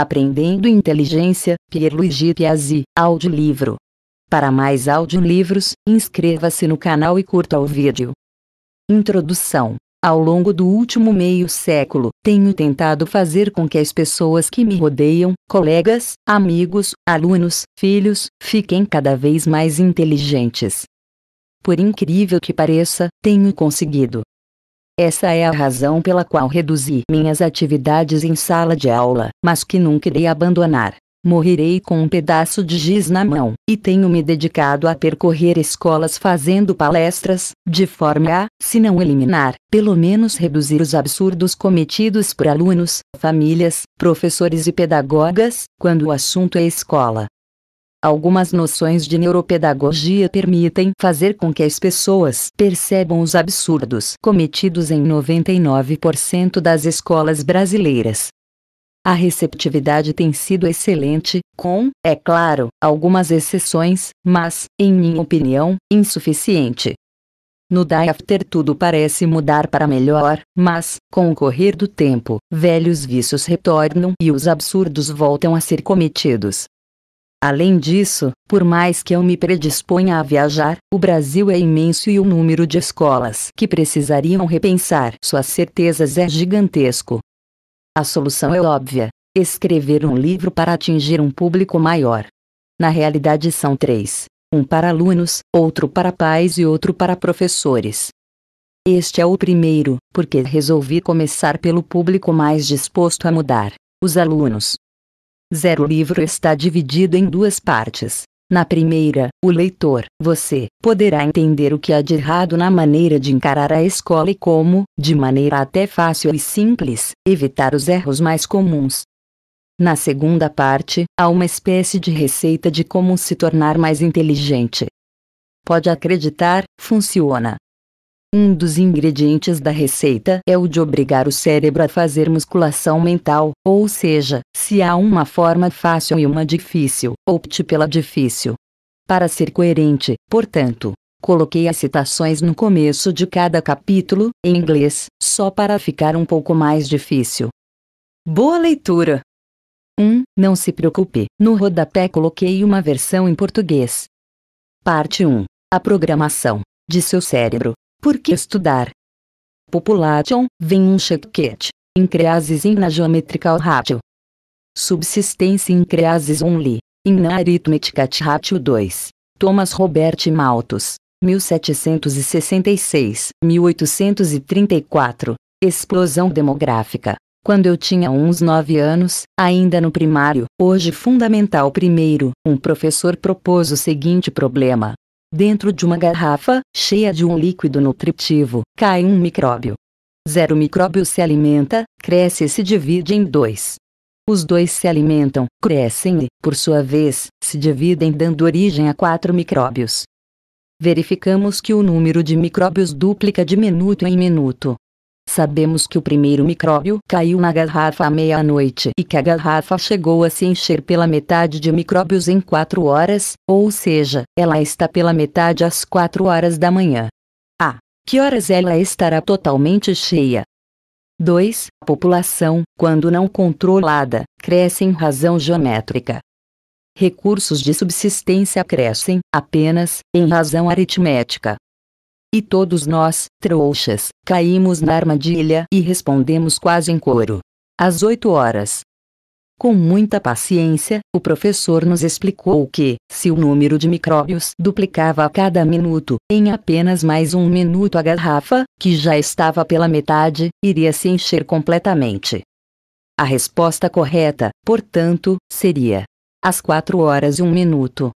Aprendendo Inteligência, Pierluigi Piazzi, audiolivro. Para mais audiolivros, inscreva-se no canal e curta o vídeo. Introdução ao longo do último meio século, tenho tentado fazer com que as pessoas que me rodeiam, colegas, amigos, alunos, filhos, fiquem cada vez mais inteligentes. Por incrível que pareça, tenho conseguido. Essa é a razão pela qual reduzi minhas atividades em sala de aula, mas que nunca irei abandonar. Morrerei com um pedaço de giz na mão, e tenho me dedicado a percorrer escolas fazendo palestras, de forma a, se não eliminar, pelo menos reduzir os absurdos cometidos por alunos, famílias, professores e pedagogas, quando o assunto é escola. Algumas noções de neuropedagogia permitem fazer com que as pessoas percebam os absurdos cometidos em 99% das escolas brasileiras. A receptividade tem sido excelente, com, é claro, algumas exceções, mas, em minha opinião, insuficiente. No Die After tudo parece mudar para melhor, mas, com o correr do tempo, velhos vícios retornam e os absurdos voltam a ser cometidos. Além disso, por mais que eu me predisponha a viajar, o Brasil é imenso e o número de escolas que precisariam repensar suas certezas é gigantesco. A solução é óbvia: escrever um livro para atingir um público maior. Na realidade, são três: um para alunos, outro para pais e outro para professores. Este é o primeiro, porque resolvi começar pelo público mais disposto a mudar os alunos. Zero livro está dividido em duas partes. Na primeira, o leitor, você, poderá entender o que há de errado na maneira de encarar a escola e como, de maneira até fácil e simples, evitar os erros mais comuns. Na segunda parte, há uma espécie de receita de como se tornar mais inteligente. Pode acreditar, funciona. Um dos ingredientes da receita é o de obrigar o cérebro a fazer musculação mental, ou seja, se há uma forma fácil e uma difícil, opte pela difícil. Para ser coerente, portanto, coloquei as citações no começo de cada capítulo, em inglês, só para ficar um pouco mais difícil. Boa leitura! 1. Um, não se preocupe, no rodapé coloquei uma versão em português. Parte 1. A programação de seu cérebro por que estudar? Population, vem um chequete, in creases in na geometrical ratio. Subsistência in creases only, in na aritmética ratio 2. Thomas Robert Malthus, 1766-1834. Explosão demográfica. Quando eu tinha uns 9 anos, ainda no primário, hoje fundamental primeiro, um professor propôs o seguinte problema: Dentro de uma garrafa, cheia de um líquido nutritivo, cai um micróbio. Zero micróbio se alimenta, cresce e se divide em dois. Os dois se alimentam, crescem e, por sua vez, se dividem dando origem a quatro micróbios. Verificamos que o número de micróbios duplica de minuto em minuto, Sabemos que o primeiro micróbio caiu na garrafa à meia-noite e que a garrafa chegou a se encher pela metade de micróbios em 4 horas, ou seja, ela está pela metade às 4 horas da manhã. A. Ah, que horas ela estará totalmente cheia? 2. A população, quando não controlada, cresce em razão geométrica. Recursos de subsistência crescem apenas em razão aritmética. E todos nós, trouxas, caímos na armadilha e respondemos quase em coro. Às oito horas. Com muita paciência, o professor nos explicou que, se o número de micróbios duplicava a cada minuto, em apenas mais um minuto a garrafa, que já estava pela metade, iria se encher completamente. A resposta correta, portanto, seria às quatro horas e um minuto.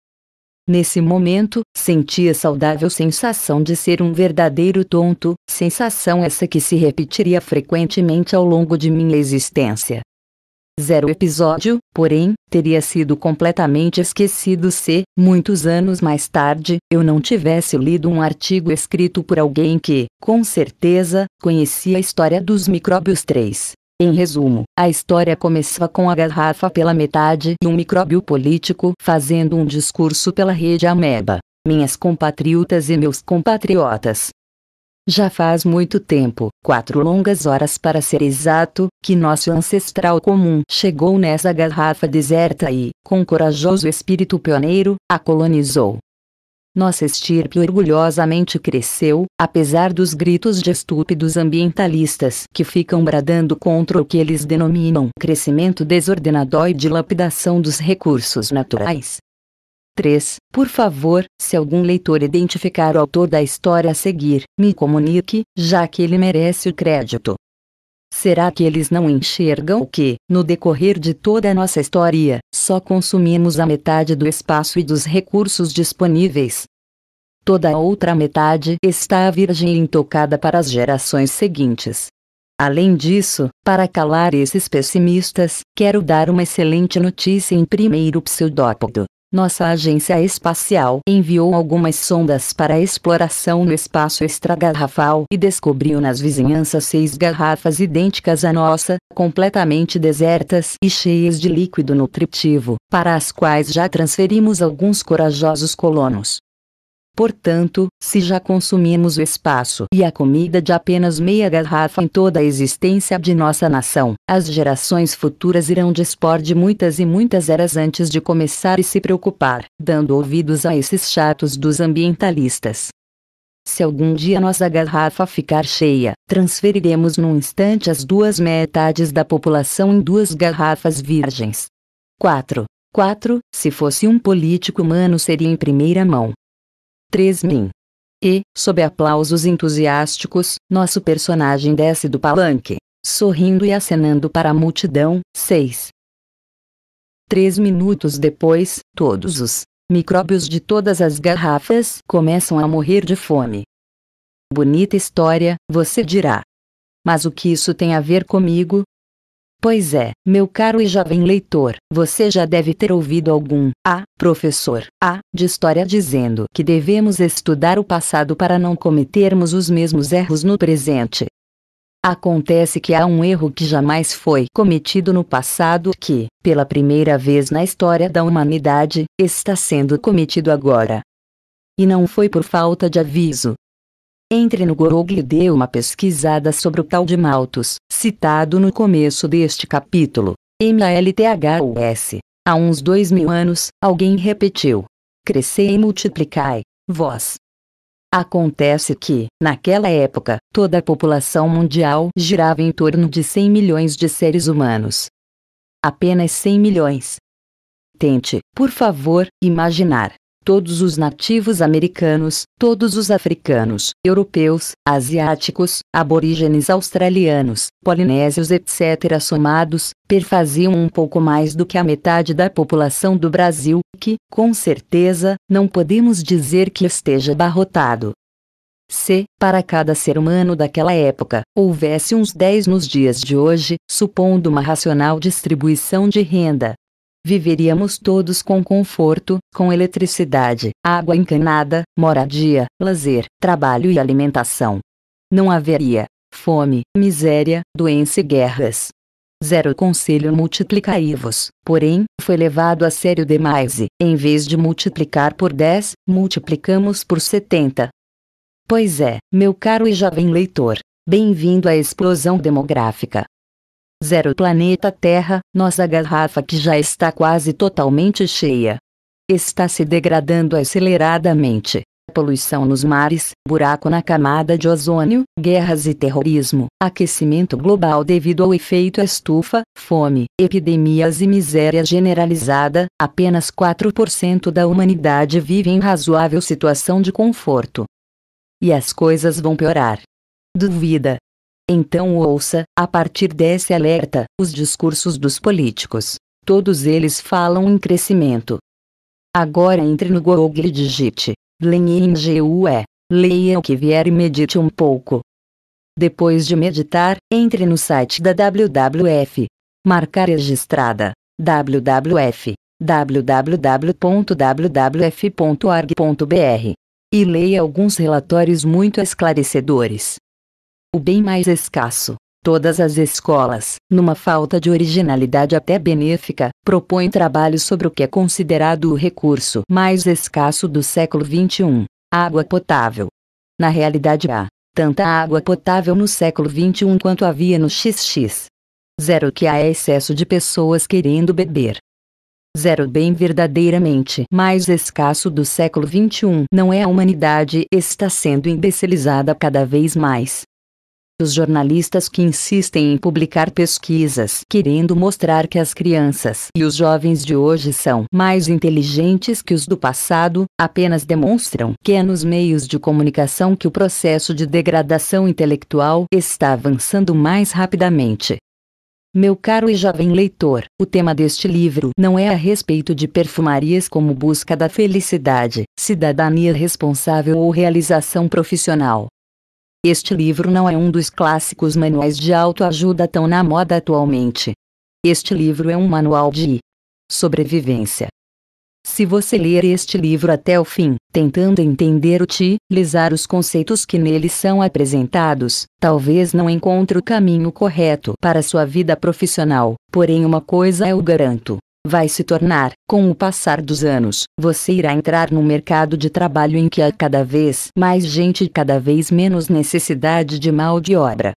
Nesse momento, senti a saudável sensação de ser um verdadeiro tonto, sensação essa que se repetiria frequentemente ao longo de minha existência. Zero episódio, porém, teria sido completamente esquecido se, muitos anos mais tarde, eu não tivesse lido um artigo escrito por alguém que, com certeza, conhecia a história dos micróbios 3. Em resumo, a história começa com a garrafa pela metade e um micróbio político fazendo um discurso pela rede Ameba. Minhas compatriotas e meus compatriotas. Já faz muito tempo, quatro longas horas para ser exato, que nosso ancestral comum chegou nessa garrafa deserta e, com corajoso espírito pioneiro, a colonizou. Nossa estirpe orgulhosamente cresceu, apesar dos gritos de estúpidos ambientalistas que ficam bradando contra o que eles denominam crescimento desordenado e dilapidação dos recursos naturais. 3. Por favor, se algum leitor identificar o autor da história a seguir, me comunique, já que ele merece o crédito. Será que eles não enxergam que, no decorrer de toda a nossa história, só consumimos a metade do espaço e dos recursos disponíveis? Toda a outra metade está virgem e intocada para as gerações seguintes. Além disso, para calar esses pessimistas, quero dar uma excelente notícia em primeiro pseudópodo. Nossa agência espacial enviou algumas sondas para a exploração no espaço extragarrafal e descobriu nas vizinhanças seis garrafas idênticas à nossa, completamente desertas e cheias de líquido nutritivo, para as quais já transferimos alguns corajosos colonos. Portanto, se já consumimos o espaço e a comida de apenas meia garrafa em toda a existência de nossa nação, as gerações futuras irão dispor de muitas e muitas eras antes de começar e se preocupar, dando ouvidos a esses chatos dos ambientalistas. Se algum dia nossa garrafa ficar cheia, transferiremos num instante as duas metades da população em duas garrafas virgens. 4. 4. Se fosse um político humano seria em primeira mão, 3 min. E, sob aplausos entusiásticos, nosso personagem desce do palanque, sorrindo e acenando para a multidão. 6. Três minutos depois, todos os micróbios de todas as garrafas começam a morrer de fome. Bonita história, você dirá. Mas o que isso tem a ver comigo? Pois é, meu caro e jovem leitor, você já deve ter ouvido algum A, ah, professor A, ah, de história dizendo que devemos estudar o passado para não cometermos os mesmos erros no presente. Acontece que há um erro que jamais foi cometido no passado que, pela primeira vez na história da humanidade, está sendo cometido agora. E não foi por falta de aviso, entre no Google e dê uma pesquisada sobre o tal de Malthus, citado no começo deste capítulo. S. Há uns dois mil anos, alguém repetiu: Crescei e multiplicai, vós. Acontece que, naquela época, toda a população mundial girava em torno de 100 milhões de seres humanos. Apenas 100 milhões. Tente, por favor, imaginar todos os nativos americanos, todos os africanos, europeus, asiáticos, aborígenes australianos, polinésios etc. somados, perfaziam um pouco mais do que a metade da população do Brasil, que, com certeza, não podemos dizer que esteja abarrotado. Se, para cada ser humano daquela época, houvesse uns 10 nos dias de hoje, supondo uma racional distribuição de renda, viveríamos todos com conforto, com eletricidade, água encanada, moradia, lazer, trabalho e alimentação. Não haveria fome, miséria, doença e guerras. Zero conselho multiplicai-vos, porém, foi levado a sério demais e, em vez de multiplicar por 10, multiplicamos por 70. Pois é, meu caro e jovem leitor, bem-vindo à explosão demográfica. Zero planeta Terra, nossa garrafa que já está quase totalmente cheia. Está se degradando aceleradamente. Poluição nos mares, buraco na camada de ozônio, guerras e terrorismo, aquecimento global devido ao efeito estufa, fome, epidemias e miséria generalizada, apenas 4% da humanidade vive em razoável situação de conforto. E as coisas vão piorar. Duvida, então ouça, a partir desse alerta, os discursos dos políticos. Todos eles falam em crescimento. Agora entre no Google e digite, Lenin-GUE. leia o que vier e medite um pouco. Depois de meditar, entre no site da WWF. Marca registrada, WWF, www.wwf.org.br. E leia alguns relatórios muito esclarecedores o bem mais escasso. Todas as escolas, numa falta de originalidade até benéfica, propõem trabalho sobre o que é considerado o recurso mais escasso do século XXI: água potável. Na realidade, há tanta água potável no século XXI quanto havia no XX. Zero que há é excesso de pessoas querendo beber. Zero bem verdadeiramente mais escasso do século XXI não é a humanidade está sendo imbecilizada cada vez mais. Os jornalistas que insistem em publicar pesquisas querendo mostrar que as crianças e os jovens de hoje são mais inteligentes que os do passado, apenas demonstram que é nos meios de comunicação que o processo de degradação intelectual está avançando mais rapidamente. Meu caro e jovem leitor, o tema deste livro não é a respeito de perfumarias como busca da felicidade, cidadania responsável ou realização profissional. Este livro não é um dos clássicos manuais de autoajuda tão na moda atualmente. Este livro é um manual de sobrevivência. Se você ler este livro até o fim, tentando entender o ti, lisar os conceitos que nele são apresentados, talvez não encontre o caminho correto para sua vida profissional, porém uma coisa eu garanto, vai se tornar, com o passar dos anos, você irá entrar num mercado de trabalho em que há cada vez mais gente e cada vez menos necessidade de mão de obra.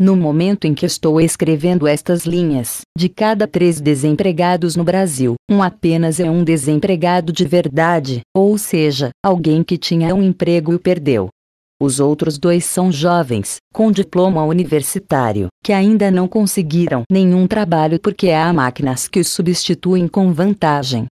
No momento em que estou escrevendo estas linhas, de cada três desempregados no Brasil, um apenas é um desempregado de verdade, ou seja, alguém que tinha um emprego e o perdeu. Os outros dois são jovens, com diploma universitário, que ainda não conseguiram nenhum trabalho porque há máquinas que os substituem com vantagem.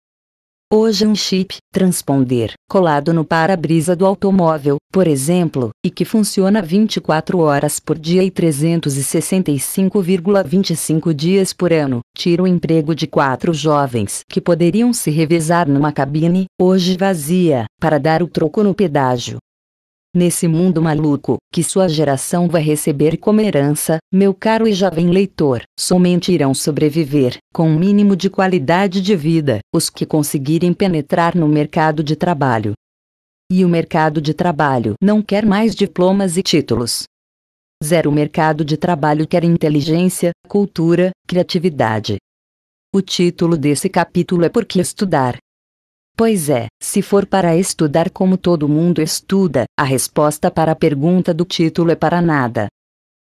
Hoje um chip, transponder, colado no para-brisa do automóvel, por exemplo, e que funciona 24 horas por dia e 365,25 dias por ano, tira o emprego de quatro jovens que poderiam se revezar numa cabine, hoje vazia, para dar o troco no pedágio. Nesse mundo maluco, que sua geração vai receber como herança, meu caro e jovem leitor, somente irão sobreviver, com um mínimo de qualidade de vida, os que conseguirem penetrar no mercado de trabalho. E o mercado de trabalho não quer mais diplomas e títulos. Zero mercado de trabalho quer inteligência, cultura, criatividade. O título desse capítulo é Por que estudar? Pois é, se for para estudar como todo mundo estuda, a resposta para a pergunta do título é para nada.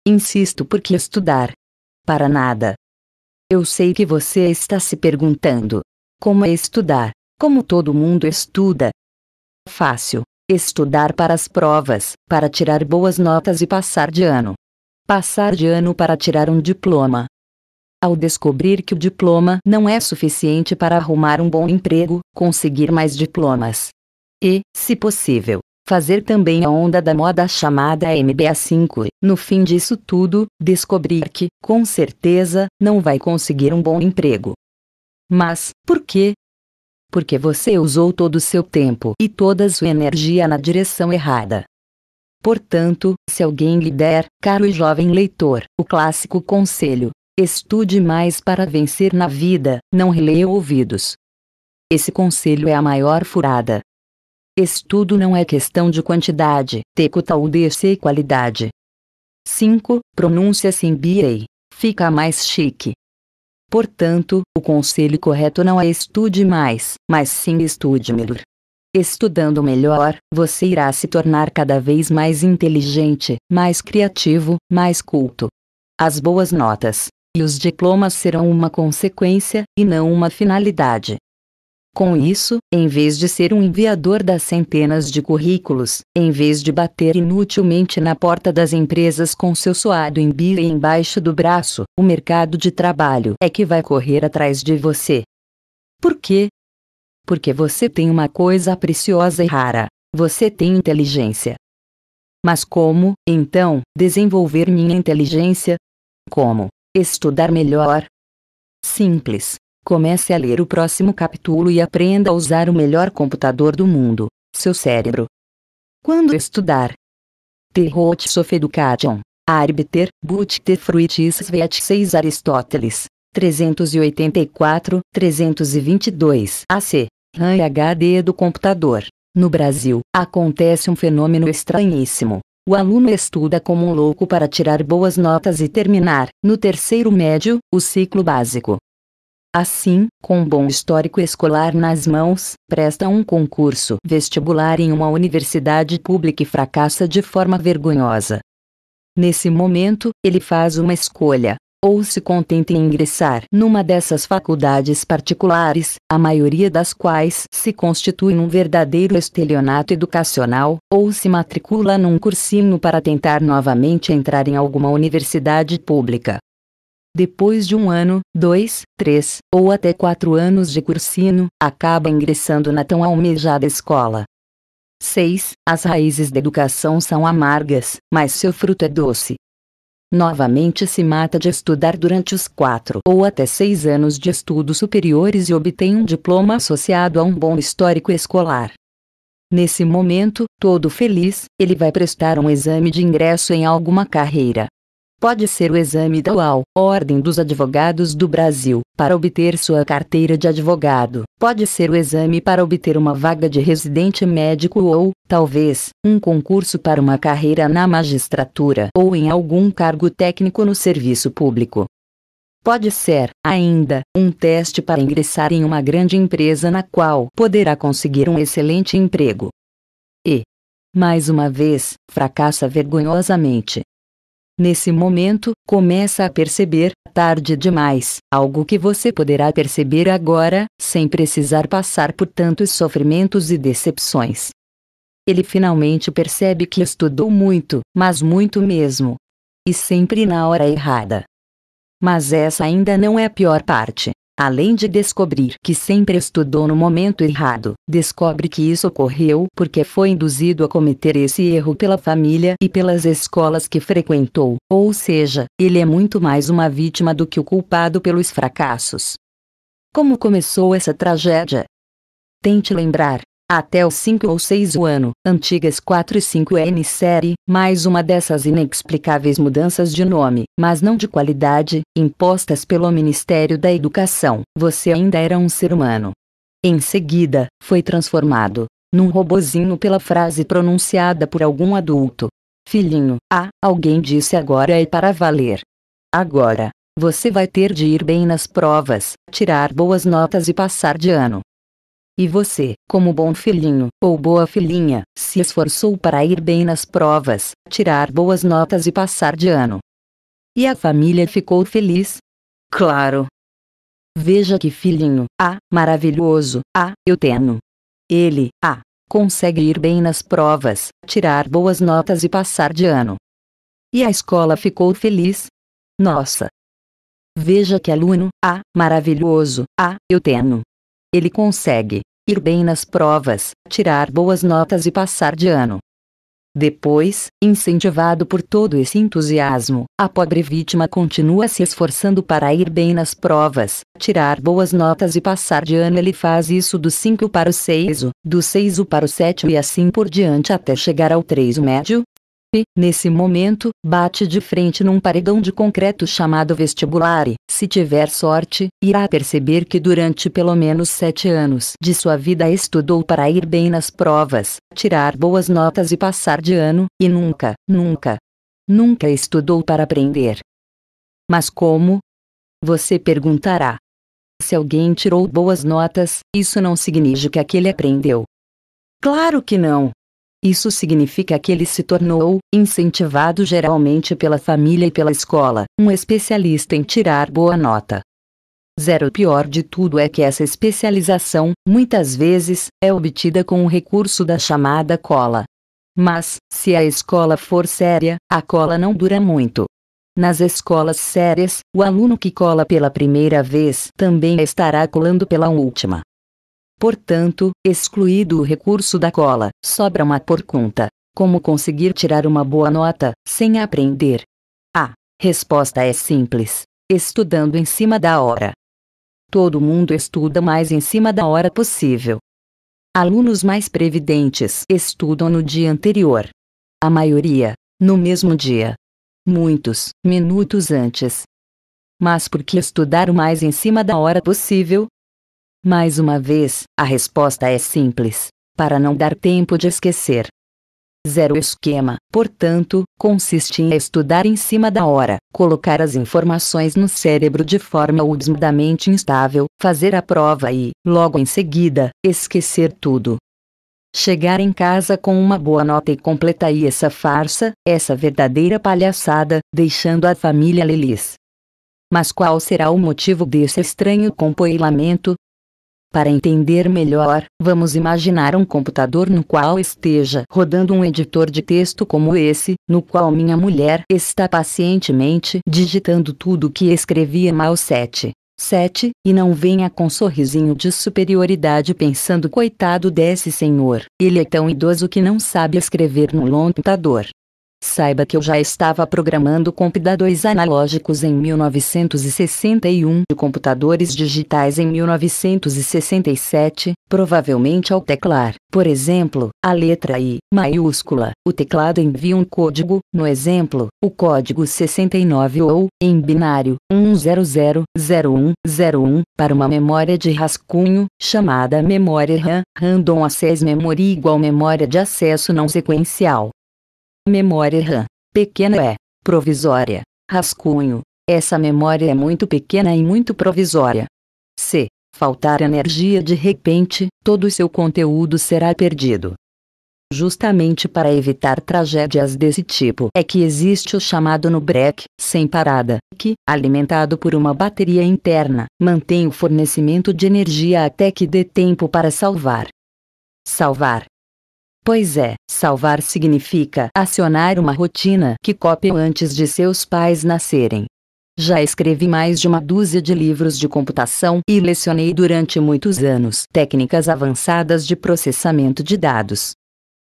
Insisto porque estudar? Para nada. Eu sei que você está se perguntando: como é estudar? Como todo mundo estuda? Fácil. Estudar para as provas, para tirar boas notas e passar de ano. Passar de ano para tirar um diploma, ao descobrir que o diploma não é suficiente para arrumar um bom emprego, conseguir mais diplomas. E, se possível, fazer também a onda da moda chamada MBA5. No fim disso tudo, descobrir que, com certeza, não vai conseguir um bom emprego. Mas, por quê? Porque você usou todo o seu tempo e toda sua energia na direção errada. Portanto, se alguém lhe der, caro e jovem leitor, o clássico conselho: Estude mais para vencer na vida, não releia ouvidos. Esse conselho é a maior furada. Estudo não é questão de quantidade, e qualidade. 5. Pronúncia-se em BA. Fica mais chique. Portanto, o conselho correto não é estude mais, mas sim estude melhor. Estudando melhor, você irá se tornar cada vez mais inteligente, mais criativo, mais culto. As boas notas, e os diplomas serão uma consequência, e não uma finalidade. Com isso, em vez de ser um enviador das centenas de currículos, em vez de bater inutilmente na porta das empresas com seu suado em bia embaixo do braço, o mercado de trabalho é que vai correr atrás de você. Por quê? Porque você tem uma coisa preciosa e rara. Você tem inteligência. Mas como, então, desenvolver minha inteligência? Como? Estudar melhor. Simples. Comece a ler o próximo capítulo e aprenda a usar o melhor computador do mundo, seu cérebro. Quando estudar? of Education, Arbiter, Gute Fruitis Vet 6 Aristóteles, 384, 322 AC, RAM HD do computador. No Brasil, acontece um fenômeno estranhíssimo. O aluno estuda como um louco para tirar boas notas e terminar, no terceiro médio, o ciclo básico. Assim, com um bom histórico escolar nas mãos, presta um concurso vestibular em uma universidade pública e fracassa de forma vergonhosa. Nesse momento, ele faz uma escolha, ou se contenta em ingressar numa dessas faculdades particulares, a maioria das quais se constitui num verdadeiro estelionato educacional, ou se matricula num cursinho para tentar novamente entrar em alguma universidade pública. Depois de um ano, dois, três ou até quatro anos de cursinho, acaba ingressando na tão almejada escola. 6. As raízes da educação são amargas, mas seu fruto é doce. Novamente se mata de estudar durante os quatro ou até seis anos de estudos superiores e obtém um diploma associado a um bom histórico escolar. Nesse momento, todo feliz, ele vai prestar um exame de ingresso em alguma carreira, pode ser o exame da UAL, Ordem dos Advogados do Brasil, para obter sua carteira de advogado, pode ser o exame para obter uma vaga de residente médico ou, talvez, um concurso para uma carreira na magistratura ou em algum cargo técnico no serviço público. Pode ser, ainda, um teste para ingressar em uma grande empresa na qual poderá conseguir um excelente emprego. E, mais uma vez, fracassa vergonhosamente. Nesse momento, começa a perceber, tarde demais, algo que você poderá perceber agora, sem precisar passar por tantos sofrimentos e decepções. Ele finalmente percebe que estudou muito, mas muito mesmo. E sempre na hora errada. Mas essa ainda não é a pior parte além de descobrir que sempre estudou no momento errado, descobre que isso ocorreu porque foi induzido a cometer esse erro pela família e pelas escolas que frequentou, ou seja, ele é muito mais uma vítima do que o culpado pelos fracassos. Como começou essa tragédia? Tente lembrar, até o 5 ou 6 o ano, antigas 4 e 5 N série, mais uma dessas inexplicáveis mudanças de nome, mas não de qualidade, impostas pelo Ministério da Educação. Você ainda era um ser humano. Em seguida, foi transformado num robozinho pela frase pronunciada por algum adulto. Filhinho, ah, alguém disse agora é para valer. Agora, você vai ter de ir bem nas provas, tirar boas notas e passar de ano. E você, como bom filhinho ou boa filhinha, se esforçou para ir bem nas provas, tirar boas notas e passar de ano. E a família ficou feliz? Claro! Veja que filhinho, ah, maravilhoso, ah, eu tenho. Ele, ah, consegue ir bem nas provas, tirar boas notas e passar de ano. E a escola ficou feliz? Nossa! Veja que aluno, ah, maravilhoso, ah, eu tenho. Ele consegue ir bem nas provas, tirar boas notas e passar de ano. Depois, incentivado por todo esse entusiasmo, a pobre vítima continua se esforçando para ir bem nas provas, tirar boas notas e passar de ano. Ele faz isso do 5 para o 6, do 6 para o 7 e assim por diante até chegar ao 3 médio, nesse momento, bate de frente num paredão de concreto chamado vestibular e, se tiver sorte, irá perceber que durante pelo menos sete anos de sua vida estudou para ir bem nas provas, tirar boas notas e passar de ano, e nunca, nunca, nunca estudou para aprender. Mas como? Você perguntará. Se alguém tirou boas notas, isso não significa que ele aprendeu. Claro que não. Isso significa que ele se tornou, incentivado geralmente pela família e pela escola, um especialista em tirar boa nota. Zero. O pior de tudo é que essa especialização, muitas vezes, é obtida com o recurso da chamada cola. Mas, se a escola for séria, a cola não dura muito. Nas escolas sérias, o aluno que cola pela primeira vez também estará colando pela última. Portanto, excluído o recurso da cola, sobra uma por conta. Como conseguir tirar uma boa nota, sem aprender? A resposta é simples: estudando em cima da hora. Todo mundo estuda mais em cima da hora possível. Alunos mais previdentes estudam no dia anterior. A maioria, no mesmo dia. Muitos, minutos antes. Mas por que estudar o mais em cima da hora possível? Mais uma vez, a resposta é simples, para não dar tempo de esquecer. Zero esquema, portanto, consiste em estudar em cima da hora, colocar as informações no cérebro de forma oudesmudamente instável, fazer a prova e, logo em seguida, esquecer tudo. Chegar em casa com uma boa nota e completar essa farsa, essa verdadeira palhaçada, deixando a família Lelis. Mas qual será o motivo desse estranho compoilamento, para entender melhor, vamos imaginar um computador no qual esteja rodando um editor de texto como esse, no qual minha mulher está pacientemente digitando tudo que escrevia mal 7. 7, e não venha com sorrisinho de superioridade pensando coitado desse senhor, ele é tão idoso que não sabe escrever no computador. Saiba que eu já estava programando computadores analógicos em 1961 e computadores digitais em 1967, provavelmente ao teclar, por exemplo, a letra I maiúscula. O teclado envia um código, no exemplo, o código 69 ou, em binário, 1000101, para uma memória de rascunho, chamada memória RAM, Random Access Memory igual memória de acesso não sequencial. Memória RAM. Pequena é. Provisória. Rascunho. Essa memória é muito pequena e muito provisória. c faltar energia de repente, todo o seu conteúdo será perdido. Justamente para evitar tragédias desse tipo é que existe o chamado no break, sem parada, que, alimentado por uma bateria interna, mantém o fornecimento de energia até que dê tempo para salvar. Salvar Pois é, salvar significa acionar uma rotina que copiam antes de seus pais nascerem. Já escrevi mais de uma dúzia de livros de computação e lecionei durante muitos anos técnicas avançadas de processamento de dados.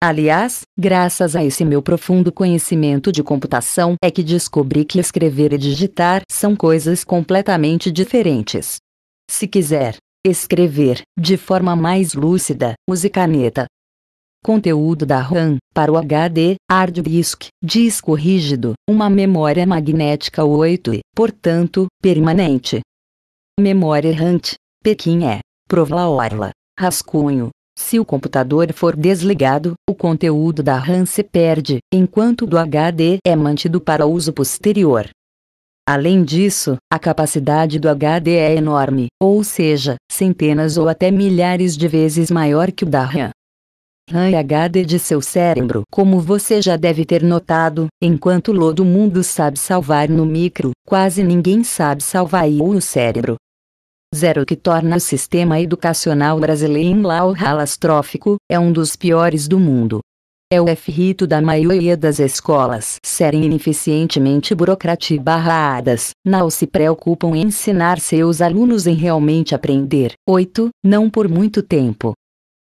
Aliás, graças a esse meu profundo conhecimento de computação é que descobri que escrever e digitar são coisas completamente diferentes. Se quiser escrever de forma mais lúcida, use caneta, conteúdo da RAM, para o HD, hard disk, disco rígido, uma memória magnética 8 e, portanto, permanente. Memória RAM Pequim é, provla orla, rascunho. Se o computador for desligado, o conteúdo da RAM se perde, enquanto do HD é mantido para uso posterior. Além disso, a capacidade do HD é enorme, ou seja, centenas ou até milhares de vezes maior que o da RAM. RAM de seu cérebro. Como você já deve ter notado, enquanto todo mundo sabe salvar no micro, quase ninguém sabe salvar o cérebro. Zero que torna o sistema educacional brasileiro lau halastrófico, é um dos piores do mundo. É o F-rito da maioria das escolas serem ineficientemente burocratibarradas, não se preocupam em ensinar seus alunos em realmente aprender. 8. Não por muito tempo,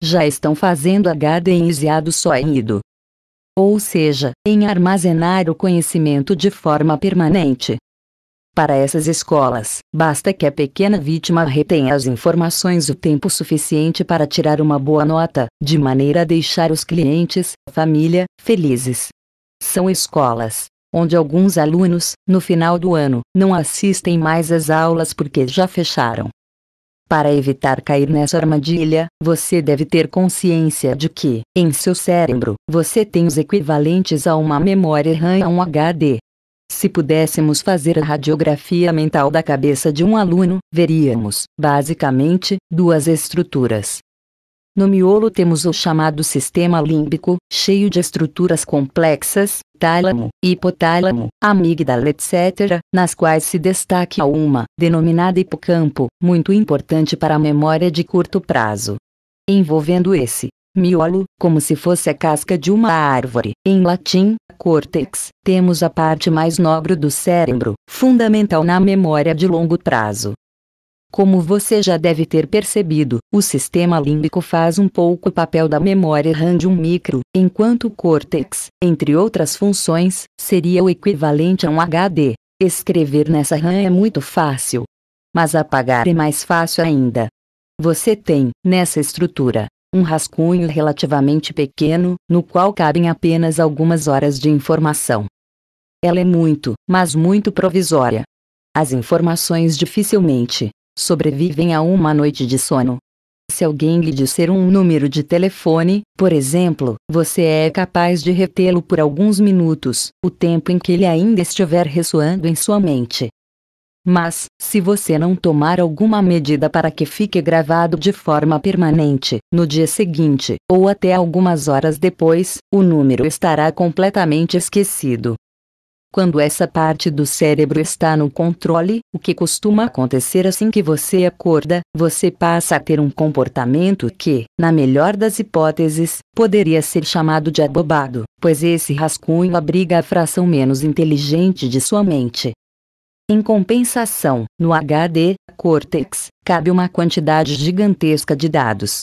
já estão fazendo HD em Isiado só em Ido. Ou seja, em armazenar o conhecimento de forma permanente. Para essas escolas, basta que a pequena vítima retenha as informações o tempo suficiente para tirar uma boa nota, de maneira a deixar os clientes, família, felizes. São escolas onde alguns alunos, no final do ano, não assistem mais às aulas porque já fecharam, para evitar cair nessa armadilha, você deve ter consciência de que, em seu cérebro, você tem os equivalentes a uma memória RAM e a um HD. Se pudéssemos fazer a radiografia mental da cabeça de um aluno, veríamos, basicamente, duas estruturas: no miolo temos o chamado sistema límbico, cheio de estruturas complexas, tálamo, hipotálamo, amígdala, etc., nas quais se destaca uma, denominada hipocampo, muito importante para a memória de curto prazo. Envolvendo esse miolo, como se fosse a casca de uma árvore, em latim, córtex, temos a parte mais nobre do cérebro, fundamental na memória de longo prazo. Como você já deve ter percebido, o sistema límbico faz um pouco o papel da memória RAM de um micro, enquanto o córtex, entre outras funções, seria o equivalente a um HD. Escrever nessa RAM é muito fácil. Mas apagar é mais fácil ainda. Você tem, nessa estrutura, um rascunho relativamente pequeno, no qual cabem apenas algumas horas de informação. Ela é muito, mas muito provisória. As informações dificilmente, sobrevivem a uma noite de sono. Se alguém lhe disser um número de telefone, por exemplo, você é capaz de retê-lo por alguns minutos, o tempo em que ele ainda estiver ressoando em sua mente. Mas, se você não tomar alguma medida para que fique gravado de forma permanente, no dia seguinte, ou até algumas horas depois, o número estará completamente esquecido. Quando essa parte do cérebro está no controle, o que costuma acontecer assim que você acorda, você passa a ter um comportamento que, na melhor das hipóteses, poderia ser chamado de abobado, pois esse rascunho abriga a fração menos inteligente de sua mente. Em compensação, no HD, córtex, cabe uma quantidade gigantesca de dados,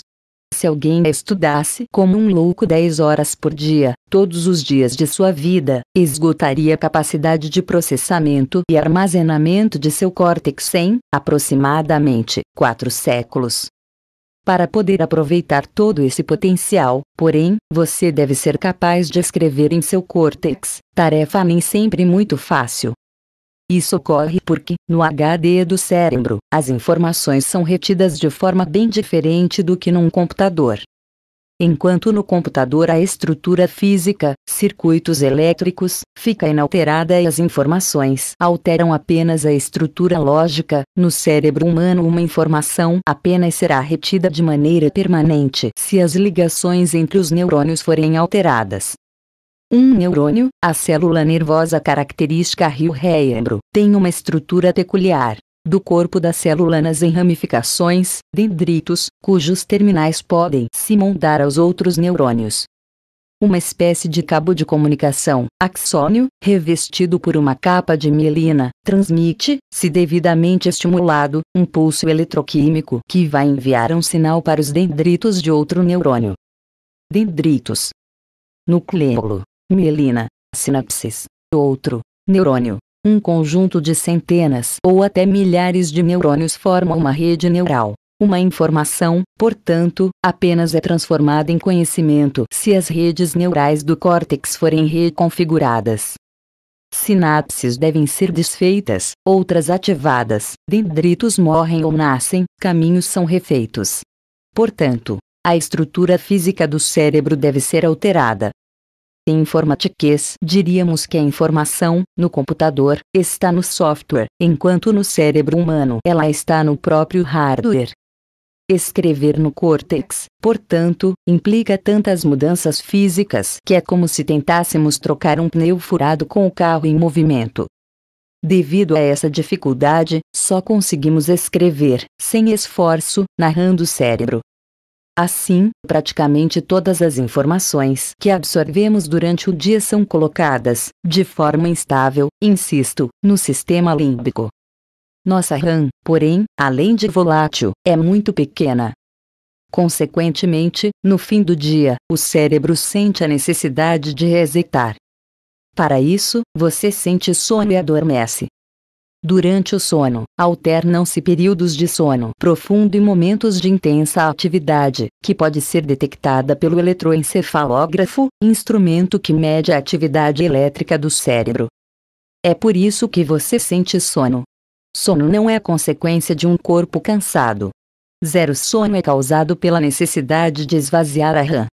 se alguém estudasse como um louco 10 horas por dia, todos os dias de sua vida, esgotaria a capacidade de processamento e armazenamento de seu córtex em, aproximadamente, quatro séculos. Para poder aproveitar todo esse potencial, porém, você deve ser capaz de escrever em seu córtex, tarefa nem sempre muito fácil. Isso ocorre porque, no HD do cérebro, as informações são retidas de forma bem diferente do que num computador. Enquanto no computador a estrutura física, circuitos elétricos, fica inalterada e as informações alteram apenas a estrutura lógica, no cérebro humano uma informação apenas será retida de maneira permanente se as ligações entre os neurônios forem alteradas. Um neurônio, a célula nervosa característica rio reembro, tem uma estrutura peculiar. Do corpo da célula nas enramificações, dendritos, cujos terminais podem se moldar aos outros neurônios. Uma espécie de cabo de comunicação, axônio, revestido por uma capa de mielina, transmite, se devidamente estimulado, um pulso eletroquímico que vai enviar um sinal para os dendritos de outro neurônio. Dendritos, Nucleolo mielina, sinapses, outro, neurônio. Um conjunto de centenas ou até milhares de neurônios forma uma rede neural. Uma informação, portanto, apenas é transformada em conhecimento se as redes neurais do córtex forem reconfiguradas. Sinapses devem ser desfeitas, outras ativadas, dendritos morrem ou nascem, caminhos são refeitos. Portanto, a estrutura física do cérebro deve ser alterada, em informatiquez, diríamos que a informação, no computador, está no software, enquanto no cérebro humano ela está no próprio hardware. Escrever no córtex, portanto, implica tantas mudanças físicas que é como se tentássemos trocar um pneu furado com o carro em movimento. Devido a essa dificuldade, só conseguimos escrever, sem esforço, narrando o cérebro, Assim, praticamente todas as informações que absorvemos durante o dia são colocadas, de forma instável, insisto, no sistema límbico. Nossa RAM, porém, além de volátil, é muito pequena. Consequentemente, no fim do dia, o cérebro sente a necessidade de resetar. Para isso, você sente sono e adormece, Durante o sono, alternam-se períodos de sono profundo e momentos de intensa atividade, que pode ser detectada pelo eletroencefalógrafo, instrumento que mede a atividade elétrica do cérebro. É por isso que você sente sono. Sono não é consequência de um corpo cansado. Zero sono é causado pela necessidade de esvaziar a RAM.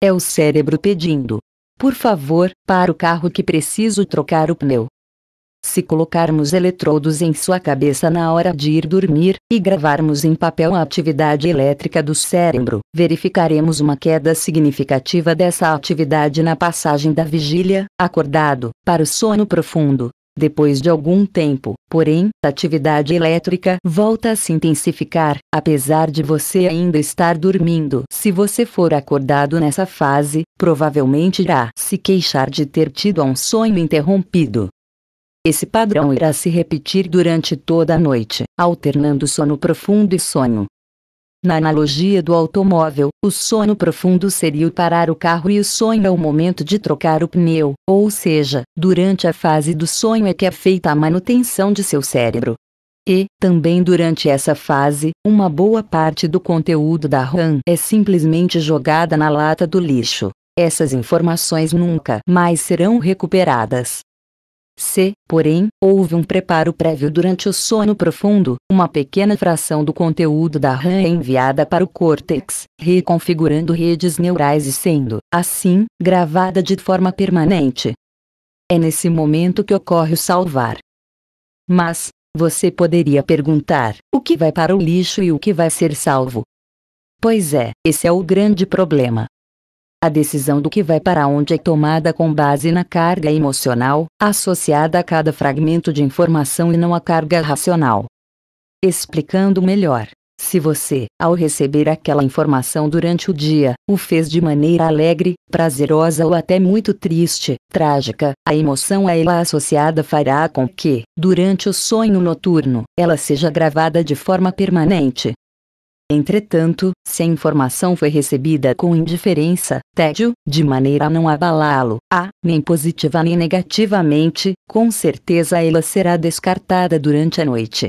É o cérebro pedindo: Por favor, para o carro que preciso trocar o pneu. Se colocarmos eletrodos em sua cabeça na hora de ir dormir, e gravarmos em papel a atividade elétrica do cérebro, verificaremos uma queda significativa dessa atividade na passagem da vigília, acordado, para o sono profundo. Depois de algum tempo, porém, a atividade elétrica volta a se intensificar, apesar de você ainda estar dormindo. Se você for acordado nessa fase, provavelmente irá se queixar de ter tido um sonho interrompido. Esse padrão irá se repetir durante toda a noite, alternando sono profundo e sono. Na analogia do automóvel, o sono profundo seria o parar o carro e o sonho é o momento de trocar o pneu, ou seja, durante a fase do sonho é que é feita a manutenção de seu cérebro. E, também durante essa fase, uma boa parte do conteúdo da RAM é simplesmente jogada na lata do lixo. Essas informações nunca mais serão recuperadas. Se, porém, houve um preparo prévio durante o sono profundo, uma pequena fração do conteúdo da RAM é enviada para o córtex, reconfigurando redes neurais e sendo, assim, gravada de forma permanente. É nesse momento que ocorre o salvar. Mas, você poderia perguntar: o que vai para o lixo e o que vai ser salvo? Pois é, esse é o grande problema. A decisão do que vai para onde é tomada com base na carga emocional, associada a cada fragmento de informação e não à carga racional. Explicando melhor. Se você, ao receber aquela informação durante o dia, o fez de maneira alegre, prazerosa ou até muito triste, trágica, a emoção a ela associada fará com que, durante o sonho noturno, ela seja gravada de forma permanente, Entretanto, se a informação foi recebida com indiferença, tédio, de maneira a não abalá-lo, a, nem positiva nem negativamente, com certeza ela será descartada durante a noite.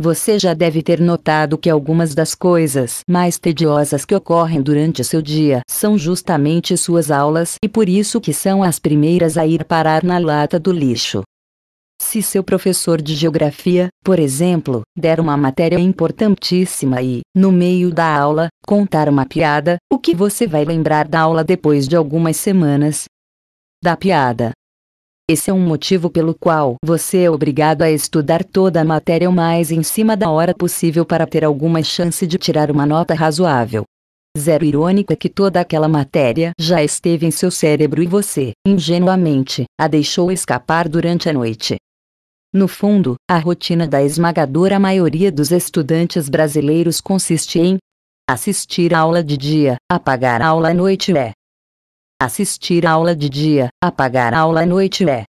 Você já deve ter notado que algumas das coisas mais tediosas que ocorrem durante seu dia são justamente suas aulas e por isso que são as primeiras a ir parar na lata do lixo. Se seu professor de geografia, por exemplo, der uma matéria importantíssima e, no meio da aula, contar uma piada, o que você vai lembrar da aula depois de algumas semanas? Da piada. Esse é um motivo pelo qual você é obrigado a estudar toda a matéria o mais em cima da hora possível para ter alguma chance de tirar uma nota razoável. Zero irônico é que toda aquela matéria já esteve em seu cérebro e você, ingenuamente, a deixou escapar durante a noite. No fundo, a rotina da esmagadora maioria dos estudantes brasileiros consiste em assistir aula de dia, apagar aula à noite é. Assistir aula de dia, apagar aula à noite é.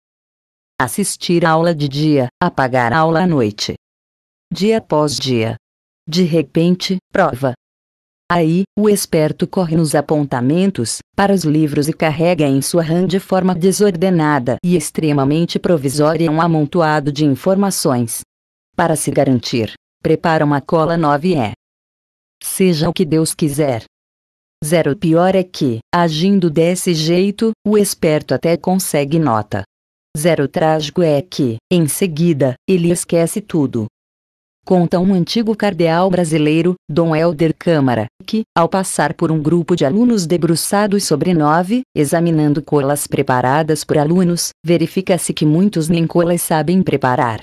Assistir aula de dia, apagar aula à noite. Dia após dia. De repente, prova, Aí, o esperto corre nos apontamentos, para os livros e carrega em sua RAM de forma desordenada e extremamente provisória um amontoado de informações. Para se garantir, prepara uma cola 9E. É. Seja o que Deus quiser. Zero pior é que, agindo desse jeito, o esperto até consegue nota. Zero trágico é que, em seguida, ele esquece tudo, conta um antigo cardeal brasileiro, Dom Helder Câmara, que, ao passar por um grupo de alunos debruçados sobre nove, examinando colas preparadas por alunos, verifica-se que muitos nem colas sabem preparar.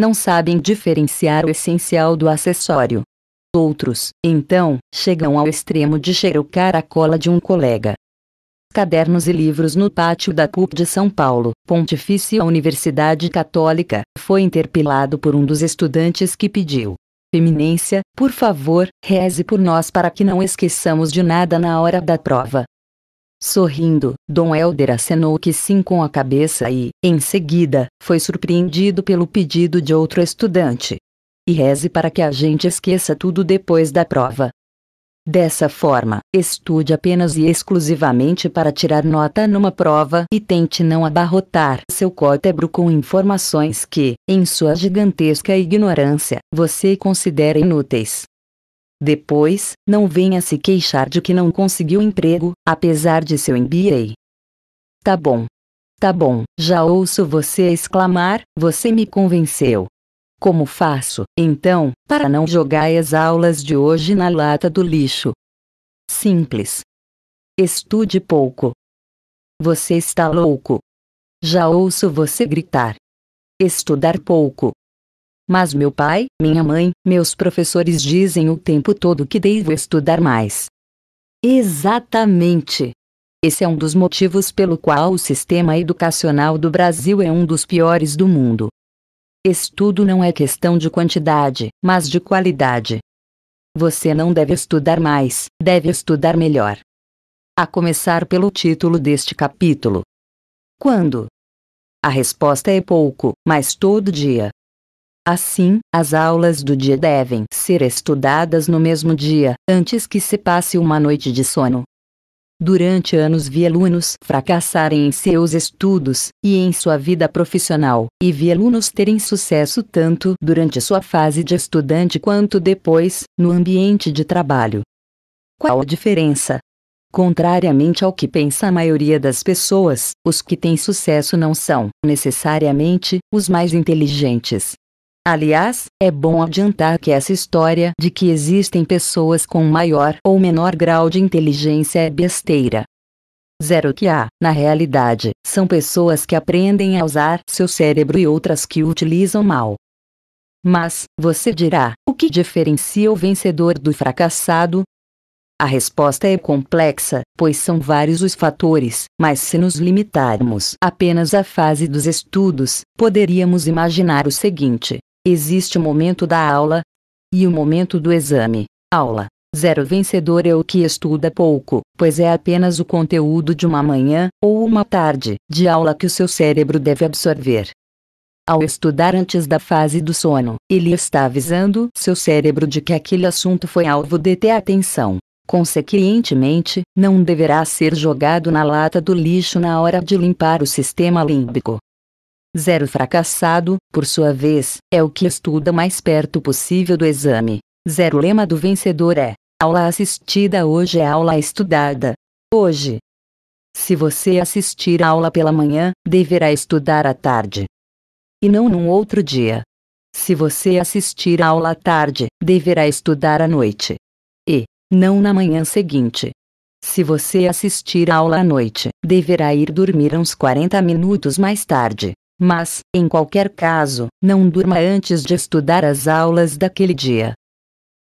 Não sabem diferenciar o essencial do acessório. Outros, então, chegam ao extremo de xerocar a cola de um colega cadernos e livros no pátio da PUC de São Paulo. Pontifícia Universidade Católica, foi interpelado por um dos estudantes que pediu. Eminência, por favor, reze por nós para que não esqueçamos de nada na hora da prova. Sorrindo, Dom Helder acenou que sim com a cabeça e, em seguida, foi surpreendido pelo pedido de outro estudante. E reze para que a gente esqueça tudo depois da prova. Dessa forma, estude apenas e exclusivamente para tirar nota numa prova e tente não abarrotar seu cótebro com informações que, em sua gigantesca ignorância, você considera inúteis. Depois, não venha se queixar de que não conseguiu emprego, apesar de seu MBA. Tá bom. Tá bom, já ouço você exclamar, você me convenceu. Como faço, então, para não jogar as aulas de hoje na lata do lixo? Simples. Estude pouco. Você está louco. Já ouço você gritar. Estudar pouco. Mas meu pai, minha mãe, meus professores dizem o tempo todo que devo estudar mais. Exatamente. Esse é um dos motivos pelo qual o sistema educacional do Brasil é um dos piores do mundo. Estudo não é questão de quantidade, mas de qualidade. Você não deve estudar mais, deve estudar melhor. A começar pelo título deste capítulo. Quando? A resposta é pouco, mas todo dia. Assim, as aulas do dia devem ser estudadas no mesmo dia, antes que se passe uma noite de sono. Durante anos vi alunos fracassarem em seus estudos e em sua vida profissional, e vi alunos terem sucesso tanto durante sua fase de estudante quanto depois, no ambiente de trabalho. Qual a diferença? Contrariamente ao que pensa a maioria das pessoas, os que têm sucesso não são, necessariamente, os mais inteligentes. Aliás, é bom adiantar que essa história de que existem pessoas com maior ou menor grau de inteligência é besteira. Zero que há, na realidade, são pessoas que aprendem a usar seu cérebro e outras que o utilizam mal. Mas, você dirá, o que diferencia o vencedor do fracassado? A resposta é complexa, pois são vários os fatores, mas se nos limitarmos apenas à fase dos estudos, poderíamos imaginar o seguinte: Existe o momento da aula e o momento do exame. Aula zero vencedor é o que estuda pouco, pois é apenas o conteúdo de uma manhã ou uma tarde de aula que o seu cérebro deve absorver. Ao estudar antes da fase do sono, ele está avisando seu cérebro de que aquele assunto foi alvo de ter atenção. Consequentemente, não deverá ser jogado na lata do lixo na hora de limpar o sistema límbico. Zero fracassado, por sua vez, é o que estuda mais perto possível do exame. Zero lema do vencedor é: aula assistida hoje é aula estudada. Hoje. Se você assistir a aula pela manhã, deverá estudar à tarde. E não num outro dia. Se você assistir a aula à tarde, deverá estudar à noite. E, não na manhã seguinte. Se você assistir a aula à noite, deverá ir dormir uns 40 minutos mais tarde. Mas, em qualquer caso, não durma antes de estudar as aulas daquele dia.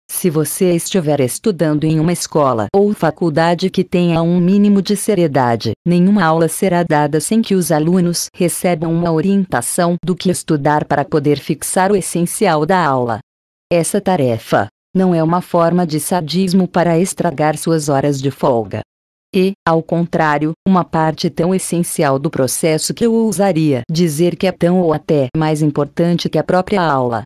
Se você estiver estudando em uma escola ou faculdade que tenha um mínimo de seriedade, nenhuma aula será dada sem que os alunos recebam uma orientação do que estudar para poder fixar o essencial da aula. Essa tarefa não é uma forma de sadismo para estragar suas horas de folga e, ao contrário, uma parte tão essencial do processo que eu ousaria dizer que é tão ou até mais importante que a própria aula.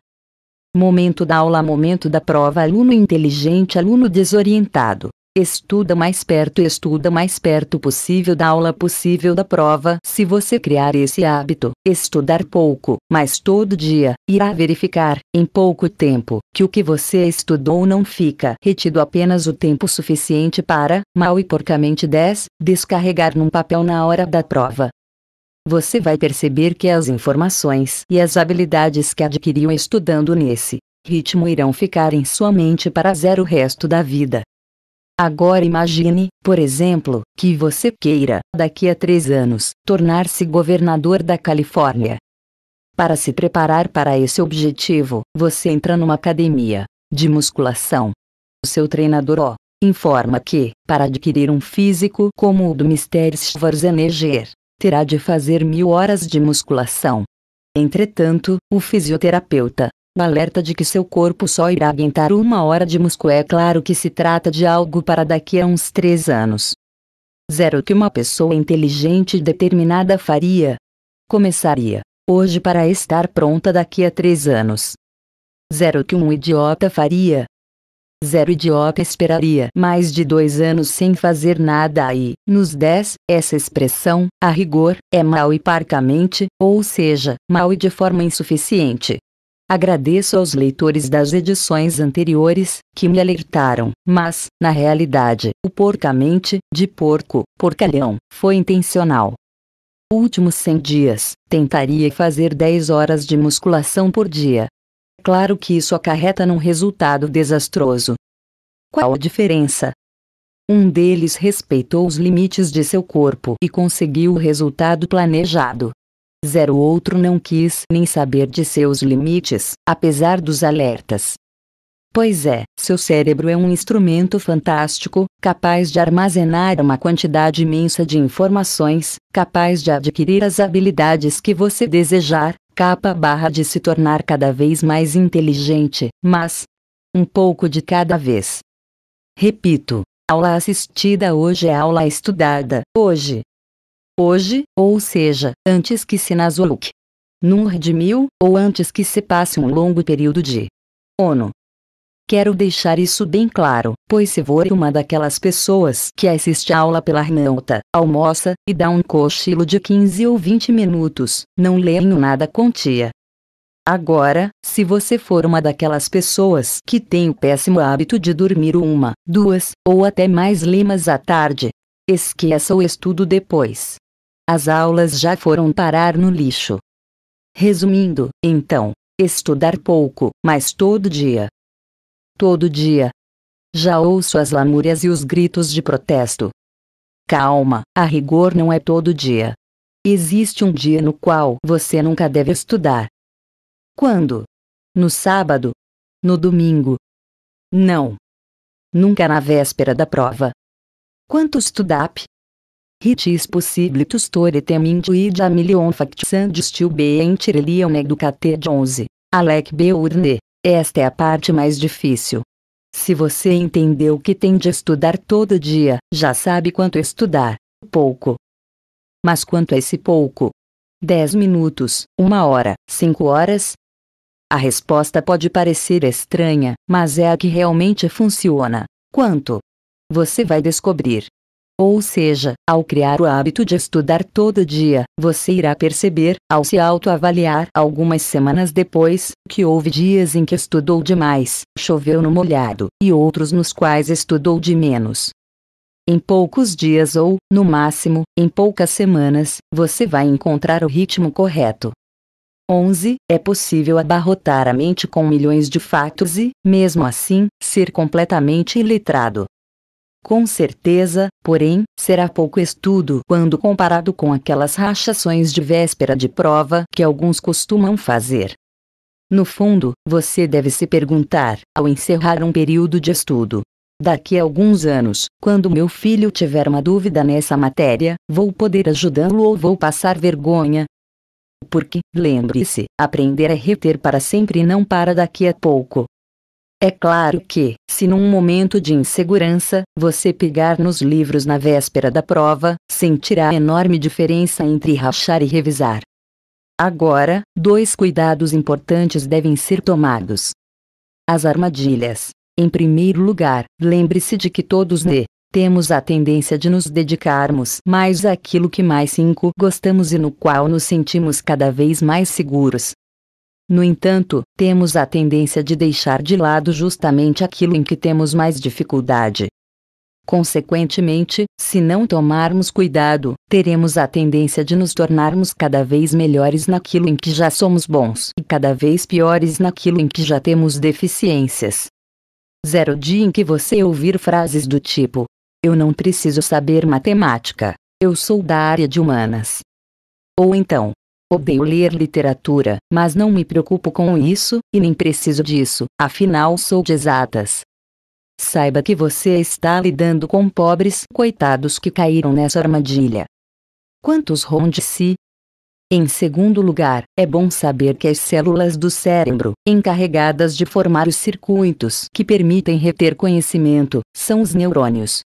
Momento da aula, momento da prova, aluno inteligente, aluno desorientado, Estuda mais perto, estuda mais perto possível da aula possível da prova. Se você criar esse hábito, estudar pouco, mas todo dia, irá verificar, em pouco tempo, que o que você estudou não fica retido apenas o tempo suficiente para, mal e porcamente 10, descarregar num papel na hora da prova. Você vai perceber que as informações e as habilidades que adquiriu estudando nesse ritmo irão ficar em sua mente para zero o resto da vida. Agora imagine, por exemplo, que você queira, daqui a três anos, tornar-se governador da Califórnia. Para se preparar para esse objetivo, você entra numa academia de musculação. O seu treinador o informa que, para adquirir um físico como o do Mr. Schwarzenegger, terá de fazer mil horas de musculação. Entretanto, o fisioterapeuta na alerta de que seu corpo só irá aguentar uma hora de músculo. É claro que se trata de algo para daqui a uns três anos. Zero que uma pessoa inteligente e determinada faria. Começaria, hoje para estar pronta daqui a três anos. Zero que um idiota faria. Zero idiota esperaria mais de dois anos sem fazer nada aí. Nos 10, essa expressão, a rigor, é mal e parcamente, ou seja, mal e de forma insuficiente. Agradeço aos leitores das edições anteriores, que me alertaram, mas, na realidade, o porcamente, de porco, porcalhão, foi intencional. Últimos 100 dias, tentaria fazer 10 horas de musculação por dia. É claro que isso acarreta num resultado desastroso. Qual a diferença? Um deles respeitou os limites de seu corpo e conseguiu o resultado planejado. Zero outro não quis nem saber de seus limites, apesar dos alertas. Pois é, seu cérebro é um instrumento fantástico, capaz de armazenar uma quantidade imensa de informações, capaz de adquirir as habilidades que você desejar, capa barra de se tornar cada vez mais inteligente, mas um pouco de cada vez. Repito, aula assistida hoje é aula estudada. Hoje, hoje, ou seja, antes que se nasoluque num redimil, ou antes que se passe um longo período de ONU. Quero deixar isso bem claro, pois se for uma daquelas pessoas que assiste a aula pela remota, almoça, e dá um cochilo de 15 ou 20 minutos, não leio nada com tia. Agora, se você for uma daquelas pessoas que tem o péssimo hábito de dormir uma, duas, ou até mais limas à tarde, esqueça o estudo depois. As aulas já foram parar no lixo. Resumindo, então, estudar pouco, mas todo dia. Todo dia. Já ouço as lamúrias e os gritos de protesto. Calma, a rigor não é todo dia. Existe um dia no qual você nunca deve estudar. Quando? No sábado? No domingo? Não. Nunca na véspera da prova. Quanto estudap? Ritis possibilitus toretem intuida milion factsandis tio be entirelion de 11. Alec Beurne. Esta é a parte mais difícil. Se você entendeu que tem de estudar todo dia, já sabe quanto estudar. Pouco. Mas quanto é esse pouco? 10 minutos, uma hora, cinco horas? A resposta pode parecer estranha, mas é a que realmente funciona. Quanto? Você vai descobrir. Ou seja, ao criar o hábito de estudar todo dia, você irá perceber, ao se autoavaliar algumas semanas depois, que houve dias em que estudou demais, choveu no molhado, e outros nos quais estudou de menos. Em poucos dias ou, no máximo, em poucas semanas, você vai encontrar o ritmo correto. 11. É possível abarrotar a mente com milhões de fatos e, mesmo assim, ser completamente iletrado. Com certeza, porém, será pouco estudo quando comparado com aquelas rachações de véspera de prova que alguns costumam fazer. No fundo, você deve se perguntar, ao encerrar um período de estudo, Daqui a alguns anos, quando meu filho tiver uma dúvida nessa matéria, vou poder ajudá-lo ou vou passar vergonha. Porque, lembre-se, aprender é reter para sempre e não para daqui a pouco. É claro que, se num momento de insegurança, você pegar nos livros na véspera da prova, sentirá enorme diferença entre rachar e revisar. Agora, dois cuidados importantes devem ser tomados. As armadilhas. Em primeiro lugar, lembre-se de que todos ne temos a tendência de nos dedicarmos mais àquilo que mais cinco gostamos e no qual nos sentimos cada vez mais seguros, no entanto, temos a tendência de deixar de lado justamente aquilo em que temos mais dificuldade. Consequentemente, se não tomarmos cuidado, teremos a tendência de nos tornarmos cada vez melhores naquilo em que já somos bons e cada vez piores naquilo em que já temos deficiências. Zero dia em que você ouvir frases do tipo: Eu não preciso saber matemática, eu sou da área de humanas. Ou então, Odeio ler literatura, mas não me preocupo com isso, e nem preciso disso, afinal sou de exatas. Saiba que você está lidando com pobres coitados que caíram nessa armadilha. Quantos ronde-se? Em segundo lugar, é bom saber que as células do cérebro, encarregadas de formar os circuitos que permitem reter conhecimento, são os neurônios,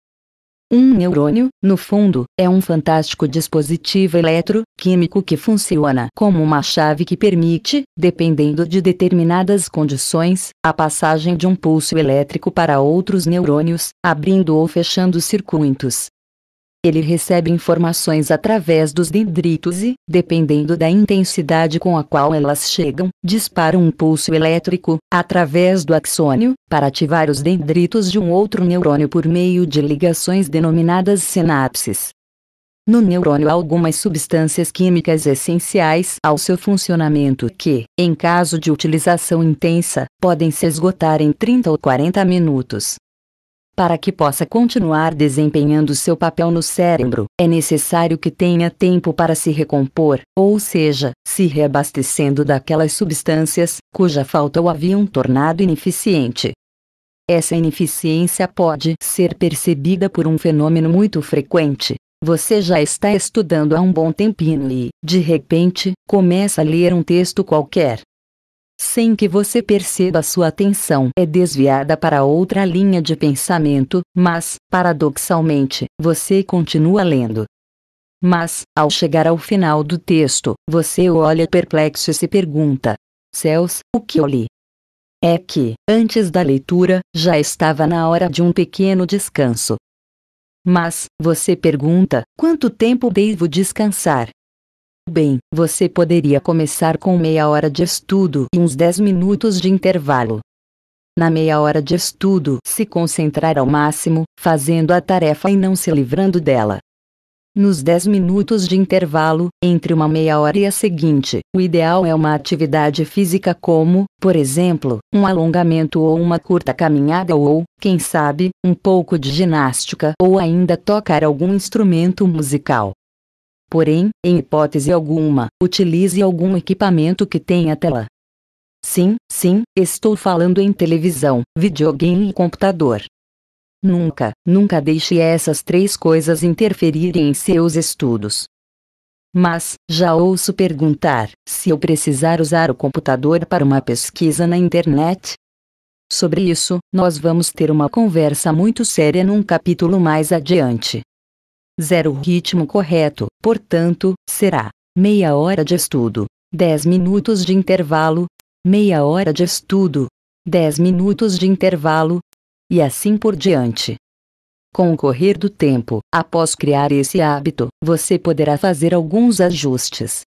um neurônio, no fundo, é um fantástico dispositivo eletroquímico que funciona como uma chave que permite, dependendo de determinadas condições, a passagem de um pulso elétrico para outros neurônios, abrindo ou fechando circuitos, ele recebe informações através dos dendritos e, dependendo da intensidade com a qual elas chegam, dispara um pulso elétrico, através do axônio, para ativar os dendritos de um outro neurônio por meio de ligações denominadas sinapses. No neurônio há algumas substâncias químicas essenciais ao seu funcionamento que, em caso de utilização intensa, podem se esgotar em 30 ou 40 minutos. Para que possa continuar desempenhando seu papel no cérebro, é necessário que tenha tempo para se recompor, ou seja, se reabastecendo daquelas substâncias cuja falta o haviam tornado ineficiente. Essa ineficiência pode ser percebida por um fenômeno muito frequente. Você já está estudando há um bom tempinho e, de repente, começa a ler um texto qualquer, sem que você perceba sua atenção é desviada para outra linha de pensamento, mas, paradoxalmente, você continua lendo. Mas, ao chegar ao final do texto, você olha perplexo e se pergunta: Céus, o que eu li? É que, antes da leitura, já estava na hora de um pequeno descanso. Mas, você pergunta: quanto tempo devo descansar? Bem, você poderia começar com meia hora de estudo e uns 10 minutos de intervalo. Na meia hora de estudo, se concentrar ao máximo, fazendo a tarefa e não se livrando dela. Nos 10 minutos de intervalo, entre uma meia hora e a seguinte, o ideal é uma atividade física como, por exemplo, um alongamento ou uma curta caminhada ou, quem sabe, um pouco de ginástica ou ainda tocar algum instrumento musical. Porém, em hipótese alguma, utilize algum equipamento que tenha tela. Sim, sim, estou falando em televisão, videogame e computador. Nunca, nunca deixe essas três coisas interferirem em seus estudos. Mas, já ouço perguntar: se eu precisar usar o computador para uma pesquisa na internet? Sobre isso, nós vamos ter uma conversa muito séria num capítulo mais adiante zero ritmo correto, portanto, será meia hora de estudo, 10 minutos de intervalo, meia hora de estudo, 10 minutos de intervalo, e assim por diante. Com o correr do tempo, após criar esse hábito, você poderá fazer alguns ajustes.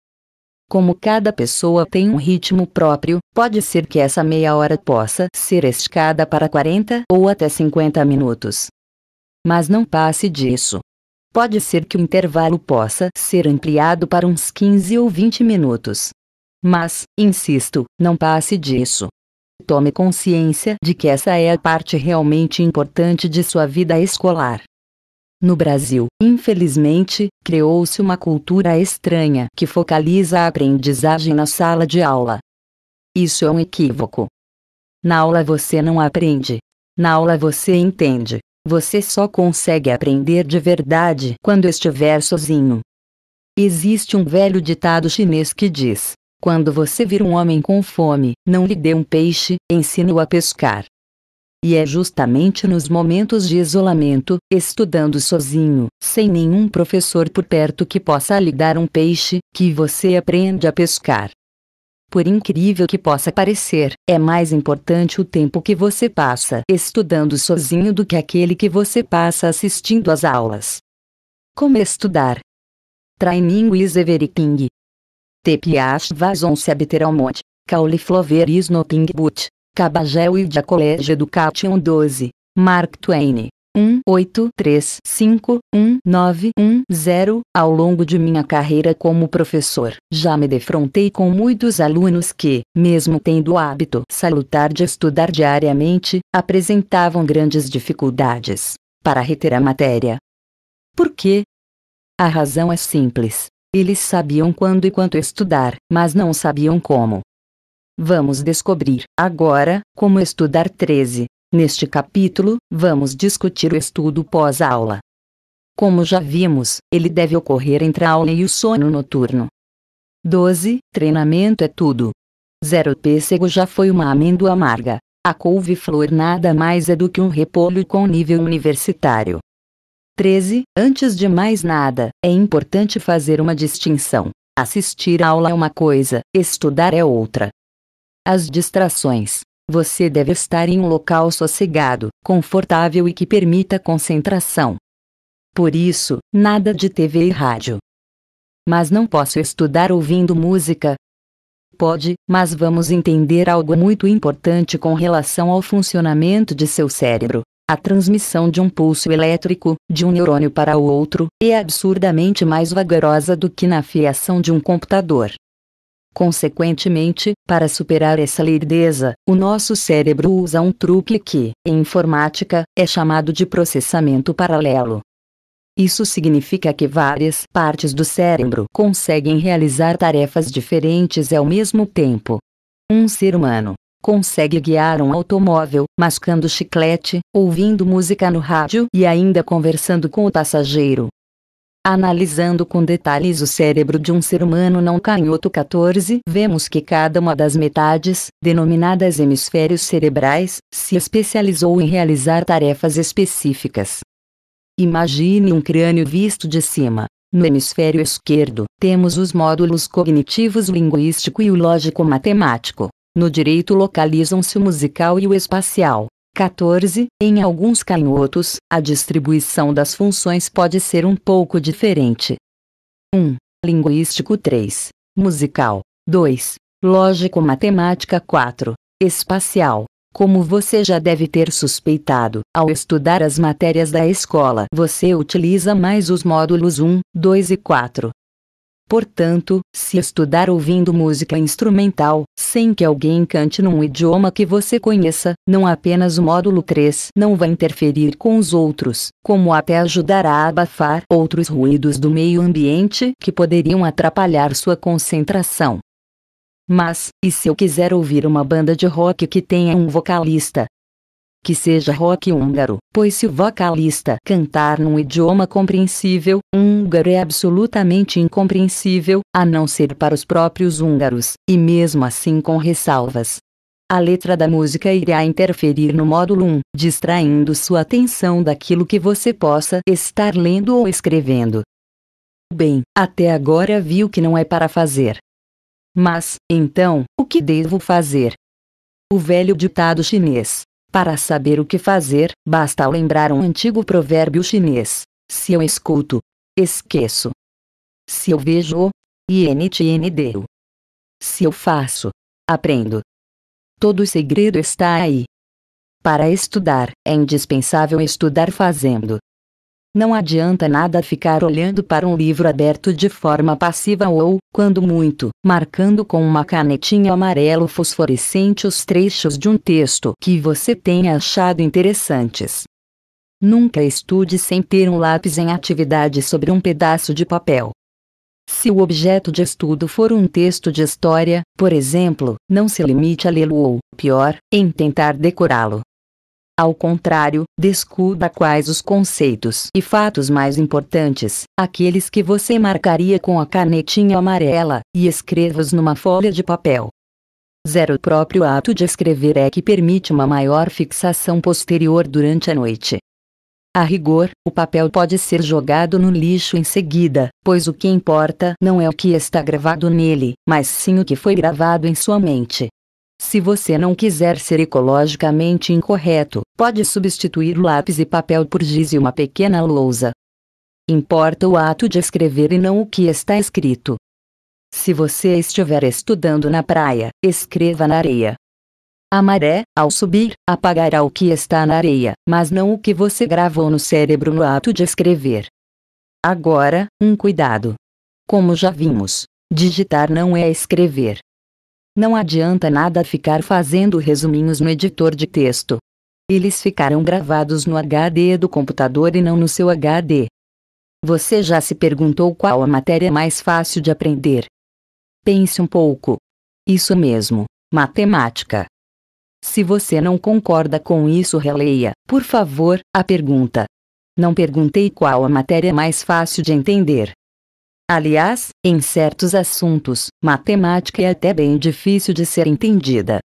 Como cada pessoa tem um ritmo próprio, pode ser que essa meia hora possa ser esticada para 40 ou até 50 minutos. Mas não passe disso. Pode ser que o intervalo possa ser ampliado para uns 15 ou 20 minutos. Mas, insisto, não passe disso. Tome consciência de que essa é a parte realmente importante de sua vida escolar. No Brasil, infelizmente, criou-se uma cultura estranha que focaliza a aprendizagem na sala de aula. Isso é um equívoco. Na aula você não aprende. Na aula você entende. Você só consegue aprender de verdade quando estiver sozinho. Existe um velho ditado chinês que diz: Quando você vir um homem com fome, não lhe dê um peixe, ensine-o a pescar. E é justamente nos momentos de isolamento, estudando sozinho, sem nenhum professor por perto que possa lhe dar um peixe, que você aprende a pescar. Por incrível que possa parecer, é mais importante o tempo que você passa estudando sozinho do que aquele que você passa assistindo às aulas. Como estudar? Training is everything. Te piache vas on s'habiter cauliflower is nothing but, Cabagel e de College Education 12, Mark Twain. 18351910 ao longo de minha carreira como professor. Já me defrontei com muitos alunos que, mesmo tendo o hábito salutar de estudar diariamente, apresentavam grandes dificuldades para reter a matéria. Por quê? A razão é simples. Eles sabiam quando e quanto estudar, mas não sabiam como. Vamos descobrir, agora, como estudar 13 Neste capítulo, vamos discutir o estudo pós-aula. Como já vimos, ele deve ocorrer entre a aula e o sono noturno. 12. Treinamento é tudo. Zero pêssego já foi uma amêndoa amarga. A couve-flor nada mais é do que um repolho com nível universitário. 13. Antes de mais nada, é importante fazer uma distinção. Assistir a aula é uma coisa, estudar é outra. As distrações, você deve estar em um local sossegado, confortável e que permita concentração. Por isso, nada de TV e rádio. Mas não posso estudar ouvindo música? Pode, mas vamos entender algo muito importante com relação ao funcionamento de seu cérebro. A transmissão de um pulso elétrico, de um neurônio para o outro, é absurdamente mais vagarosa do que na fiação de um computador. Consequentemente, para superar essa lerdeza, o nosso cérebro usa um truque que, em informática, é chamado de processamento paralelo. Isso significa que várias partes do cérebro conseguem realizar tarefas diferentes ao mesmo tempo. Um ser humano consegue guiar um automóvel, mascando chiclete, ouvindo música no rádio e ainda conversando com o passageiro. Analisando com detalhes o cérebro de um ser humano não canhoto 14, vemos que cada uma das metades, denominadas hemisférios cerebrais, se especializou em realizar tarefas específicas. Imagine um crânio visto de cima. No hemisfério esquerdo, temos os módulos cognitivos linguístico e o lógico-matemático. No direito localizam-se o musical e o espacial. 14. Em alguns canhotos, a distribuição das funções pode ser um pouco diferente. 1. Linguístico 3. Musical 2. Lógico-matemática 4. Espacial. Como você já deve ter suspeitado, ao estudar as matérias da escola, você utiliza mais os módulos 1, 2 e 4. Portanto, se estudar ouvindo música instrumental, sem que alguém cante num idioma que você conheça, não apenas o módulo 3 não vai interferir com os outros, como até ajudará a abafar outros ruídos do meio ambiente que poderiam atrapalhar sua concentração. Mas, e se eu quiser ouvir uma banda de rock que tenha um vocalista, que seja rock húngaro, pois se o vocalista cantar num idioma compreensível, húngaro é absolutamente incompreensível, a não ser para os próprios húngaros, e mesmo assim com ressalvas. A letra da música irá interferir no módulo 1, distraindo sua atenção daquilo que você possa estar lendo ou escrevendo. Bem, até agora viu que não é para fazer. Mas, então, o que devo fazer? O velho ditado chinês, para saber o que fazer, basta lembrar um antigo provérbio chinês: Se eu escuto, esqueço. Se eu vejo, INTNDO. Se eu faço, aprendo. Todo o segredo está aí. Para estudar, é indispensável estudar fazendo. Não adianta nada ficar olhando para um livro aberto de forma passiva ou, quando muito, marcando com uma canetinha amarelo fosforescente os trechos de um texto que você tenha achado interessantes. Nunca estude sem ter um lápis em atividade sobre um pedaço de papel. Se o objeto de estudo for um texto de história, por exemplo, não se limite a lê-lo ou, pior, em tentar decorá-lo. Ao contrário, descubra quais os conceitos e fatos mais importantes, aqueles que você marcaria com a canetinha amarela, e escreva-os numa folha de papel. Zero o próprio ato de escrever é que permite uma maior fixação posterior durante a noite. A rigor, o papel pode ser jogado no lixo em seguida, pois o que importa não é o que está gravado nele, mas sim o que foi gravado em sua mente. Se você não quiser ser ecologicamente incorreto, pode substituir lápis e papel por giz e uma pequena lousa. Importa o ato de escrever e não o que está escrito. Se você estiver estudando na praia, escreva na areia. A maré, ao subir, apagará o que está na areia, mas não o que você gravou no cérebro no ato de escrever. Agora, um cuidado. Como já vimos, digitar não é escrever. Não adianta nada ficar fazendo resuminhos no editor de texto. Eles ficaram gravados no HD do computador e não no seu HD. Você já se perguntou qual a matéria mais fácil de aprender? Pense um pouco. Isso mesmo, matemática. Se você não concorda com isso, releia, por favor, a pergunta. Não perguntei qual a matéria mais fácil de entender. Aliás, em certos assuntos, matemática é até bem difícil de ser entendida.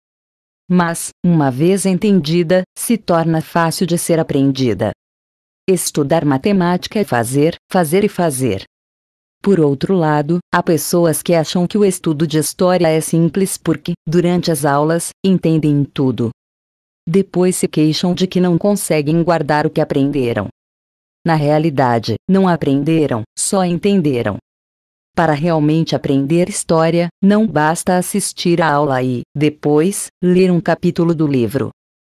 Mas, uma vez entendida, se torna fácil de ser aprendida. Estudar matemática é fazer, fazer e fazer. Por outro lado, há pessoas que acham que o estudo de história é simples porque, durante as aulas, entendem tudo. Depois se queixam de que não conseguem guardar o que aprenderam. Na realidade, não aprenderam, só entenderam. Para realmente aprender história, não basta assistir à aula e, depois, ler um capítulo do livro.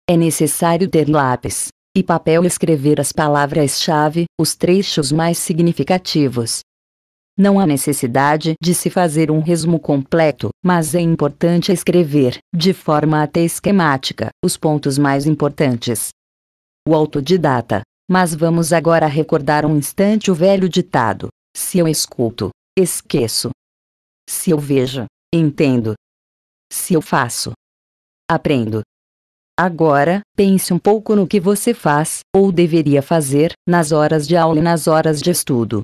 É necessário ter lápis e papel e escrever as palavras-chave, os trechos mais significativos. Não há necessidade de se fazer um resumo completo, mas é importante escrever, de forma até esquemática, os pontos mais importantes. O autodidata. Mas vamos agora recordar um instante o velho ditado: se eu escuto, esqueço. Se eu vejo, entendo. Se eu faço, aprendo. Agora, pense um pouco no que você faz ou deveria fazer nas horas de aula e nas horas de estudo.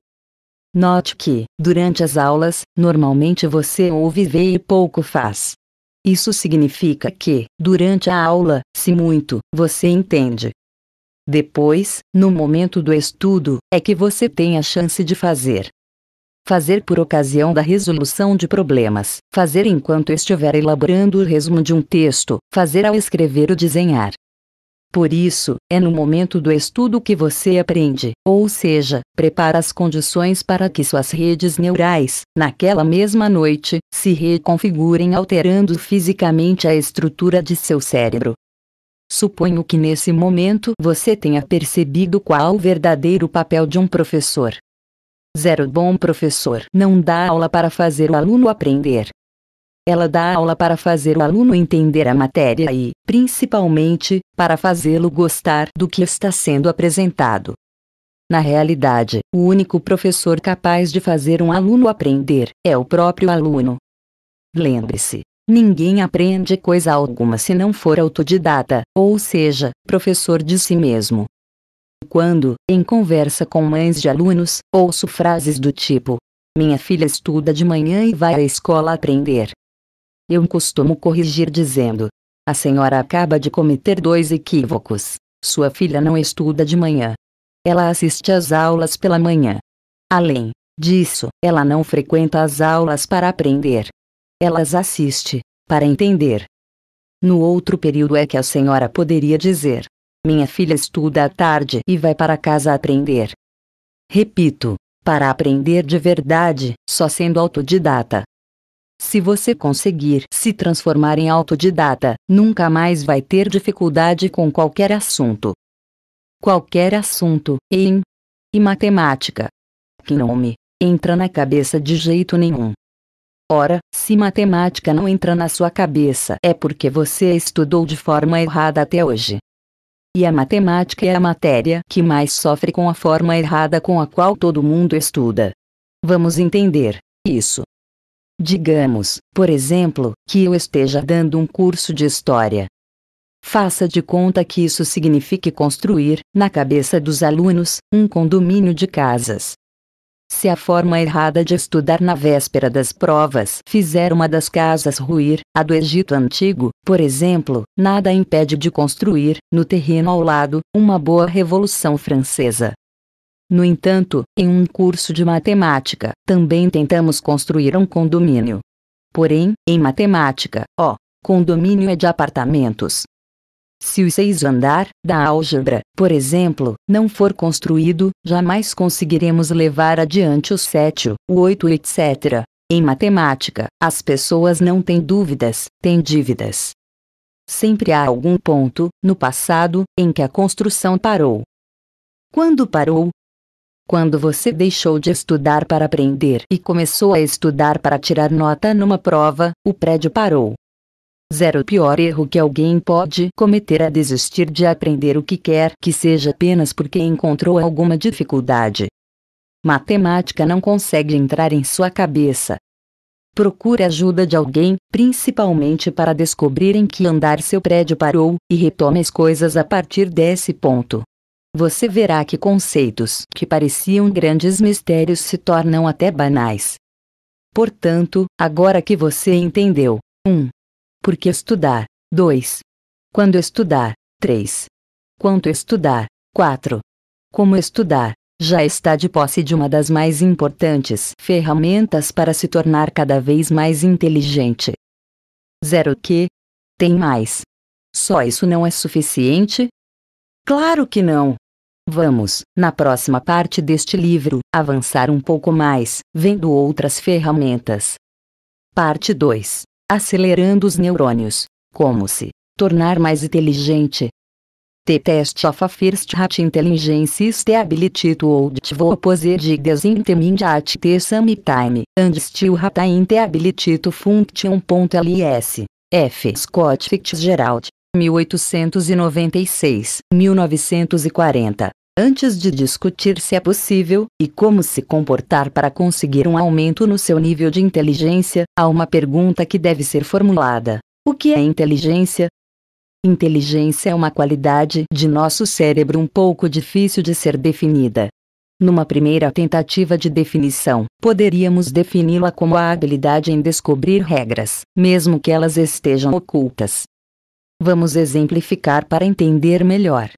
Note que, durante as aulas, normalmente você ouve vê e pouco faz. Isso significa que, durante a aula, se muito, você entende. Depois, no momento do estudo, é que você tem a chance de fazer. Fazer por ocasião da resolução de problemas. Fazer enquanto estiver elaborando o resumo de um texto. Fazer ao escrever ou desenhar. Por isso, é no momento do estudo que você aprende, ou seja, prepara as condições para que suas redes neurais, naquela mesma noite, se reconfigurem alterando fisicamente a estrutura de seu cérebro. Suponho que nesse momento você tenha percebido qual o verdadeiro papel de um professor. Zero bom professor não dá aula para fazer o aluno aprender. Ela dá aula para fazer o aluno entender a matéria e, principalmente, para fazê-lo gostar do que está sendo apresentado. Na realidade, o único professor capaz de fazer um aluno aprender é o próprio aluno. Lembre-se, ninguém aprende coisa alguma se não for autodidata, ou seja, professor de si mesmo quando, em conversa com mães de alunos, ouço frases do tipo: Minha filha estuda de manhã e vai à escola aprender. Eu costumo corrigir dizendo: A senhora acaba de cometer dois equívocos. Sua filha não estuda de manhã. Ela assiste às aulas pela manhã. Além disso, ela não frequenta as aulas para aprender. Elas assiste para entender. No outro período é que a senhora poderia dizer: minha filha estuda à tarde e vai para casa aprender. Repito, para aprender de verdade, só sendo autodidata. Se você conseguir se transformar em autodidata, nunca mais vai ter dificuldade com qualquer assunto. Qualquer assunto, em e matemática. Que nome entra na cabeça de jeito nenhum. Ora, se matemática não entra na sua cabeça é porque você estudou de forma errada até hoje. E a matemática é a matéria que mais sofre com a forma errada com a qual todo mundo estuda. Vamos entender isso. Digamos, por exemplo, que eu esteja dando um curso de história. Faça de conta que isso signifique construir, na cabeça dos alunos, um condomínio de casas. Se a forma errada de estudar na véspera das provas fizer uma das casas ruir, a do Egito Antigo, por exemplo, nada impede de construir, no terreno ao lado, uma boa Revolução Francesa. No entanto, em um curso de matemática, também tentamos construir um condomínio. Porém, em matemática, ó, condomínio é de apartamentos, se o seis andar da álgebra, por exemplo, não for construído, jamais conseguiremos levar adiante o 7, o 8, etc. Em matemática, as pessoas não têm dúvidas, têm dívidas. Sempre há algum ponto, no passado, em que a construção parou. Quando parou? Quando você deixou de estudar para aprender e começou a estudar para tirar nota numa prova, o prédio parou. Zero. O pior erro que alguém pode cometer é desistir de aprender o que quer que seja apenas porque encontrou alguma dificuldade. Matemática não consegue entrar em sua cabeça. Procure ajuda de alguém, principalmente para descobrir em que andar seu prédio parou, e retome as coisas a partir desse ponto. Você verá que conceitos que pareciam grandes mistérios se tornam até banais. Portanto, agora que você entendeu 1. Um, porque estudar. 2. Quando estudar. 3. Quanto estudar. 4. Como estudar. Já está de posse de uma das mais importantes ferramentas para se tornar cada vez mais inteligente. Zero que tem mais. Só isso não é suficiente? Claro que não! Vamos, na próxima parte deste livro, avançar um pouco mais, vendo outras ferramentas. Parte 2 acelerando os neurônios. Como se tornar mais inteligente? The test of a first rat intelligence is the ability to hold opposite the sentiment at the same time, and still have the ability to function. F. Scott Fitzgerald, 1896-1940 antes de discutir se é possível e como se comportar para conseguir um aumento no seu nível de inteligência, há uma pergunta que deve ser formulada: O que é inteligência? Inteligência é uma qualidade de nosso cérebro um pouco difícil de ser definida. Numa primeira tentativa de definição, poderíamos defini-la como a habilidade em descobrir regras, mesmo que elas estejam ocultas. Vamos exemplificar para entender melhor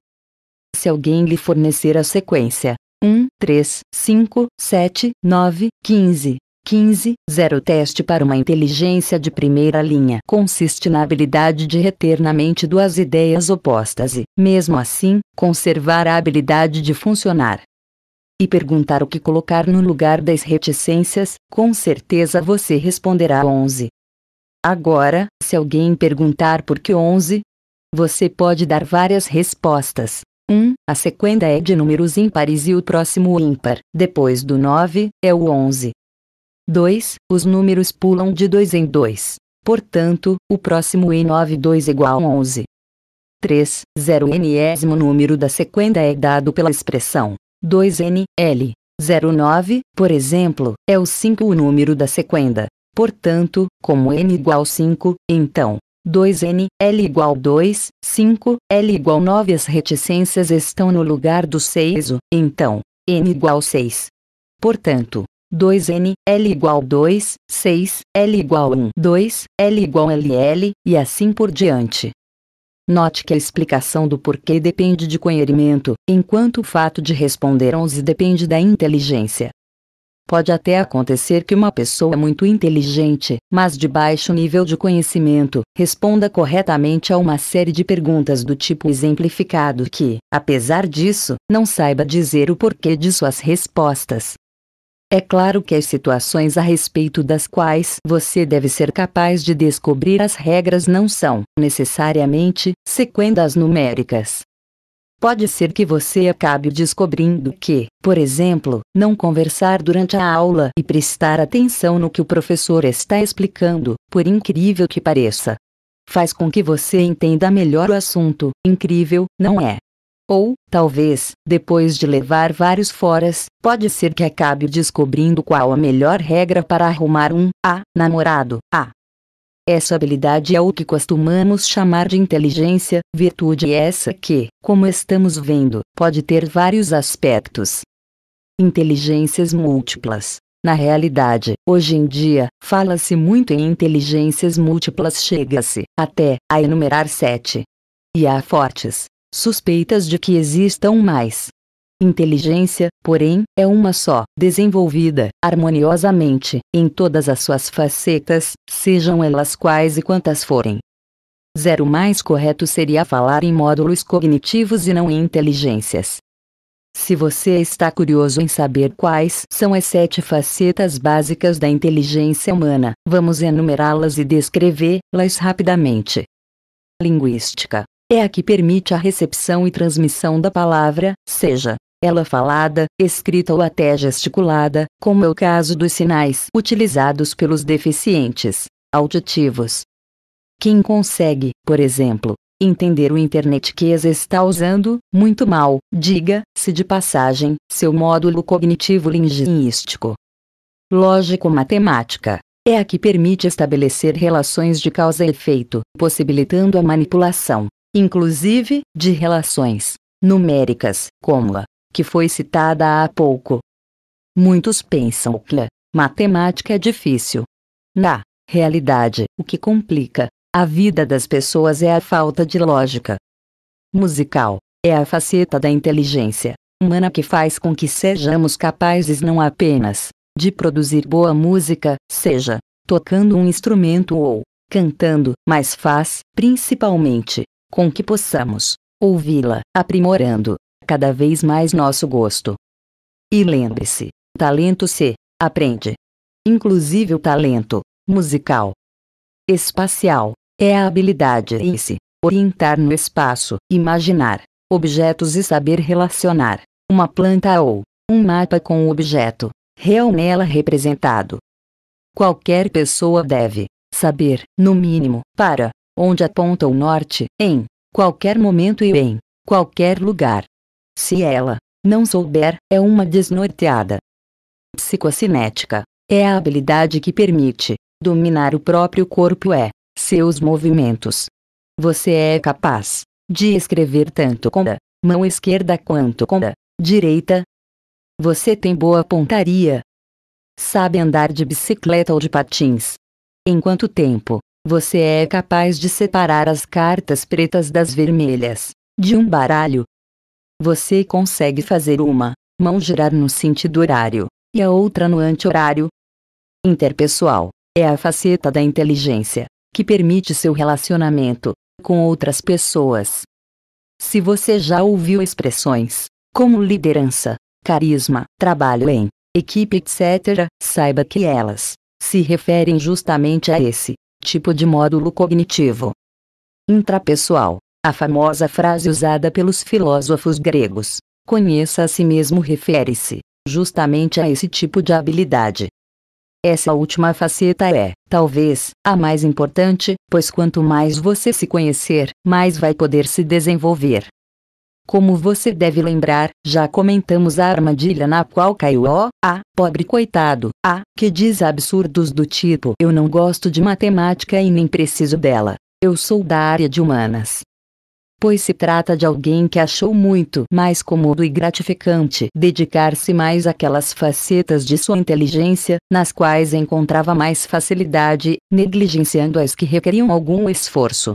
se alguém lhe fornecer a sequência 1, 3, 5, 7, 9, 15. 15. Zero teste para uma inteligência de primeira linha consiste na habilidade de reter na mente duas ideias opostas e, mesmo assim, conservar a habilidade de funcionar. E perguntar o que colocar no lugar das reticências, com certeza você responderá 11. Agora, se alguém perguntar por que 11, você pode dar várias respostas. 1, a sequenda é de números ímpares e o próximo ímpar, depois do 9, é o 11. 2, os números pulam de 2 em 2. Portanto, o próximo é 92 igual a 11. 3, 0nésimo número da sequenda é dado pela expressão 2n, L. 09, por exemplo, é o 5 o número da sequenda. Portanto, como n igual 5, então, 2n, L igual 2, 5, L igual 9 as reticências estão no lugar do seiso, então, n igual 6. Portanto, 2n, L igual 2, 6, L igual 1, 2, L igual LL, e assim por diante. Note que a explicação do porquê depende de conhecimento, enquanto o fato de responder 11 depende da inteligência. Pode até acontecer que uma pessoa é muito inteligente, mas de baixo nível de conhecimento, responda corretamente a uma série de perguntas do tipo exemplificado que, apesar disso, não saiba dizer o porquê de suas respostas. É claro que as situações a respeito das quais você deve ser capaz de descobrir as regras não são, necessariamente, sequendas numéricas, Pode ser que você acabe descobrindo que, por exemplo, não conversar durante a aula e prestar atenção no que o professor está explicando, por incrível que pareça, faz com que você entenda melhor o assunto, incrível, não é? Ou, talvez, depois de levar vários foras, pode ser que acabe descobrindo qual a melhor regra para arrumar um a namorado, a essa habilidade é o que costumamos chamar de inteligência, virtude essa que, como estamos vendo, pode ter vários aspectos. Inteligências múltiplas. Na realidade, hoje em dia, fala-se muito em inteligências múltiplas, chega-se até a enumerar sete. E há fortes suspeitas de que existam mais. Inteligência, porém, é uma só, desenvolvida, harmoniosamente, em todas as suas facetas, sejam elas quais e quantas forem. Zero mais correto seria falar em módulos cognitivos e não em inteligências. Se você está curioso em saber quais são as sete facetas básicas da inteligência humana, vamos enumerá-las e descrevê-las rapidamente. Linguística é a que permite a recepção e transmissão da palavra, seja ela falada, escrita ou até gesticulada, como é o caso dos sinais utilizados pelos deficientes auditivos. Quem consegue, por exemplo, entender o internetquês está usando, muito mal, diga-se de passagem, seu módulo cognitivo linguístico. Lógico-matemática é a que permite estabelecer relações de causa e efeito, possibilitando a manipulação, inclusive, de relações numéricas, como a que foi citada há pouco. Muitos pensam que matemática é difícil. Na realidade, o que complica a vida das pessoas é a falta de lógica. Musical é a faceta da inteligência humana que faz com que sejamos capazes não apenas de produzir boa música, seja tocando um instrumento ou cantando, mas faz, principalmente, com que possamos ouvi-la, aprimorando cada vez mais nosso gosto. E lembre-se, talento se aprende. Inclusive o talento musical. Espacial é a habilidade em se orientar no espaço, imaginar objetos e saber relacionar uma planta ou um mapa com o objeto real nela representado. Qualquer pessoa deve saber, no mínimo, para onde aponta o norte, em qualquer momento e em qualquer lugar. Se ela não souber, é uma desnorteada. Psicocinética é a habilidade que permite dominar o próprio corpo e seus movimentos. Você é capaz de escrever tanto com a mão esquerda quanto com a direita. Você tem boa pontaria. Sabe andar de bicicleta ou de patins. Em quanto tempo você é capaz de separar as cartas pretas das vermelhas de um baralho? você consegue fazer uma mão girar no sentido horário e a outra no anti-horário. Interpessoal é a faceta da inteligência que permite seu relacionamento com outras pessoas. Se você já ouviu expressões como liderança, carisma, trabalho em equipe, etc., saiba que elas se referem justamente a esse tipo de módulo cognitivo. Intrapessoal a famosa frase usada pelos filósofos gregos, conheça a si mesmo refere-se, justamente a esse tipo de habilidade. Essa última faceta é, talvez, a mais importante, pois quanto mais você se conhecer, mais vai poder se desenvolver. Como você deve lembrar, já comentamos a armadilha na qual caiu o, a, pobre coitado, a, que diz absurdos do tipo eu não gosto de matemática e nem preciso dela, eu sou da área de humanas pois se trata de alguém que achou muito mais cômodo e gratificante dedicar-se mais àquelas facetas de sua inteligência, nas quais encontrava mais facilidade, negligenciando as que requeriam algum esforço.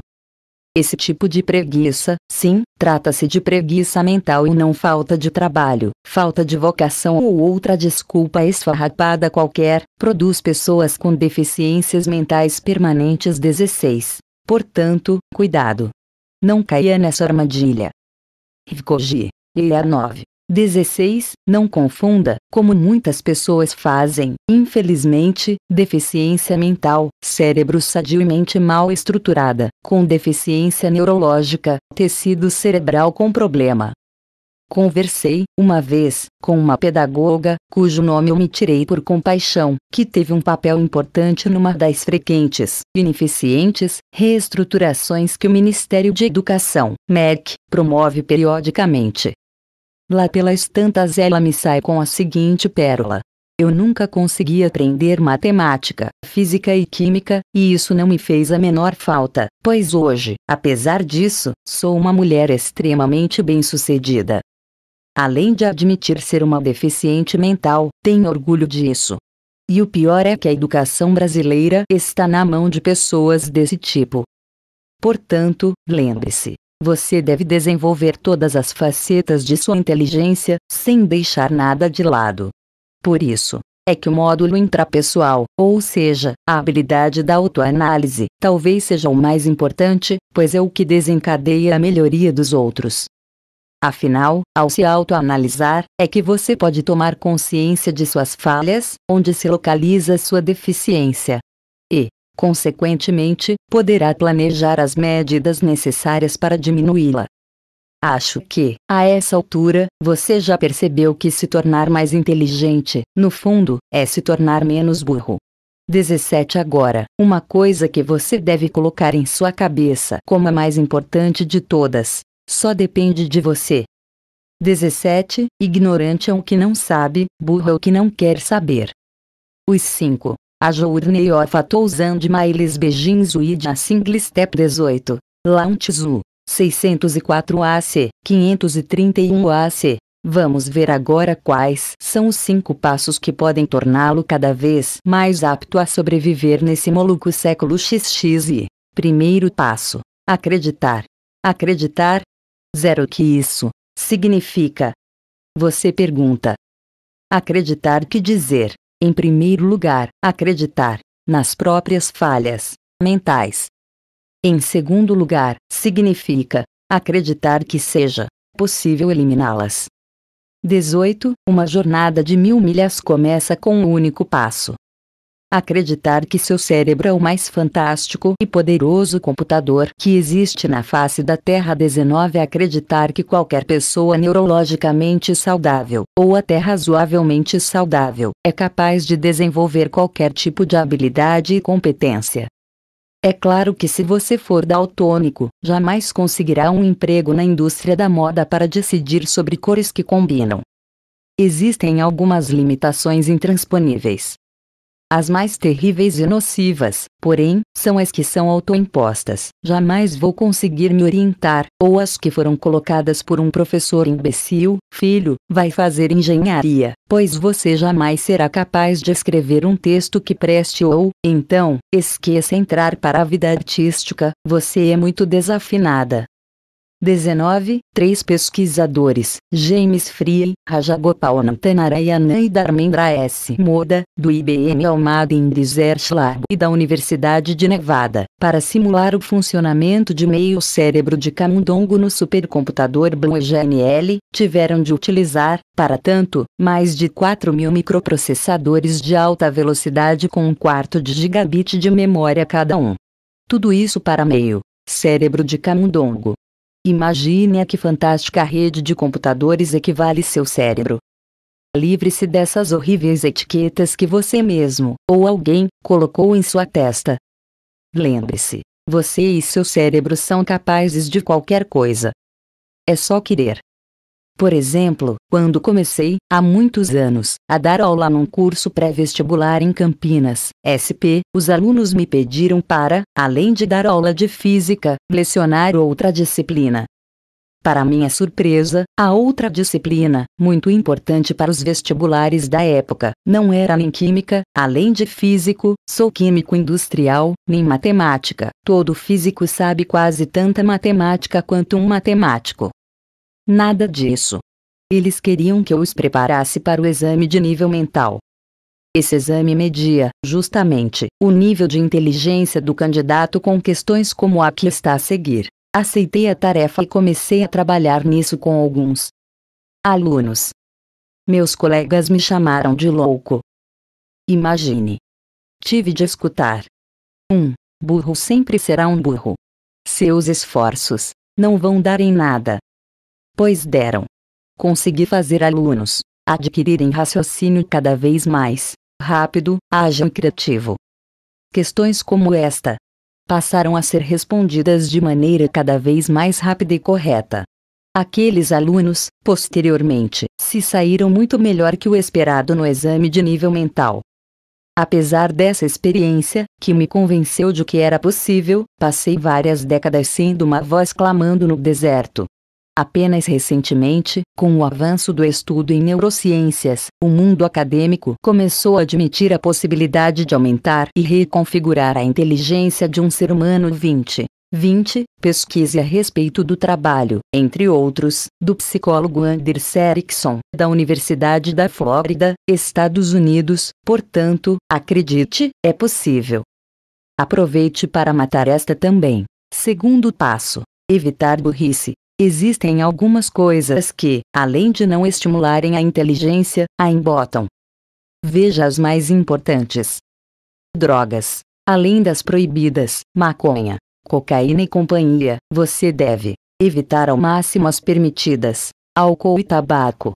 Esse tipo de preguiça, sim, trata-se de preguiça mental e não falta de trabalho, falta de vocação ou outra desculpa esfarrapada qualquer, produz pessoas com deficiências mentais permanentes. 16. Portanto, cuidado, não caia nessa armadilha. Rivkoji, EA 9. 16. Não confunda, como muitas pessoas fazem, infelizmente, deficiência mental, cérebro sadio e mente mal estruturada, com deficiência neurológica, tecido cerebral com problema, Conversei, uma vez, com uma pedagoga, cujo nome omitirei por compaixão, que teve um papel importante numa das frequentes, ineficientes, reestruturações que o Ministério de Educação, MEC, promove periodicamente. Lá pelas tantas ela me sai com a seguinte pérola. Eu nunca consegui aprender matemática, física e química, e isso não me fez a menor falta, pois hoje, apesar disso, sou uma mulher extremamente bem-sucedida, além de admitir ser uma deficiente mental, tem orgulho disso. E o pior é que a educação brasileira está na mão de pessoas desse tipo. Portanto, lembre-se, você deve desenvolver todas as facetas de sua inteligência, sem deixar nada de lado. Por isso, é que o módulo intrapessoal, ou seja, a habilidade da autoanálise, talvez seja o mais importante, pois é o que desencadeia a melhoria dos outros. Afinal, ao se autoanalisar, é que você pode tomar consciência de suas falhas, onde se localiza sua deficiência. E, consequentemente, poderá planejar as medidas necessárias para diminuí-la. Acho que, a essa altura, você já percebeu que se tornar mais inteligente, no fundo, é se tornar menos burro. 17 Agora, uma coisa que você deve colocar em sua cabeça como a mais importante de todas, só depende de você. 17. Ignorante é o que não sabe, burro é o que não quer saber. Os 5. A journey of a thousand miles begins with a single step 18. Launch Tzu. 604 AC, 531 AC. Vamos ver agora quais são os cinco passos que podem torná-lo cada vez mais apto a sobreviver nesse maluco século XXI. Primeiro passo: acreditar. Acreditar Zero que isso significa? Você pergunta. Acreditar que dizer, em primeiro lugar, acreditar nas próprias falhas mentais. Em segundo lugar, significa acreditar que seja possível eliminá-las. 18. Uma jornada de mil milhas começa com um único passo acreditar que seu cérebro é o mais fantástico e poderoso computador que existe na face da Terra 19 acreditar que qualquer pessoa neurologicamente saudável ou até razoavelmente saudável é capaz de desenvolver qualquer tipo de habilidade e competência. É claro que se você for daltônico, jamais conseguirá um emprego na indústria da moda para decidir sobre cores que combinam. Existem algumas limitações intransponíveis, as mais terríveis e nocivas, porém, são as que são autoimpostas. Jamais vou conseguir me orientar, ou as que foram colocadas por um professor imbecil, filho, vai fazer engenharia, pois você jamais será capaz de escrever um texto que preste ou, então, esqueça entrar para a vida artística, você é muito desafinada. 19. Três pesquisadores, James Free, Rajagopal Nantanarayana e Dharmendra S. Moda, do IBM Almada in Research Lab e da Universidade de Nevada, para simular o funcionamento de meio cérebro de camundongo no supercomputador Blue GNL, tiveram de utilizar, para tanto, mais de 4 mil microprocessadores de alta velocidade com um quarto de gigabit de memória cada um. Tudo isso para meio cérebro de camundongo. Imagine a que fantástica rede de computadores equivale seu cérebro. Livre-se dessas horríveis etiquetas que você mesmo, ou alguém, colocou em sua testa. Lembre-se, você e seu cérebro são capazes de qualquer coisa. É só querer. Por exemplo, quando comecei, há muitos anos, a dar aula num curso pré-vestibular em Campinas, SP, os alunos me pediram para, além de dar aula de física, lecionar outra disciplina. Para minha surpresa, a outra disciplina, muito importante para os vestibulares da época, não era nem química, além de físico, sou químico industrial, nem matemática. Todo físico sabe quase tanta matemática quanto um matemático. Nada disso. Eles queriam que eu os preparasse para o exame de nível mental. Esse exame media, justamente, o nível de inteligência do candidato com questões como a que está a seguir. Aceitei a tarefa e comecei a trabalhar nisso com alguns alunos. Meus colegas me chamaram de louco. Imagine. Tive de escutar. Um burro sempre será um burro. Seus esforços não vão dar em nada, pois deram. Consegui fazer alunos adquirirem raciocínio cada vez mais rápido, ágil e criativo. Questões como esta passaram a ser respondidas de maneira cada vez mais rápida e correta. Aqueles alunos, posteriormente, se saíram muito melhor que o esperado no exame de nível mental. Apesar dessa experiência, que me convenceu de que era possível, passei várias décadas sendo uma voz clamando no deserto. Apenas recentemente, com o avanço do estudo em neurociências, o mundo acadêmico começou a admitir a possibilidade de aumentar e reconfigurar a inteligência de um ser humano 20. 20. Pesquise a respeito do trabalho, entre outros, do psicólogo Anders Erickson, da Universidade da Flórida, Estados Unidos. Portanto, acredite, é possível. Aproveite para matar esta também. Segundo passo: evitar burrice. Existem algumas coisas que, além de não estimularem a inteligência, a embotam. Veja as mais importantes: drogas. Além das proibidas, maconha, cocaína e companhia, você deve evitar ao máximo as permitidas, álcool e tabaco.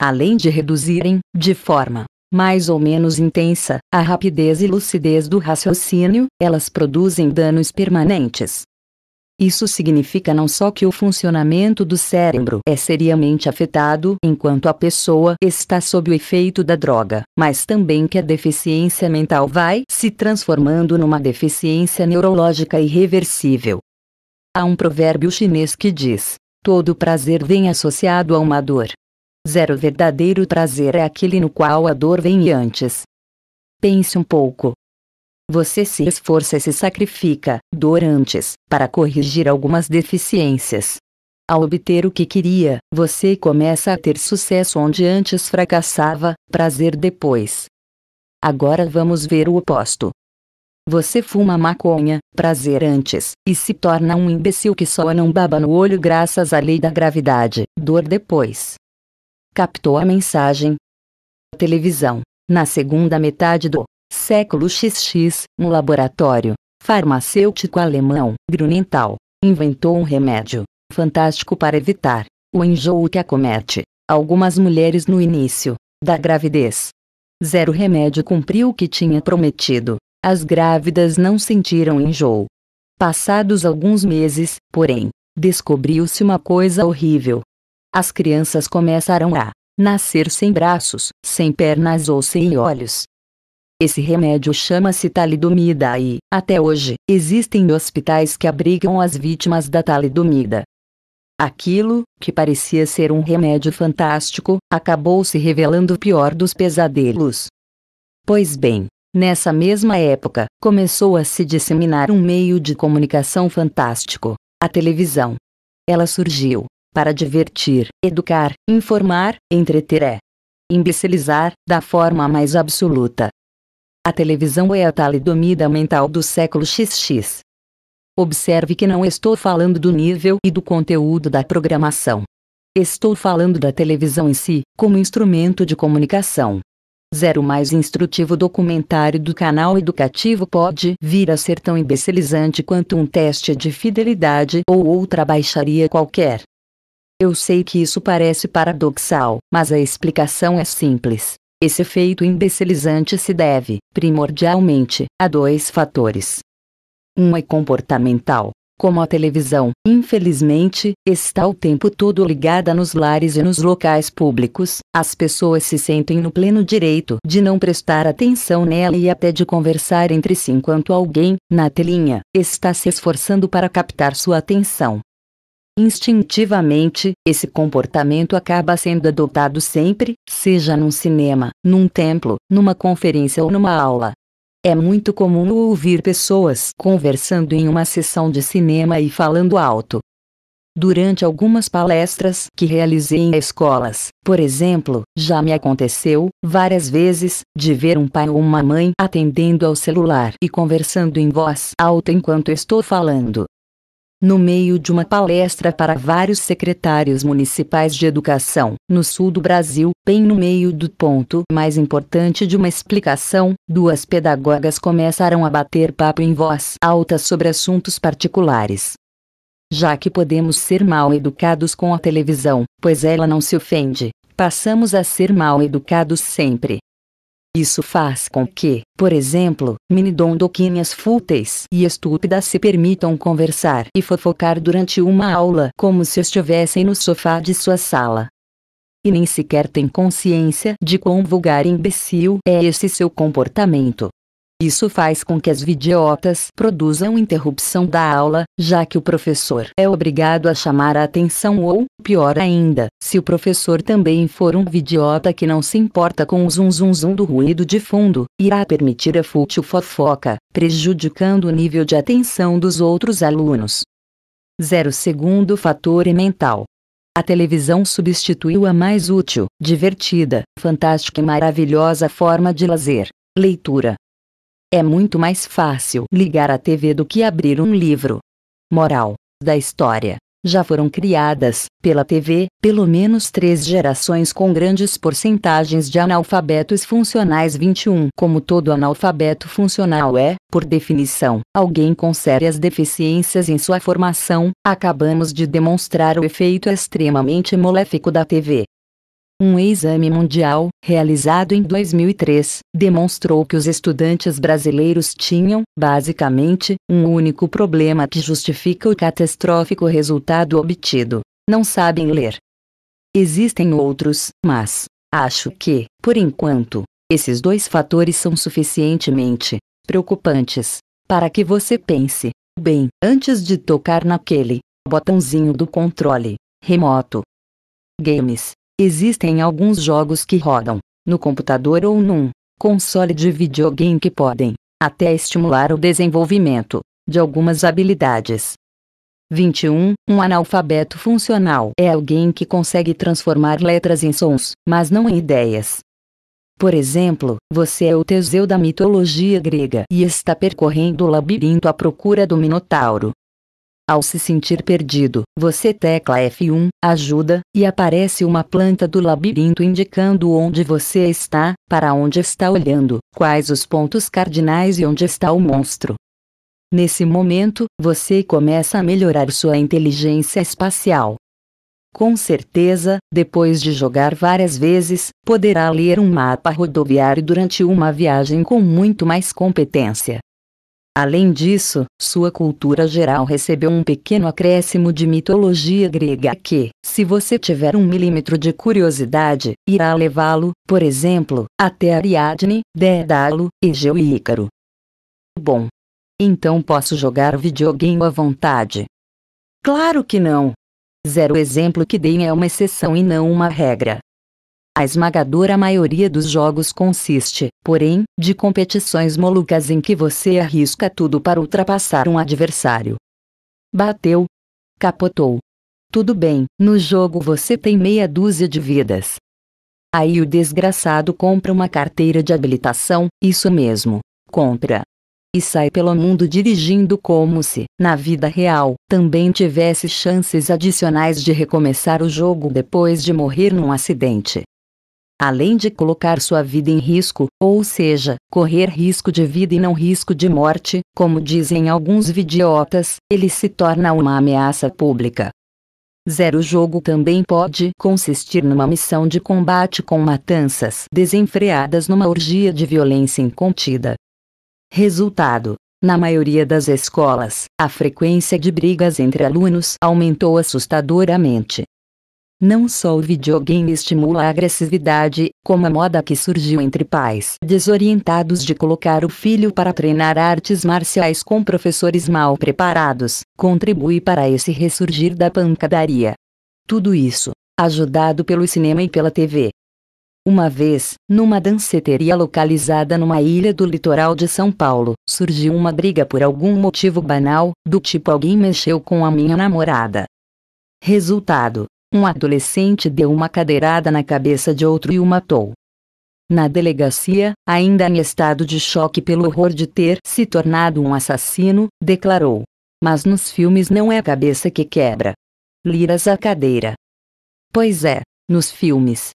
Além de reduzirem, de forma mais ou menos intensa, a rapidez e lucidez do raciocínio, elas produzem danos permanentes isso significa não só que o funcionamento do cérebro é seriamente afetado enquanto a pessoa está sob o efeito da droga, mas também que a deficiência mental vai se transformando numa deficiência neurológica irreversível. Há um provérbio chinês que diz: todo prazer vem associado a uma dor. Zero verdadeiro prazer é aquele no qual a dor vem antes. Pense um pouco, você se esforça e se sacrifica, dorantes, para corrigir algumas deficiências. Ao obter o que queria, você começa a ter sucesso onde antes fracassava, prazer depois. Agora vamos ver o oposto. Você fuma maconha, prazer antes, e se torna um imbecil que só não baba no olho graças à lei da gravidade, dor depois. Captou a mensagem? Televisão. Na segunda metade do século XX, um laboratório farmacêutico alemão, Grunenthal, inventou um remédio fantástico para evitar o enjoo que acomete algumas mulheres no início da gravidez. Zero remédio cumpriu o que tinha prometido. As grávidas não sentiram enjoo. Passados alguns meses, porém, descobriu-se uma coisa horrível. As crianças começaram a nascer sem braços, sem pernas ou sem olhos. Esse remédio chama-se talidomida e, até hoje, existem hospitais que abrigam as vítimas da talidomida. Aquilo, que parecia ser um remédio fantástico, acabou se revelando o pior dos pesadelos. Pois bem, nessa mesma época, começou a se disseminar um meio de comunicação fantástico a televisão. Ela surgiu para divertir, educar, informar, entreter é imbecilizar, da forma mais absoluta, a televisão é a talidomida mental do século XX. Observe que não estou falando do nível e do conteúdo da programação. Estou falando da televisão em si, como instrumento de comunicação. Zero mais instrutivo documentário do canal educativo pode vir a ser tão imbecilizante quanto um teste de fidelidade ou outra baixaria qualquer. Eu sei que isso parece paradoxal, mas a explicação é simples. Esse efeito imbecilizante se deve, primordialmente, a dois fatores. Um é comportamental. Como a televisão, infelizmente, está o tempo todo ligada nos lares e nos locais públicos, as pessoas se sentem no pleno direito de não prestar atenção nela e até de conversar entre si enquanto alguém, na telinha, está se esforçando para captar sua atenção. Instintivamente, esse comportamento acaba sendo adotado sempre, seja num cinema, num templo, numa conferência ou numa aula. É muito comum ouvir pessoas conversando em uma sessão de cinema e falando alto. Durante algumas palestras que realizei em escolas, por exemplo, já me aconteceu, várias vezes, de ver um pai ou uma mãe atendendo ao celular e conversando em voz alta enquanto estou falando no meio de uma palestra para vários secretários municipais de educação, no sul do Brasil, bem no meio do ponto mais importante de uma explicação, duas pedagogas começaram a bater papo em voz alta sobre assuntos particulares. Já que podemos ser mal educados com a televisão, pois ela não se ofende, passamos a ser mal educados sempre. Isso faz com que, por exemplo, mini dondoquinhas fúteis e estúpidas se permitam conversar e fofocar durante uma aula como se estivessem no sofá de sua sala. E nem sequer têm consciência de quão vulgar e imbecil é esse seu comportamento. Isso faz com que as videotas produzam interrupção da aula, já que o professor é obrigado a chamar a atenção ou, pior ainda, se o professor também for um videota que não se importa com o zum zum zum do ruído de fundo, irá permitir a fútil fofoca, prejudicando o nível de atenção dos outros alunos. 0. Segundo fator é mental. A televisão substituiu a mais útil, divertida, fantástica e maravilhosa forma de lazer, leitura. É muito mais fácil ligar a TV do que abrir um livro. Moral da história: já foram criadas, pela TV, pelo menos três gerações com grandes porcentagens de analfabetos funcionais. 21. Como todo analfabeto funcional é, por definição, alguém com sérias deficiências em sua formação, acabamos de demonstrar o efeito extremamente moléfico da TV. Um exame mundial, realizado em 2003, demonstrou que os estudantes brasileiros tinham, basicamente, um único problema que justifica o catastrófico resultado obtido: não sabem ler. Existem outros, mas acho que, por enquanto, esses dois fatores são suficientemente preocupantes para que você pense bem antes de tocar naquele botãozinho do controle remoto. Games Existem alguns jogos que rodam no computador ou num console de videogame que podem até estimular o desenvolvimento de algumas habilidades. 21. Um analfabeto funcional é alguém que consegue transformar letras em sons, mas não em ideias. Por exemplo, você é o Teseu da mitologia grega e está percorrendo o labirinto à procura do Minotauro, ao se sentir perdido, você tecla F1, ajuda, e aparece uma planta do labirinto indicando onde você está, para onde está olhando, quais os pontos cardinais e onde está o monstro. Nesse momento, você começa a melhorar sua inteligência espacial. Com certeza, depois de jogar várias vezes, poderá ler um mapa rodoviário durante uma viagem com muito mais competência. Além disso, sua cultura geral recebeu um pequeno acréscimo de mitologia grega que, se você tiver um milímetro de curiosidade, irá levá-lo, por exemplo, até Ariadne, Dédalo, Egeu e Ícaro. Bom. Então posso jogar videogame à vontade. Claro que não. Zero exemplo que dei é uma exceção e não uma regra. A esmagadora maioria dos jogos consiste, porém, de competições molucas em que você arrisca tudo para ultrapassar um adversário. Bateu. Capotou. Tudo bem, no jogo você tem meia dúzia de vidas. Aí o desgraçado compra uma carteira de habilitação, isso mesmo, compra. E sai pelo mundo dirigindo como se, na vida real, também tivesse chances adicionais de recomeçar o jogo depois de morrer num acidente além de colocar sua vida em risco, ou seja, correr risco de vida e não risco de morte, como dizem alguns videotas, ele se torna uma ameaça pública. Zero jogo também pode consistir numa missão de combate com matanças desenfreadas numa orgia de violência incontida. Resultado: na maioria das escolas, a frequência de brigas entre alunos aumentou assustadoramente. Não só o videogame estimula a agressividade, como a moda que surgiu entre pais desorientados de colocar o filho para treinar artes marciais com professores mal preparados, contribui para esse ressurgir da pancadaria. Tudo isso, ajudado pelo cinema e pela TV. Uma vez, numa danceteria localizada numa ilha do litoral de São Paulo, surgiu uma briga por algum motivo banal, do tipo alguém mexeu com a minha namorada. Resultado: um adolescente deu uma cadeirada na cabeça de outro e o matou. Na delegacia, ainda em estado de choque pelo horror de ter se tornado um assassino, declarou: Mas nos filmes não é a cabeça que quebra. Liras a cadeira. Pois é, nos filmes.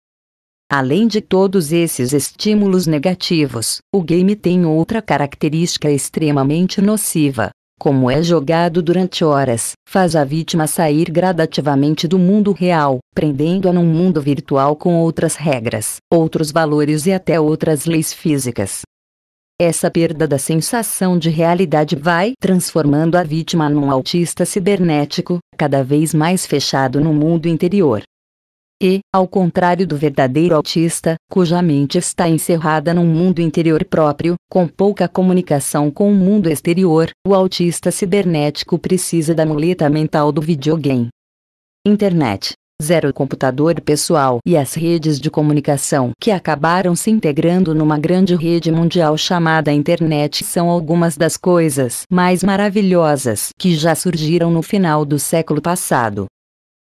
Além de todos esses estímulos negativos, o game tem outra característica extremamente nociva como é jogado durante horas, faz a vítima sair gradativamente do mundo real, prendendo-a num mundo virtual com outras regras, outros valores e até outras leis físicas. Essa perda da sensação de realidade vai transformando a vítima num autista cibernético, cada vez mais fechado no mundo interior, e, ao contrário do verdadeiro autista, cuja mente está encerrada num mundo interior próprio, com pouca comunicação com o mundo exterior, o autista cibernético precisa da muleta mental do videogame. Internet. Zero computador pessoal e as redes de comunicação que acabaram se integrando numa grande rede mundial chamada internet são algumas das coisas mais maravilhosas que já surgiram no final do século passado.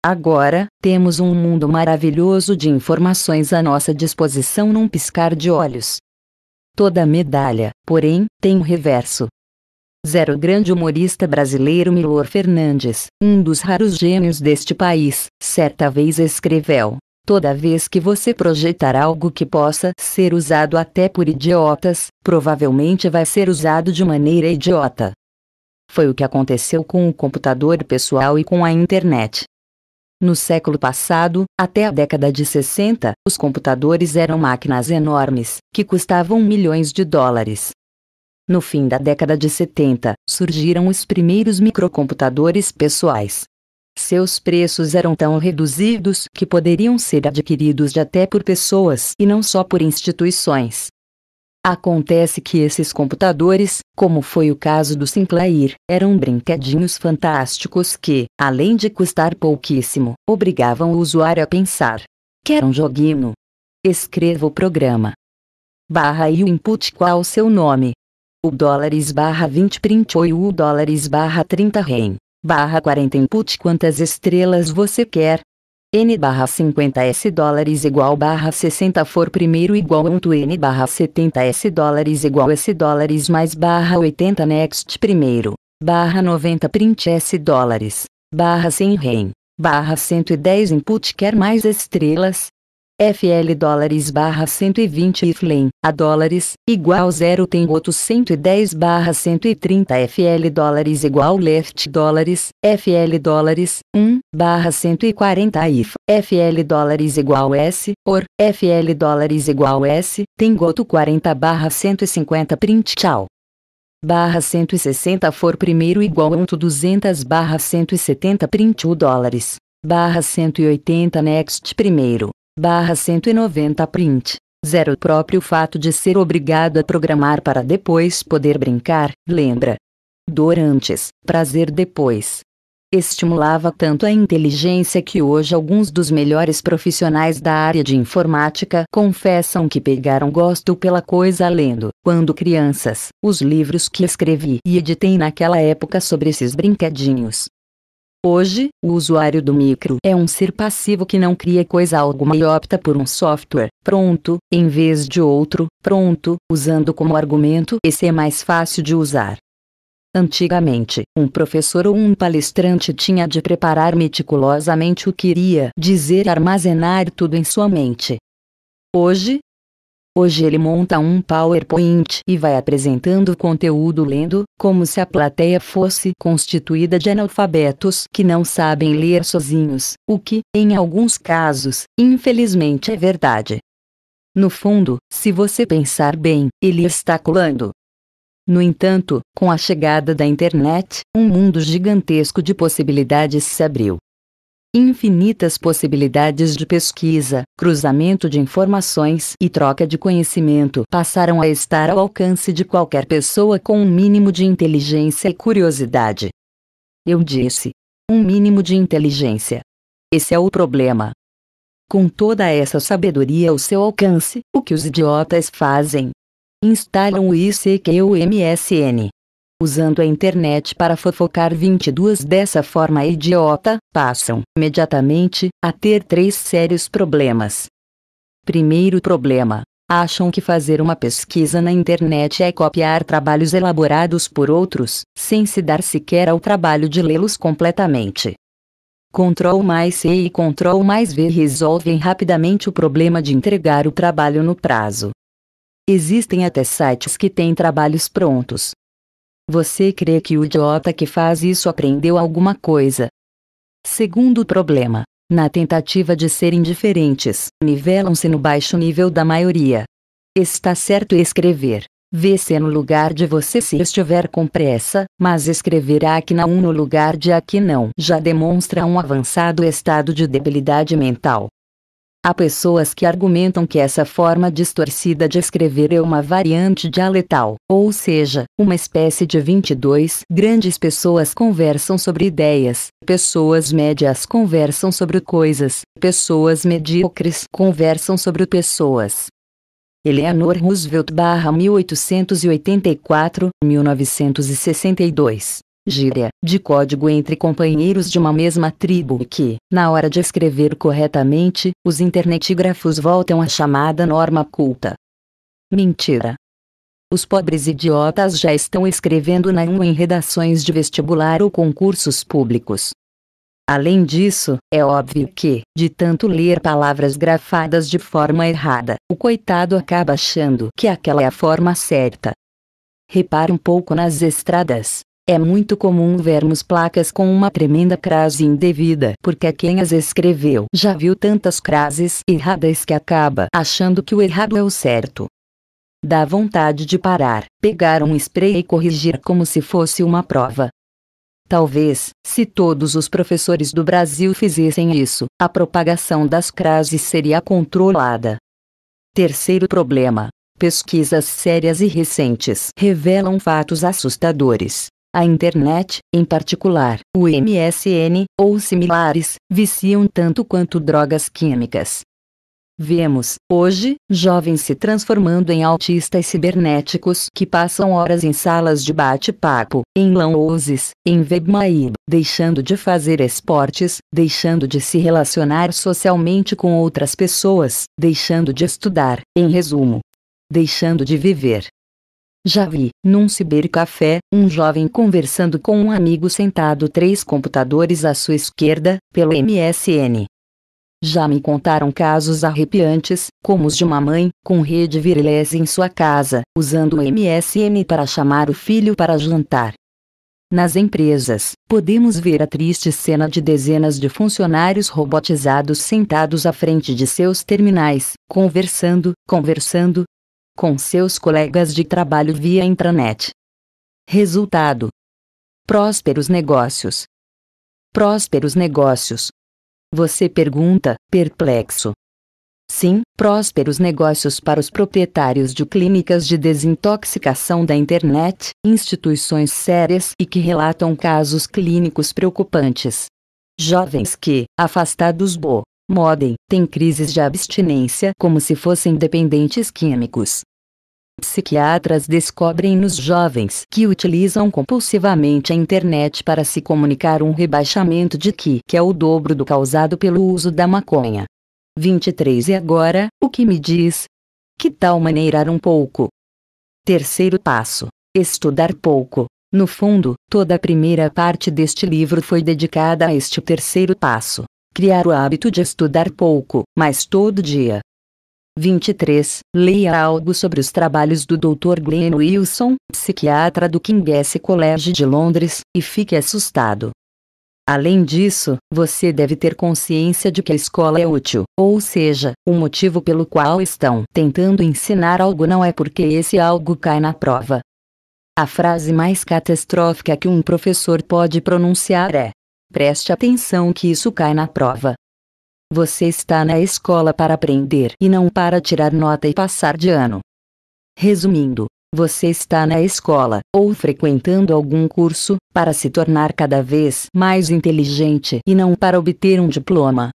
Agora, temos um mundo maravilhoso de informações à nossa disposição num piscar de olhos. Toda medalha, porém, tem um reverso. Zero grande humorista brasileiro Milor Fernandes, um dos raros gênios deste país, certa vez escreveu: Toda vez que você projetar algo que possa ser usado até por idiotas, provavelmente vai ser usado de maneira idiota. Foi o que aconteceu com o computador pessoal e com a internet. No século passado, até a década de 60, os computadores eram máquinas enormes, que custavam milhões de dólares. No fim da década de 70, surgiram os primeiros microcomputadores pessoais. Seus preços eram tão reduzidos que poderiam ser adquiridos até por pessoas e não só por instituições. Acontece que esses computadores, como foi o caso do Simplair, eram brinquedinhos fantásticos que, além de custar pouquíssimo, obrigavam o usuário a pensar. Quer um joguinho? Escreva o programa. Barra e o input qual seu nome? O dólares barra 20 print ou o dólares barra 30 rem. Barra 40 input quantas estrelas você quer, N barra 50 S dólares igual barra 60 for primeiro igual a 1 to N barra 70 S dólares igual S dólares mais barra 80 next primeiro, barra 90 print S dólares, barra 100 rem, barra 110 input quer mais estrelas, FL dólares barra 120 IFLEM, a dólares, igual 0 tem goto 110 barra 130 FL dólares igual left dólares, FL dólares, 1, barra 140 IF, FL dólares igual S, OR, FL dólares igual S, tem goto 40 barra 150 print tchau barra 160 for primeiro igual a 1 200 barra 170 print u dólares, barra 180 next primeiro, barra 190 print. Zero o próprio fato de ser obrigado a programar para depois poder brincar, lembra. Dor antes, prazer depois. Estimulava tanto a inteligência que hoje alguns dos melhores profissionais da área de informática confessam que pegaram gosto pela coisa lendo, quando crianças, os livros que escrevi e editei naquela época sobre esses brinquedinhos. Hoje, o usuário do micro é um ser passivo que não cria coisa alguma e opta por um software, pronto, em vez de outro, pronto, usando como argumento esse é mais fácil de usar. Antigamente, um professor ou um palestrante tinha de preparar meticulosamente o que iria dizer e armazenar tudo em sua mente. Hoje, Hoje ele monta um PowerPoint e vai apresentando o conteúdo lendo, como se a plateia fosse constituída de analfabetos que não sabem ler sozinhos, o que, em alguns casos, infelizmente é verdade. No fundo, se você pensar bem, ele está colando. No entanto, com a chegada da internet, um mundo gigantesco de possibilidades se abriu infinitas possibilidades de pesquisa, cruzamento de informações e troca de conhecimento passaram a estar ao alcance de qualquer pessoa com um mínimo de inteligência e curiosidade. Eu disse: um mínimo de inteligência. Esse é o problema. Com toda essa sabedoria ao seu alcance, o que os idiotas fazem? Instalam o ICQ e o MSN usando a internet para fofocar 22 dessa forma idiota, passam imediatamente a ter três sérios problemas. Primeiro problema: acham que fazer uma pesquisa na internet é copiar trabalhos elaborados por outros, sem se dar sequer ao trabalho de lê-los completamente. Ctrl mais C e Ctrl mais V resolvem rapidamente o problema de entregar o trabalho no prazo. Existem até sites que têm trabalhos prontos, você crê que o idiota que faz isso aprendeu alguma coisa? Segundo problema. Na tentativa de ser indiferentes, nivelam-se no baixo nível da maioria. Está certo escrever. Vê-se no lugar de você se estiver com pressa, mas escrever aqui não no lugar de aqui não já demonstra um avançado estado de debilidade mental. Há pessoas que argumentam que essa forma distorcida de escrever é uma variante dialetal, ou seja, uma espécie de 22. Grandes pessoas conversam sobre ideias, pessoas médias conversam sobre coisas, pessoas medíocres conversam sobre pessoas. Eleanor Roosevelt 1884-1962 gíria, de código entre companheiros de uma mesma tribo que, na hora de escrever corretamente, os internetígrafos voltam à chamada norma culta. Mentira. Os pobres idiotas já estão escrevendo na um em redações de vestibular ou concursos públicos. Além disso, é óbvio que, de tanto ler palavras grafadas de forma errada, o coitado acaba achando que aquela é a forma certa. Repara um pouco nas estradas. É muito comum vermos placas com uma tremenda crase indevida, porque quem as escreveu já viu tantas crases erradas que acaba achando que o errado é o certo. Dá vontade de parar, pegar um spray e corrigir como se fosse uma prova. Talvez, se todos os professores do Brasil fizessem isso, a propagação das crases seria controlada. Terceiro problema: pesquisas sérias e recentes revelam fatos assustadores. A internet, em particular o MSN ou similares, viciam tanto quanto drogas químicas. Vemos, hoje, jovens se transformando em autistas cibernéticos que passam horas em salas de bate-papo, em lounges, em webmail, deixando de fazer esportes, deixando de se relacionar socialmente com outras pessoas, deixando de estudar, em resumo, deixando de viver. Já vi, num cibercafé, um jovem conversando com um amigo sentado três computadores à sua esquerda, pelo MSN. Já me contaram casos arrepiantes, como os de uma mãe, com rede virilés em sua casa, usando o MSN para chamar o filho para jantar. Nas empresas, podemos ver a triste cena de dezenas de funcionários robotizados sentados à frente de seus terminais, conversando, conversando, com seus colegas de trabalho via intranet. Resultado: Prósperos negócios. Prósperos negócios. Você pergunta, perplexo. Sim, prósperos negócios para os proprietários de clínicas de desintoxicação da internet, instituições sérias e que relatam casos clínicos preocupantes. Jovens que, afastados do modem, têm crises de abstinência como se fossem dependentes químicos. Psiquiatras descobrem nos jovens que utilizam compulsivamente a internet para se comunicar um rebaixamento de QI que é o dobro do causado pelo uso da maconha. 23 E agora, o que me diz? Que tal maneirar um pouco? Terceiro passo: estudar pouco. No fundo, toda a primeira parte deste livro foi dedicada a este terceiro passo criar o hábito de estudar pouco, mas todo dia. 23. Leia algo sobre os trabalhos do Dr. Glenn Wilson, psiquiatra do King's College de Londres, e fique assustado. Além disso, você deve ter consciência de que a escola é útil, ou seja, o motivo pelo qual estão tentando ensinar algo não é porque esse algo cai na prova. A frase mais catastrófica que um professor pode pronunciar é: Preste atenção que isso cai na prova. Você está na escola para aprender e não para tirar nota e passar de ano. Resumindo, você está na escola ou frequentando algum curso para se tornar cada vez mais inteligente e não para obter um diploma.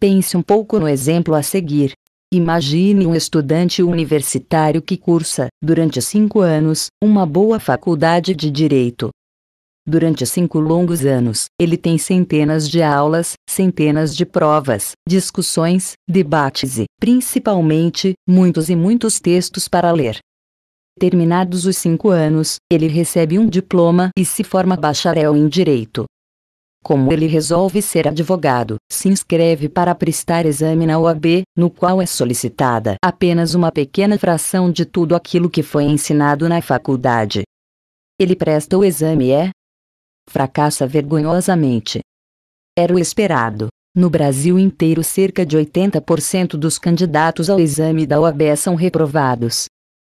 Pense um pouco no exemplo a seguir. Imagine um estudante universitário que cursa, durante cinco anos, uma boa faculdade de direito, Durante cinco longos anos, ele tem centenas de aulas, centenas de provas, discussões, debates e, principalmente, muitos e muitos textos para ler. Terminados os cinco anos, ele recebe um diploma e se forma bacharel em Direito. Como ele resolve ser advogado, se inscreve para prestar exame na OAB, no qual é solicitada apenas uma pequena fração de tudo aquilo que foi ensinado na faculdade. Ele presta o exame e é, fracassa vergonhosamente. Era o esperado. No Brasil inteiro, cerca de 80% dos candidatos ao exame da OAB são reprovados.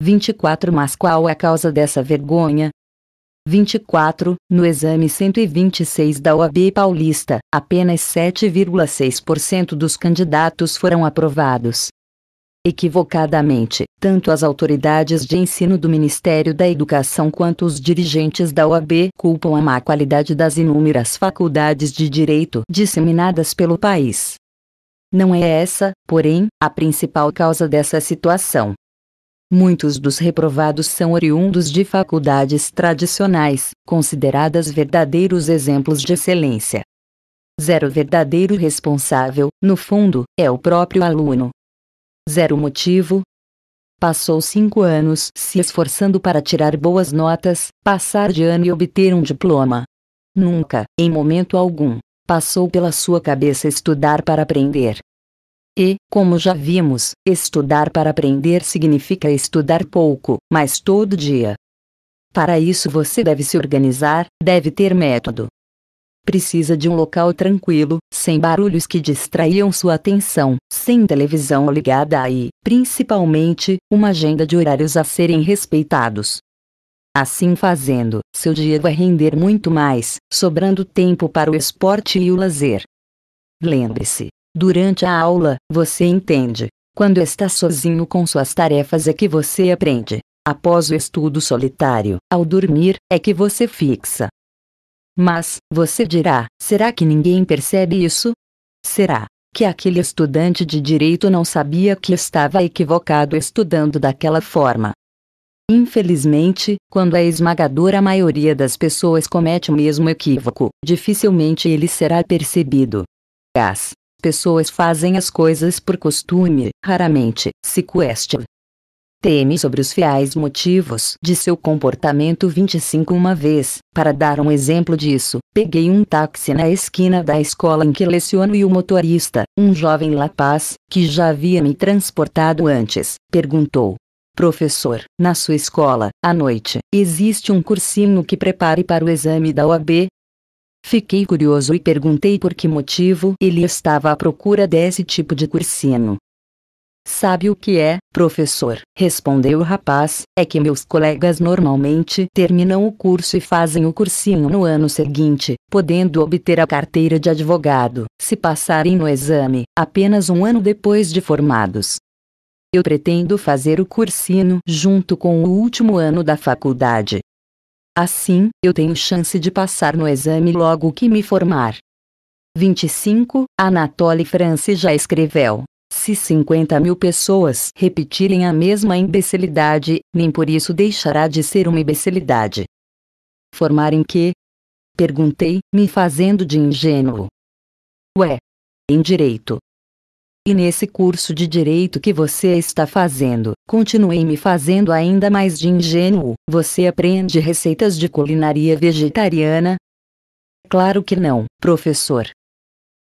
24 Mas qual é a causa dessa vergonha? 24. No exame 126 da OAB paulista, apenas 7,6% dos candidatos foram aprovados equivocadamente, tanto as autoridades de ensino do Ministério da Educação quanto os dirigentes da OAB culpam a má qualidade das inúmeras faculdades de direito disseminadas pelo país. Não é essa, porém, a principal causa dessa situação. Muitos dos reprovados são oriundos de faculdades tradicionais, consideradas verdadeiros exemplos de excelência. Zero verdadeiro responsável, no fundo, é o próprio aluno, Zero motivo. Passou cinco anos se esforçando para tirar boas notas, passar de ano e obter um diploma. Nunca, em momento algum, passou pela sua cabeça estudar para aprender. E, como já vimos, estudar para aprender significa estudar pouco, mas todo dia. Para isso você deve se organizar, deve ter método, Precisa de um local tranquilo, sem barulhos que distraiam sua atenção, sem televisão ligada e, principalmente, uma agenda de horários a serem respeitados. Assim fazendo, seu dia vai render muito mais, sobrando tempo para o esporte e o lazer. Lembre-se, durante a aula, você entende. Quando está sozinho com suas tarefas é que você aprende. Após o estudo solitário, ao dormir, é que você fixa. Mas, você dirá, será que ninguém percebe isso? Será que aquele estudante de direito não sabia que estava equivocado estudando daquela forma? Infelizmente, quando a esmagadora maioria das pessoas comete o mesmo equívoco, dificilmente ele será percebido. As pessoas fazem as coisas por costume, raramente se questionam teme sobre os fiéis motivos de seu comportamento 25 uma vez, para dar um exemplo disso, peguei um táxi na esquina da escola em que leciono e o motorista, um jovem rapaz, que já havia me transportado antes, perguntou: Professor, na sua escola, à noite, existe um cursinho que prepare para o exame da OAB? Fiquei curioso e perguntei por que motivo ele estava à procura desse tipo de cursinho. Sabe o que é, professor? Respondeu o rapaz. É que meus colegas normalmente terminam o curso e fazem o cursinho no ano seguinte, podendo obter a carteira de advogado, se passarem no exame, apenas um ano depois de formados. Eu pretendo fazer o cursinho junto com o último ano da faculdade. Assim, eu tenho chance de passar no exame logo que me formar. 25, Anatoly France já escreveu. Se 50 mil pessoas repetirem a mesma imbecilidade, nem por isso deixará de ser uma imbecilidade. Formar em quê? Perguntei, me fazendo de ingênuo. Ué, em direito. E nesse curso de direito que você está fazendo, continuei me fazendo ainda mais de ingênuo, você aprende receitas de culinaria vegetariana? Claro que não, professor.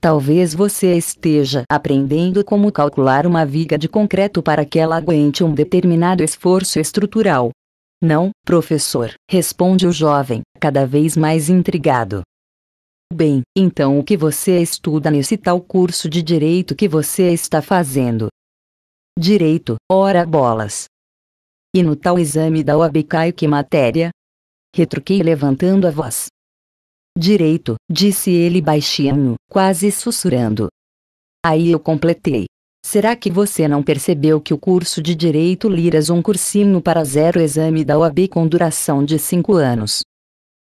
Talvez você esteja aprendendo como calcular uma viga de concreto para que ela aguente um determinado esforço estrutural. Não, professor, responde o jovem, cada vez mais intrigado. Bem, então o que você estuda nesse tal curso de direito que você está fazendo? Direito, ora bolas. E no tal exame da OAB cai que matéria? Retruquei levantando a voz. Direito, disse ele baixinho, quase sussurrando. Aí eu completei. Será que você não percebeu que o curso de Direito Liras um cursinho para zero exame da OAB com duração de cinco anos?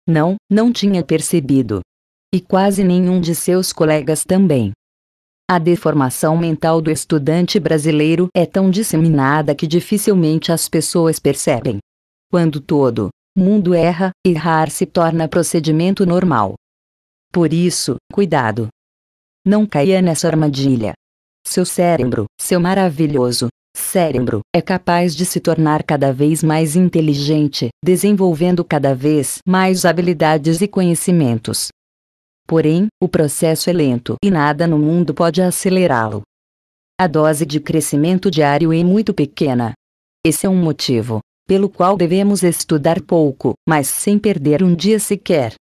Não, não tinha percebido. E quase nenhum de seus colegas também. A deformação mental do estudante brasileiro é tão disseminada que dificilmente as pessoas percebem. Quando todo mundo erra, errar se torna procedimento normal. Por isso, cuidado. Não caia nessa armadilha. Seu cérebro, seu maravilhoso cérebro, é capaz de se tornar cada vez mais inteligente, desenvolvendo cada vez mais habilidades e conhecimentos. Porém, o processo é lento e nada no mundo pode acelerá-lo. A dose de crescimento diário é muito pequena. Esse é um motivo pelo qual devemos estudar pouco, mas sem perder um dia sequer.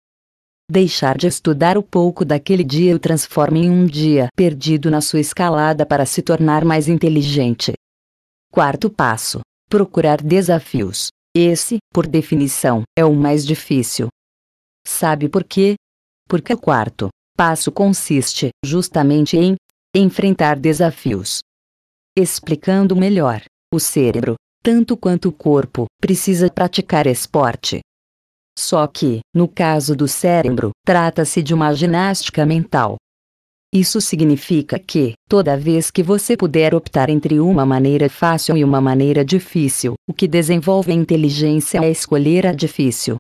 Deixar de estudar o pouco daquele dia o transforma em um dia perdido na sua escalada para se tornar mais inteligente. Quarto passo: procurar desafios. Esse, por definição, é o mais difícil. Sabe por quê? Porque o quarto passo consiste justamente em enfrentar desafios. Explicando melhor, o cérebro tanto quanto o corpo, precisa praticar esporte. Só que, no caso do cérebro, trata-se de uma ginástica mental. Isso significa que, toda vez que você puder optar entre uma maneira fácil e uma maneira difícil, o que desenvolve a inteligência é escolher a difícil.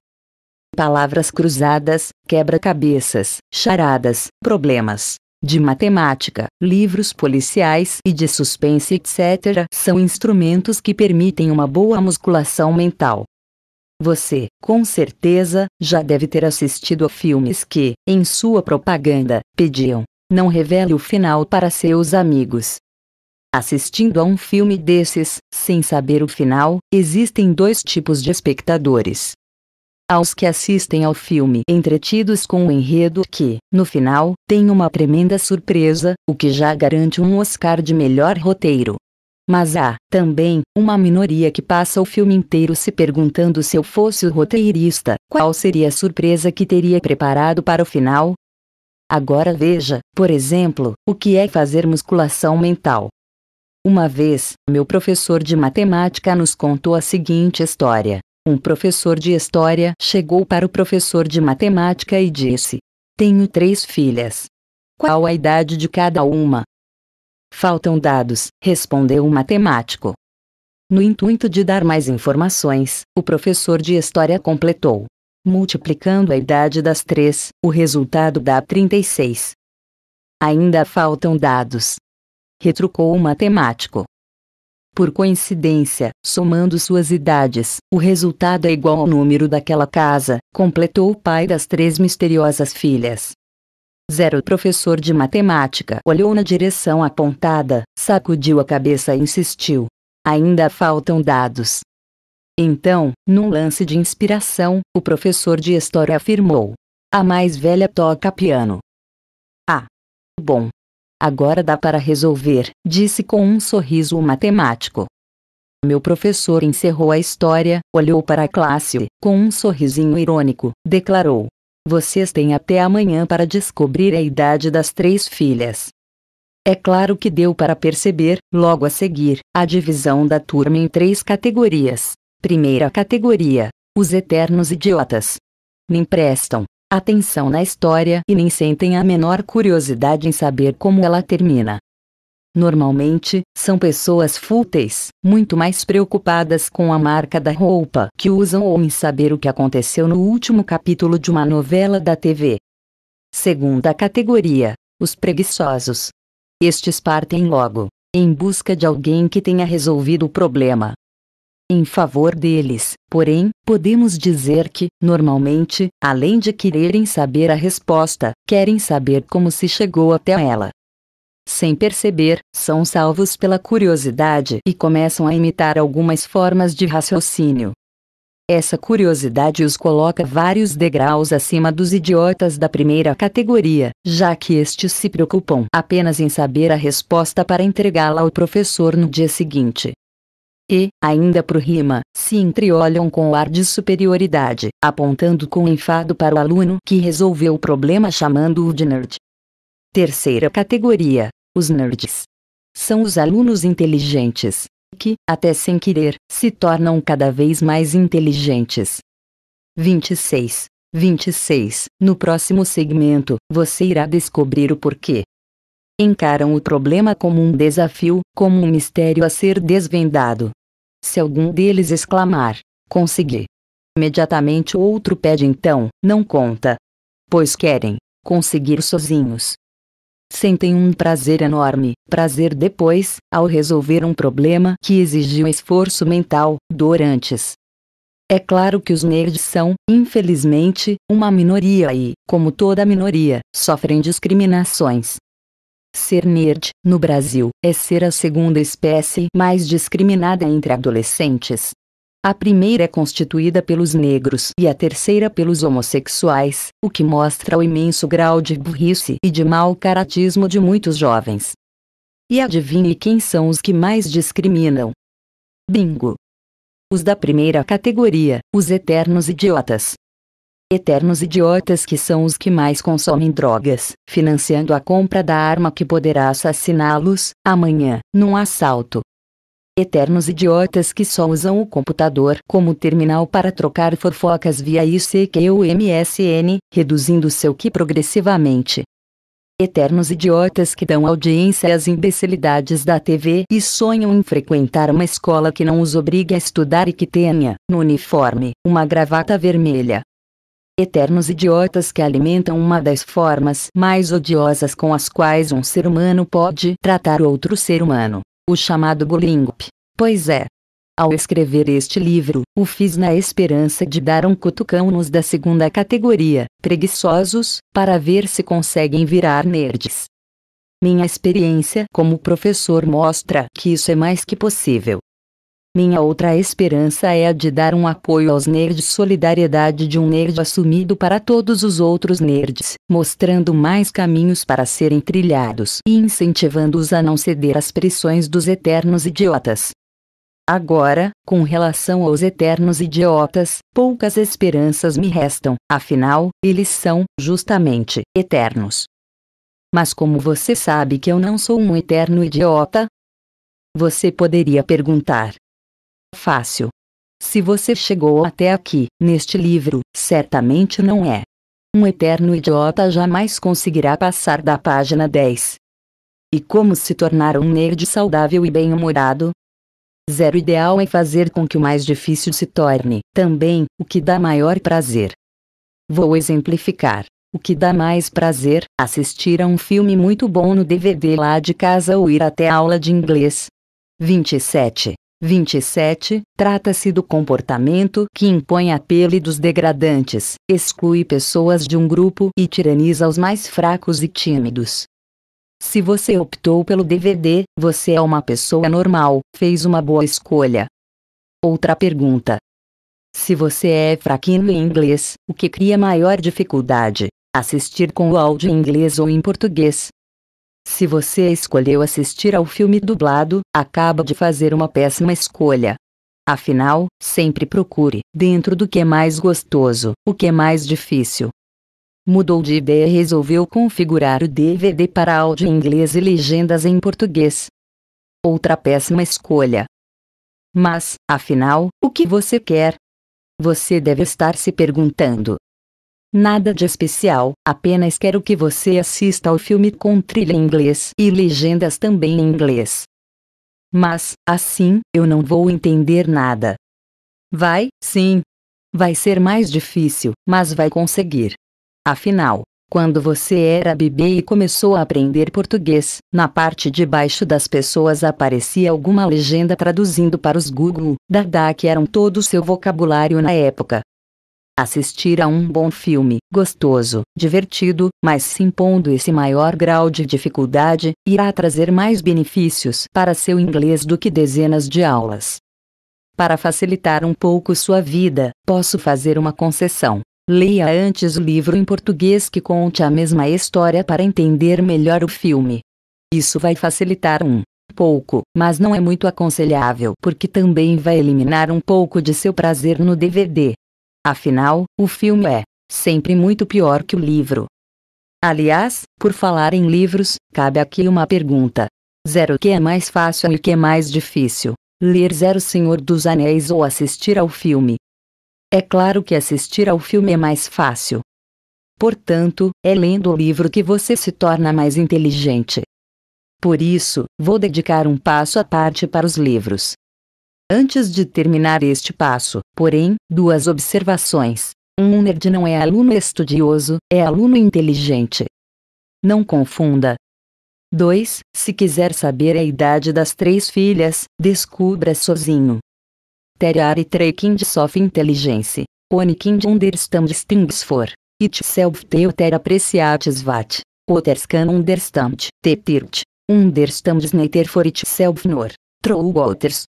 Palavras cruzadas, quebra-cabeças, charadas, problemas, de matemática, livros policiais e de suspense etc. são instrumentos que permitem uma boa musculação mental. Você, com certeza, já deve ter assistido a filmes que, em sua propaganda, pediam: não revele o final para seus amigos. Assistindo a um filme desses, sem saber o final, existem dois tipos de espectadores aos que assistem ao filme entretidos com o enredo que, no final, tem uma tremenda surpresa, o que já garante um Oscar de melhor roteiro. Mas há, também, uma minoria que passa o filme inteiro se perguntando se eu fosse o roteirista, qual seria a surpresa que teria preparado para o final? Agora veja, por exemplo, o que é fazer musculação mental. Uma vez, meu professor de matemática nos contou a seguinte história. Um professor de história chegou para o professor de matemática e disse: Tenho três filhas. Qual a idade de cada uma? Faltam dados, respondeu o matemático. No intuito de dar mais informações, o professor de história completou. Multiplicando a idade das três, o resultado dá 36. Ainda faltam dados. Retrucou o matemático. Por coincidência, somando suas idades, o resultado é igual ao número daquela casa, completou o pai das três misteriosas filhas. Zero professor de matemática olhou na direção apontada, sacudiu a cabeça e insistiu. Ainda faltam dados. Então, num lance de inspiração, o professor de história afirmou: A mais velha toca piano. Ah! Bom, Agora dá para resolver, disse com um sorriso o matemático. Meu professor encerrou a história, olhou para a classe, com um sorrisinho irônico, declarou: Vocês têm até amanhã para descobrir a idade das três filhas. É claro que deu para perceber, logo a seguir, a divisão da turma em três categorias. Primeira categoria: os eternos idiotas. Me emprestam, atenção na história e nem sentem a menor curiosidade em saber como ela termina. Normalmente, são pessoas fúteis, muito mais preocupadas com a marca da roupa que usam ou em saber o que aconteceu no último capítulo de uma novela da TV. Segunda categoria: os preguiçosos. Estes partem logo, em busca de alguém que tenha resolvido o problema, em favor deles. Porém, podemos dizer que, normalmente, além de quererem saber a resposta, querem saber como se chegou até ela. Sem perceber, são salvos pela curiosidade e começam a imitar algumas formas de raciocínio. Essa curiosidade os coloca vários degraus acima dos idiotas da primeira categoria, já que estes se preocupam apenas em saber a resposta para entregá-la ao professor no dia seguinte e, ainda pro rima, se entreolham com ar de superioridade, apontando com enfado para o aluno que resolveu o problema chamando-o de nerd. Terceira categoria: os nerds. São os alunos inteligentes, que, até sem querer, se tornam cada vez mais inteligentes. 26. 26. No próximo segmento, você irá descobrir o porquê encaram o problema como um desafio, como um mistério a ser desvendado. Se algum deles exclamar, consegui. Imediatamente o outro pede então, não conta. Pois querem conseguir sozinhos. Sentem um prazer enorme, prazer depois, ao resolver um problema que exigiu esforço mental, dor antes. É claro que os nerds são, infelizmente, uma minoria e, como toda minoria, sofrem discriminações. Ser nerd, no Brasil, é ser a segunda espécie mais discriminada entre adolescentes. A primeira é constituída pelos negros e a terceira pelos homossexuais, o que mostra o imenso grau de burrice e de mau caratismo de muitos jovens. E adivinhe quem são os que mais discriminam? Bingo! Os da primeira categoria, os eternos idiotas, eternos idiotas que são os que mais consomem drogas, financiando a compra da arma que poderá assassiná-los, amanhã, num assalto. Eternos idiotas que só usam o computador como terminal para trocar fofocas via ICQ ou MSN, reduzindo seu que progressivamente. Eternos idiotas que dão audiência às imbecilidades da TV e sonham em frequentar uma escola que não os obrigue a estudar e que tenha, no uniforme, uma gravata vermelha, eternos idiotas que alimentam uma das formas mais odiosas com as quais um ser humano pode tratar outro ser humano, o chamado bullying. Pois é. Ao escrever este livro, o fiz na esperança de dar um cutucão nos da segunda categoria, preguiçosos, para ver se conseguem virar nerds. Minha experiência como professor mostra que isso é mais que possível. Minha outra esperança é a de dar um apoio aos nerds, solidariedade de um nerd assumido para todos os outros nerds, mostrando mais caminhos para serem trilhados e incentivando-os a não ceder às pressões dos eternos idiotas. Agora, com relação aos eternos idiotas, poucas esperanças me restam, afinal, eles são, justamente, eternos. Mas como você sabe que eu não sou um eterno idiota? Você poderia perguntar, fácil. Se você chegou até aqui, neste livro, certamente não é. Um eterno idiota jamais conseguirá passar da página 10. E como se tornar um nerd saudável e bem-humorado? Zero ideal é fazer com que o mais difícil se torne, também, o que dá maior prazer. Vou exemplificar. O que dá mais prazer, assistir a um filme muito bom no DVD lá de casa ou ir até aula de inglês. 27. 27. Trata-se do comportamento que impõe apelidos degradantes, exclui pessoas de um grupo e tiraniza os mais fracos e tímidos. Se você optou pelo DVD, você é uma pessoa normal, fez uma boa escolha. Outra pergunta. Se você é fraquinho em inglês, o que cria maior dificuldade? Assistir com o áudio em inglês ou em português, se você escolheu assistir ao filme dublado, acaba de fazer uma péssima escolha. Afinal, sempre procure, dentro do que é mais gostoso, o que é mais difícil. Mudou de ideia e resolveu configurar o DVD para áudio em inglês e legendas em português. Outra péssima escolha. Mas, afinal, o que você quer? Você deve estar se perguntando. Nada de especial, apenas quero que você assista ao filme com trilha em inglês e legendas também em inglês. Mas, assim, eu não vou entender nada. Vai, sim. Vai ser mais difícil, mas vai conseguir. Afinal, quando você era bebê e começou a aprender português, na parte de baixo das pessoas aparecia alguma legenda traduzindo para os Google, Dada que eram todo o seu vocabulário na época assistir a um bom filme, gostoso, divertido, mas se impondo esse maior grau de dificuldade, irá trazer mais benefícios para seu inglês do que dezenas de aulas. Para facilitar um pouco sua vida, posso fazer uma concessão. Leia antes o livro em português que conte a mesma história para entender melhor o filme. Isso vai facilitar um pouco, mas não é muito aconselhável porque também vai eliminar um pouco de seu prazer no DVD. Afinal, o filme é sempre muito pior que o livro. Aliás, por falar em livros, cabe aqui uma pergunta. Zero o que é mais fácil e o que é mais difícil? Ler Zero Senhor dos Anéis ou assistir ao filme? É claro que assistir ao filme é mais fácil. Portanto, é lendo o livro que você se torna mais inteligente. Por isso, vou dedicar um passo à parte para os livros. Antes de terminar este passo, porém, duas observações. Um nerd não é aluno estudioso, é aluno inteligente. Não confunda. 2. Se quiser saber a idade das três filhas, descubra sozinho. Terare Trekind of Intelligence. Onikind Understand Stings for. it Itself Teuter appreciates Vat. Others can understand. Tetirt. Understand Snater for it self nor. True waters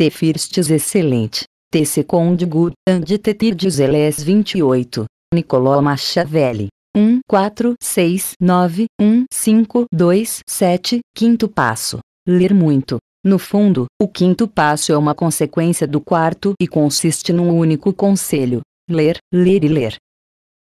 te firstes excelente, te second good and te tirdes eles 28, Nicoló Machiavelli. 1, 4, 6, 9, 1, 5, 2, 7, quinto passo. Ler muito. No fundo, o quinto passo é uma consequência do quarto e consiste num único conselho: ler, ler e ler.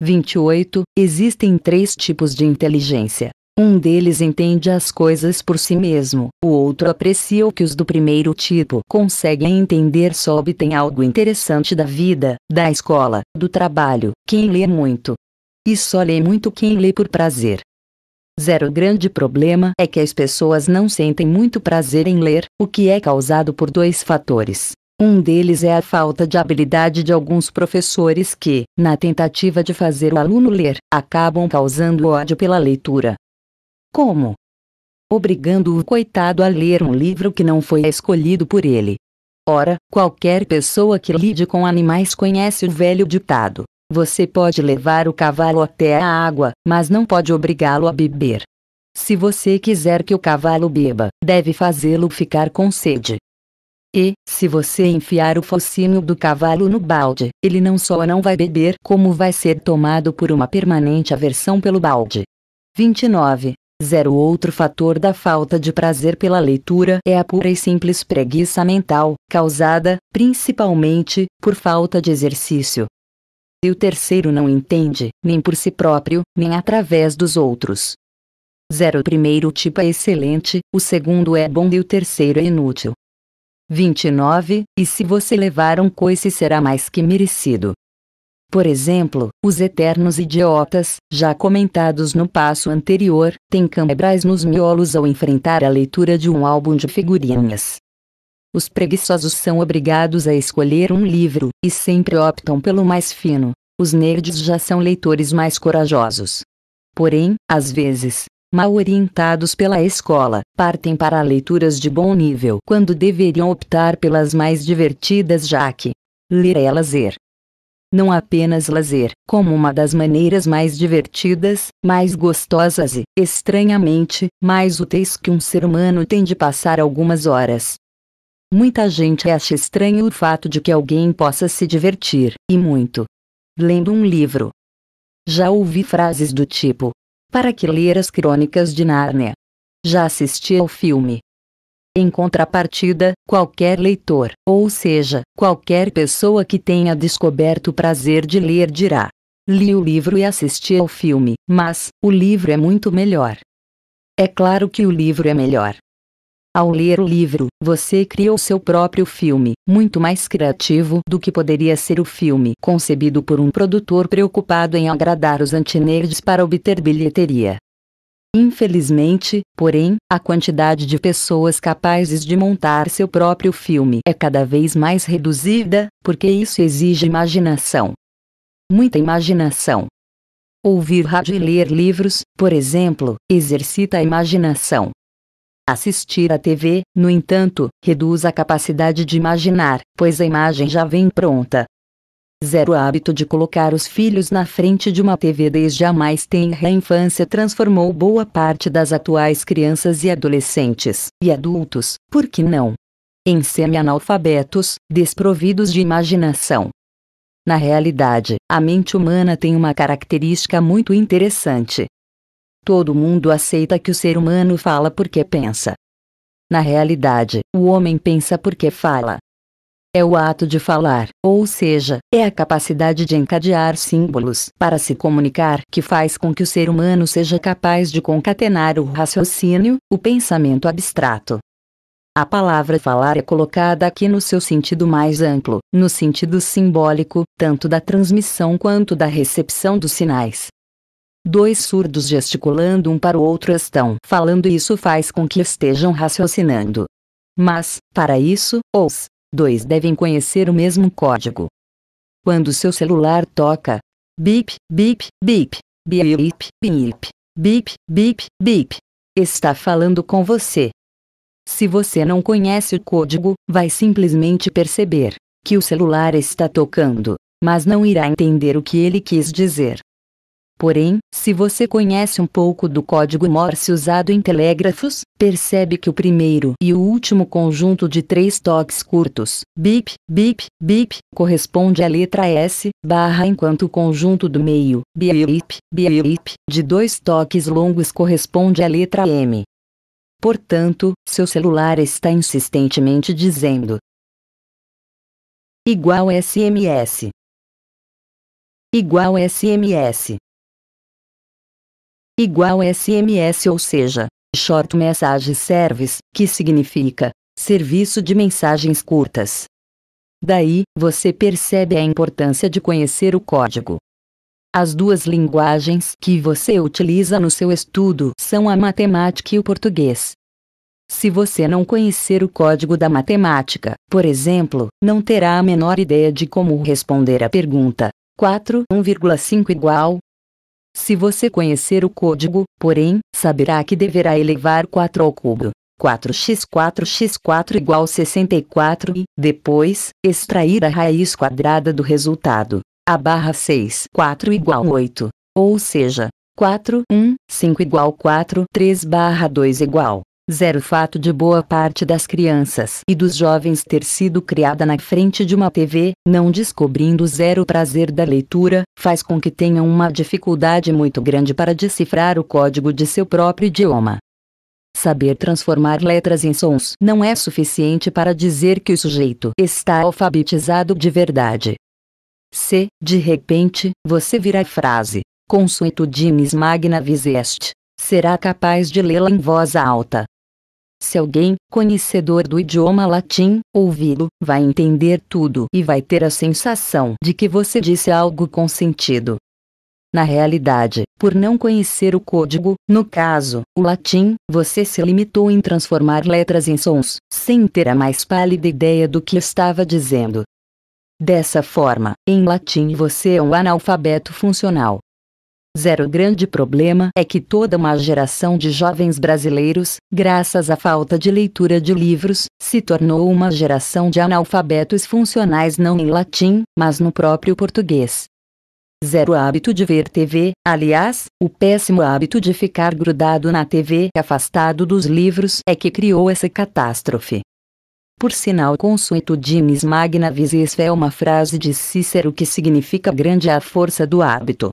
28. Existem três tipos de inteligência: um deles entende as coisas por si mesmo, o outro aprecia o que os do primeiro tipo conseguem entender só obtém algo interessante da vida, da escola, do trabalho, quem lê muito. E só lê muito quem lê por prazer. Zero grande problema é que as pessoas não sentem muito prazer em ler, o que é causado por dois fatores. Um deles é a falta de habilidade de alguns professores que, na tentativa de fazer o aluno ler, acabam causando ódio pela leitura. Como? Obrigando o coitado a ler um livro que não foi escolhido por ele. Ora, qualquer pessoa que lide com animais conhece o velho ditado: você pode levar o cavalo até a água, mas não pode obrigá-lo a beber. Se você quiser que o cavalo beba, deve fazê-lo ficar com sede. E, se você enfiar o focinho do cavalo no balde, ele não só não vai beber, como vai ser tomado por uma permanente aversão pelo balde. 29. Zero outro fator da falta de prazer pela leitura é a pura e simples preguiça mental, causada, principalmente, por falta de exercício. E o terceiro não entende, nem por si próprio, nem através dos outros. Zero o primeiro tipo é excelente, o segundo é bom e o terceiro é inútil. 29. E se você levar um coice será mais que merecido. Por exemplo, os eternos idiotas, já comentados no passo anterior, têm câmeras nos miolos ao enfrentar a leitura de um álbum de figurinhas. Os preguiçosos são obrigados a escolher um livro, e sempre optam pelo mais fino. Os nerds já são leitores mais corajosos. Porém, às vezes, mal orientados pela escola, partem para leituras de bom nível quando deveriam optar pelas mais divertidas já que ler é lazer não apenas lazer, como uma das maneiras mais divertidas, mais gostosas e, estranhamente, mais úteis que um ser humano tem de passar algumas horas. Muita gente acha estranho o fato de que alguém possa se divertir, e muito. Lendo um livro. Já ouvi frases do tipo: Para que ler as crônicas de Nárnia? Já assisti ao filme em contrapartida, qualquer leitor, ou seja, qualquer pessoa que tenha descoberto o prazer de ler dirá: Li o livro e assisti ao filme, mas o livro é muito melhor. É claro que o livro é melhor. Ao ler o livro, você cria o seu próprio filme, muito mais criativo do que poderia ser o filme concebido por um produtor preocupado em agradar os antinerds para obter bilheteria. Infelizmente, porém, a quantidade de pessoas capazes de montar seu próprio filme é cada vez mais reduzida, porque isso exige imaginação. Muita imaginação. Ouvir rádio e ler livros, por exemplo, exercita a imaginação. Assistir à TV, no entanto, reduz a capacidade de imaginar, pois a imagem já vem pronta, Zero hábito de colocar os filhos na frente de uma TV desde a mais tenra infância transformou boa parte das atuais crianças e adolescentes, e adultos, por que não? Em semi-analfabetos, desprovidos de imaginação. Na realidade, a mente humana tem uma característica muito interessante. Todo mundo aceita que o ser humano fala porque pensa. Na realidade, o homem pensa porque fala é o ato de falar, ou seja, é a capacidade de encadear símbolos para se comunicar que faz com que o ser humano seja capaz de concatenar o raciocínio, o pensamento abstrato. A palavra falar é colocada aqui no seu sentido mais amplo, no sentido simbólico, tanto da transmissão quanto da recepção dos sinais. Dois surdos gesticulando um para o outro estão falando e isso faz com que estejam raciocinando. Mas, para isso, os Dois devem conhecer o mesmo código. Quando seu celular toca bip, bip, bip, bip, bip, bip, bip, bip, está falando com você. Se você não conhece o código, vai simplesmente perceber que o celular está tocando, mas não irá entender o que ele quis dizer. Porém, se você conhece um pouco do código Morse usado em telégrafos, percebe que o primeiro e o último conjunto de três toques curtos, bip, bip, bip, corresponde à letra S, barra enquanto o conjunto do meio, bip, bip, de dois toques longos corresponde à letra M. Portanto, seu celular está insistentemente dizendo igual SMS igual SMS igual SMS ou seja, Short Message Service, que significa serviço de mensagens curtas. Daí, você percebe a importância de conhecer o código. As duas linguagens que você utiliza no seu estudo são a matemática e o português. Se você não conhecer o código da matemática, por exemplo, não terá a menor ideia de como responder a pergunta 4 1,5 igual se você conhecer o código, porém, saberá que deverá elevar 4 ao cubo. 4x4x4 igual 64 e, depois, extrair a raiz quadrada do resultado. A barra 6, 4 igual 8. Ou seja, 4, 1, 5 igual 4, 3 barra 2 igual Zero fato de boa parte das crianças e dos jovens ter sido criada na frente de uma TV, não descobrindo zero prazer da leitura, faz com que tenham uma dificuldade muito grande para decifrar o código de seu próprio idioma. Saber transformar letras em sons não é suficiente para dizer que o sujeito está alfabetizado de verdade. Se, de repente, você virar a frase Consuetudinis magna visest, será capaz de lê-la em voz alta, se alguém, conhecedor do idioma latim, ouvi-lo, vai entender tudo e vai ter a sensação de que você disse algo com sentido. Na realidade, por não conhecer o código, no caso, o latim, você se limitou em transformar letras em sons, sem ter a mais pálida ideia do que estava dizendo. Dessa forma, em latim você é um analfabeto funcional. Zero grande problema é que toda uma geração de jovens brasileiros, graças à falta de leitura de livros, se tornou uma geração de analfabetos funcionais não em latim, mas no próprio português. Zero hábito de ver TV, aliás, o péssimo hábito de ficar grudado na TV afastado dos livros é que criou essa catástrofe. Por sinal consuetudinis magna visis é uma frase de Cícero que significa grande a força do hábito.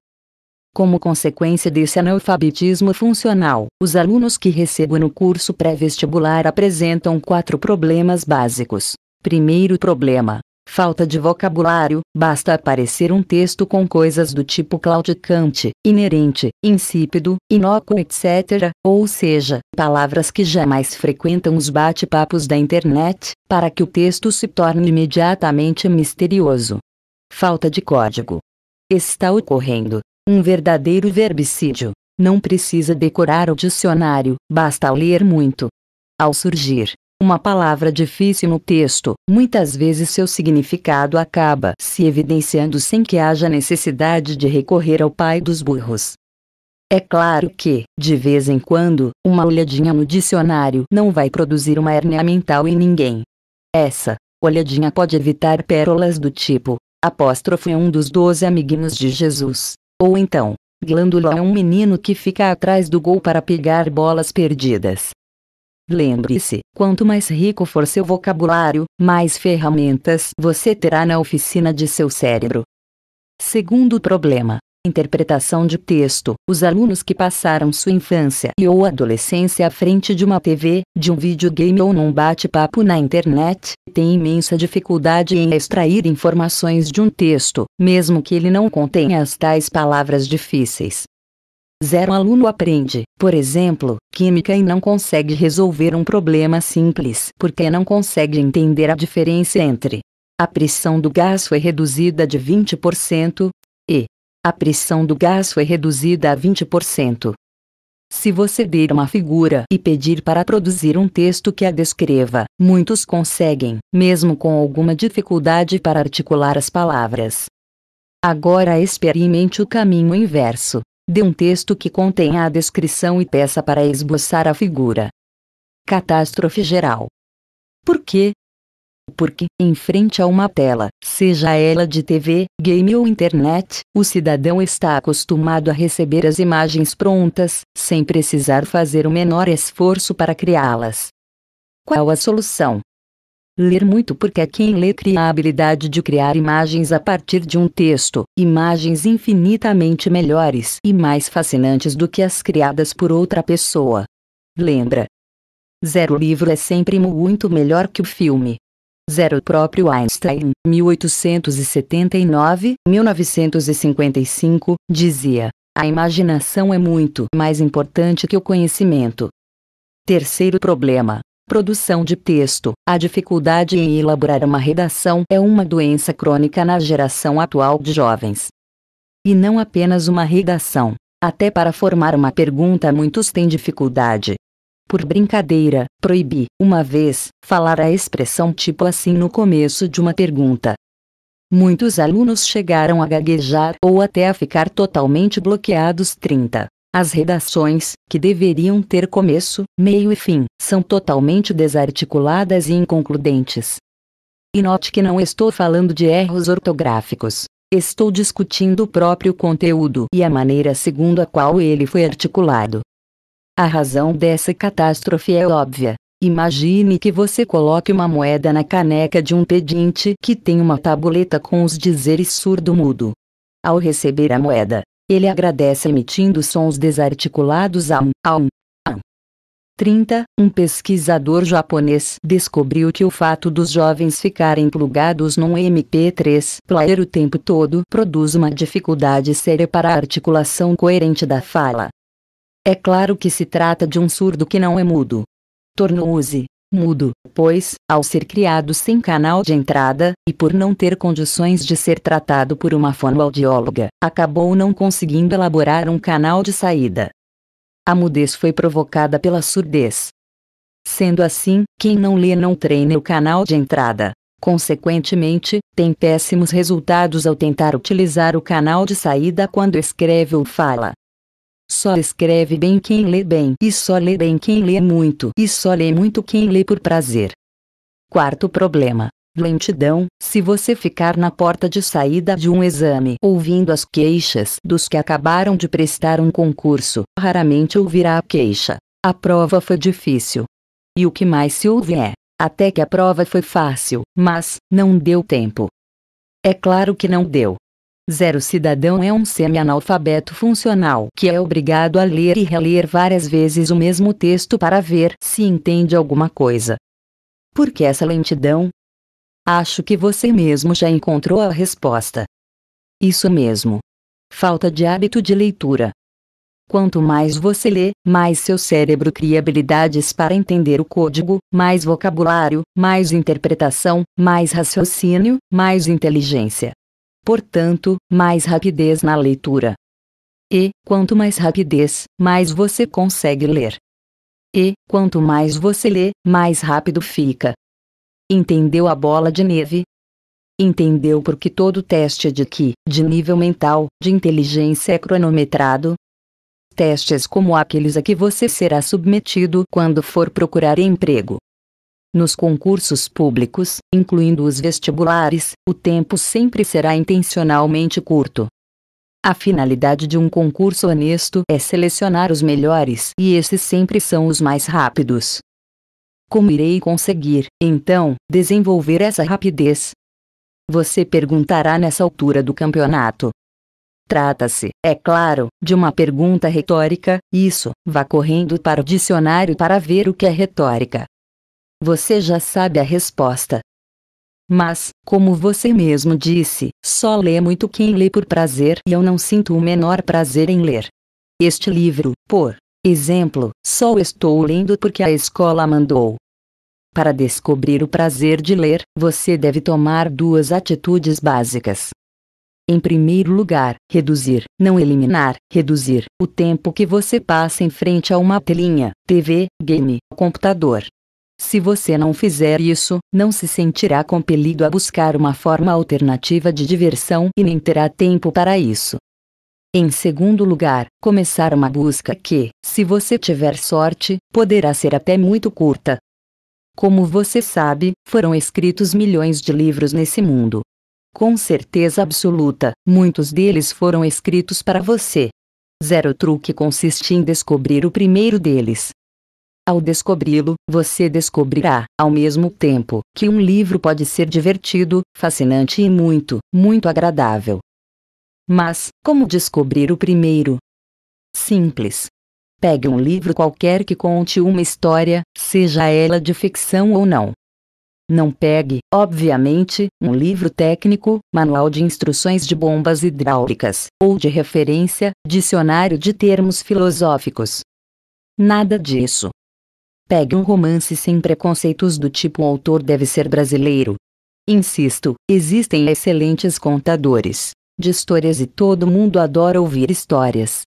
Como consequência desse analfabetismo funcional, os alunos que recebem o curso pré-vestibular apresentam quatro problemas básicos. Primeiro problema: falta de vocabulário, basta aparecer um texto com coisas do tipo claudicante, inerente, insípido, inócuo, etc., ou seja, palavras que jamais frequentam os bate-papos da internet, para que o texto se torne imediatamente misterioso. Falta de código. Está ocorrendo, um verdadeiro verbicídio. Não precisa decorar o dicionário, basta ler muito. Ao surgir uma palavra difícil no texto, muitas vezes seu significado acaba se evidenciando sem que haja necessidade de recorrer ao pai dos burros. É claro que, de vez em quando, uma olhadinha no dicionário não vai produzir uma hérnia mental em ninguém. Essa olhadinha pode evitar pérolas do tipo: apóstrofe é um dos doze amiguinhos de Jesus. Ou então, glândula é um menino que fica atrás do gol para pegar bolas perdidas. Lembre-se: quanto mais rico for seu vocabulário, mais ferramentas você terá na oficina de seu cérebro. Segundo problema: Interpretação de texto. Os alunos que passaram sua infância e ou adolescência à frente de uma TV, de um videogame ou num bate-papo na internet, têm imensa dificuldade em extrair informações de um texto, mesmo que ele não contenha as tais palavras difíceis. Zero aluno aprende, por exemplo, química e não consegue resolver um problema simples porque não consegue entender a diferença entre a pressão do gás foi reduzida de 20%, a pressão do gás foi reduzida a 20%. Se você der uma figura e pedir para produzir um texto que a descreva, muitos conseguem, mesmo com alguma dificuldade para articular as palavras. Agora experimente o caminho inverso. Dê um texto que contenha a descrição e peça para esboçar a figura. Catástrofe geral. Por quê? Porque, em frente a uma tela, seja ela de TV, game ou internet, o cidadão está acostumado a receber as imagens prontas, sem precisar fazer o menor esforço para criá-las. Qual a solução? Ler muito porque é quem lê cria a habilidade de criar imagens a partir de um texto, imagens infinitamente melhores e mais fascinantes do que as criadas por outra pessoa. Lembra? Zero livro é sempre muito melhor que o filme. Zero próprio Einstein, 1879-1955, dizia: A imaginação é muito mais importante que o conhecimento. Terceiro problema: Produção de texto. A dificuldade em elaborar uma redação é uma doença crônica na geração atual de jovens. E não apenas uma redação. Até para formar uma pergunta muitos têm dificuldade por brincadeira, proibi, uma vez, falar a expressão tipo assim no começo de uma pergunta. Muitos alunos chegaram a gaguejar ou até a ficar totalmente bloqueados. 30. As redações, que deveriam ter começo, meio e fim, são totalmente desarticuladas e inconcludentes. E note que não estou falando de erros ortográficos. Estou discutindo o próprio conteúdo e a maneira segundo a qual ele foi articulado. A razão dessa catástrofe é óbvia. Imagine que você coloque uma moeda na caneca de um pedinte que tem uma tabuleta com os dizeres surdo-mudo. Ao receber a moeda, ele agradece emitindo sons desarticulados a um, a um, a um. 30. Um pesquisador japonês descobriu que o fato dos jovens ficarem plugados num MP3 player o tempo todo produz uma dificuldade séria para a articulação coerente da fala. É claro que se trata de um surdo que não é mudo. Tornou-se mudo, pois, ao ser criado sem canal de entrada, e por não ter condições de ser tratado por uma fonoaudióloga, acabou não conseguindo elaborar um canal de saída. A mudez foi provocada pela surdez. Sendo assim, quem não lê não treina o canal de entrada. Consequentemente, tem péssimos resultados ao tentar utilizar o canal de saída quando escreve ou fala. Só escreve bem quem lê bem, e só lê bem quem lê muito, e só lê muito quem lê por prazer. Quarto problema: lentidão. Se você ficar na porta de saída de um exame ouvindo as queixas dos que acabaram de prestar um concurso, raramente ouvirá a queixa. A prova foi difícil. E o que mais se ouve é: até que a prova foi fácil, mas não deu tempo. É claro que não deu. Zero cidadão é um semi-analfabeto funcional que é obrigado a ler e reler várias vezes o mesmo texto para ver se entende alguma coisa. Por que essa lentidão? Acho que você mesmo já encontrou a resposta. Isso mesmo. Falta de hábito de leitura. Quanto mais você lê, mais seu cérebro cria habilidades para entender o código, mais vocabulário, mais interpretação, mais raciocínio, mais inteligência portanto, mais rapidez na leitura. E, quanto mais rapidez, mais você consegue ler. E, quanto mais você lê, mais rápido fica. Entendeu a bola de neve? Entendeu por que todo teste de que, de nível mental, de inteligência é cronometrado? Testes como aqueles a que você será submetido quando for procurar emprego. Nos concursos públicos, incluindo os vestibulares, o tempo sempre será intencionalmente curto. A finalidade de um concurso honesto é selecionar os melhores e esses sempre são os mais rápidos. Como irei conseguir, então, desenvolver essa rapidez? Você perguntará nessa altura do campeonato. Trata-se, é claro, de uma pergunta retórica, isso, vá correndo para o dicionário para ver o que é retórica você já sabe a resposta. Mas, como você mesmo disse, só lê muito quem lê por prazer e eu não sinto o menor prazer em ler. Este livro, por exemplo, só estou lendo porque a escola mandou. Para descobrir o prazer de ler, você deve tomar duas atitudes básicas. Em primeiro lugar, reduzir, não eliminar, reduzir o tempo que você passa em frente a uma telinha, TV, game, computador, se você não fizer isso, não se sentirá compelido a buscar uma forma alternativa de diversão e nem terá tempo para isso. Em segundo lugar, começar uma busca que, se você tiver sorte, poderá ser até muito curta. Como você sabe, foram escritos milhões de livros nesse mundo. Com certeza absoluta, muitos deles foram escritos para você. Zero Truque consiste em descobrir o primeiro deles, ao descobri-lo, você descobrirá, ao mesmo tempo, que um livro pode ser divertido, fascinante e muito, muito agradável. Mas, como descobrir o primeiro? Simples. Pegue um livro qualquer que conte uma história, seja ela de ficção ou não. Não pegue, obviamente, um livro técnico, manual de instruções de bombas hidráulicas, ou de referência, dicionário de termos filosóficos. Nada disso. Pegue um romance sem preconceitos do tipo o autor deve ser brasileiro. Insisto, existem excelentes contadores de histórias e todo mundo adora ouvir histórias.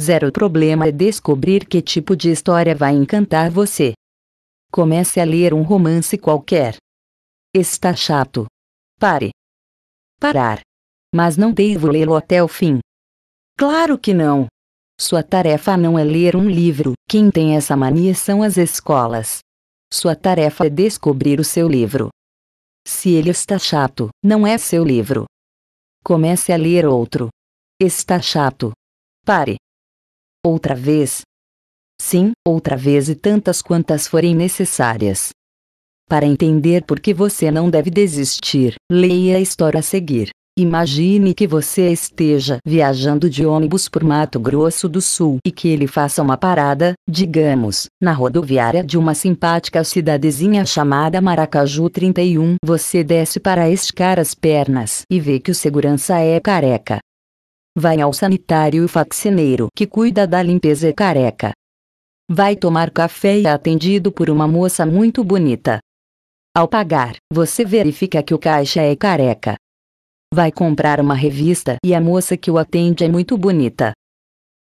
Zero problema é descobrir que tipo de história vai encantar você. Comece a ler um romance qualquer. Está chato. Pare. Parar. Mas não devo lê-lo até o fim. Claro que não. Sua tarefa não é ler um livro, quem tem essa mania são as escolas. Sua tarefa é descobrir o seu livro. Se ele está chato, não é seu livro. Comece a ler outro. Está chato. Pare. Outra vez. Sim, outra vez e tantas quantas forem necessárias. Para entender por que você não deve desistir, leia a história a seguir. Imagine que você esteja viajando de ônibus por Mato Grosso do Sul e que ele faça uma parada, digamos, na rodoviária de uma simpática cidadezinha chamada Maracaju 31. Você desce para esticar as pernas e vê que o segurança é careca. Vai ao sanitário e faxineiro que cuida da limpeza é careca. Vai tomar café e é atendido por uma moça muito bonita. Ao pagar, você verifica que o caixa é careca vai comprar uma revista e a moça que o atende é muito bonita.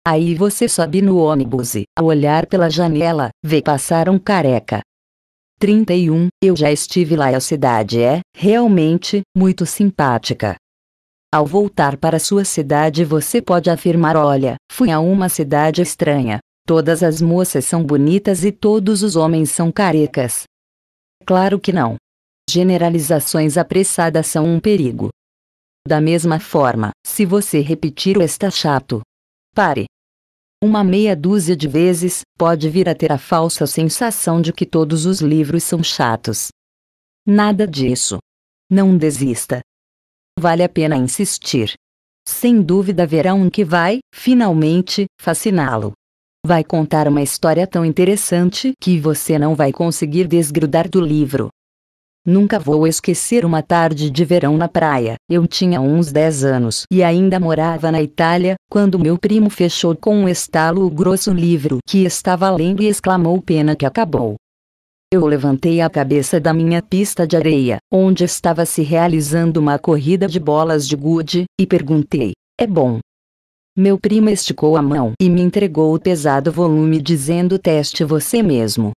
Aí você sobe no ônibus e, ao olhar pela janela, vê passar um careca. 31. Eu já estive lá e a cidade é, realmente, muito simpática. Ao voltar para sua cidade, você pode afirmar: Olha, fui a uma cidade estranha. Todas as moças são bonitas e todos os homens são carecas. Claro que não. Generalizações apressadas são um perigo. Da mesma forma, se você repetir o está chato, pare. Uma meia dúzia de vezes, pode vir a ter a falsa sensação de que todos os livros são chatos. Nada disso. Não desista. Vale a pena insistir. Sem dúvida haverá um que vai, finalmente, fasciná-lo. Vai contar uma história tão interessante que você não vai conseguir desgrudar do livro. Nunca vou esquecer uma tarde de verão na praia. Eu tinha uns 10 anos e ainda morava na Itália, quando meu primo fechou com um estalo o grosso livro que estava lendo e exclamou pena que acabou. Eu levantei a cabeça da minha pista de areia, onde estava se realizando uma corrida de bolas de gude, e perguntei: É bom? Meu primo esticou a mão e me entregou o pesado volume dizendo teste você mesmo.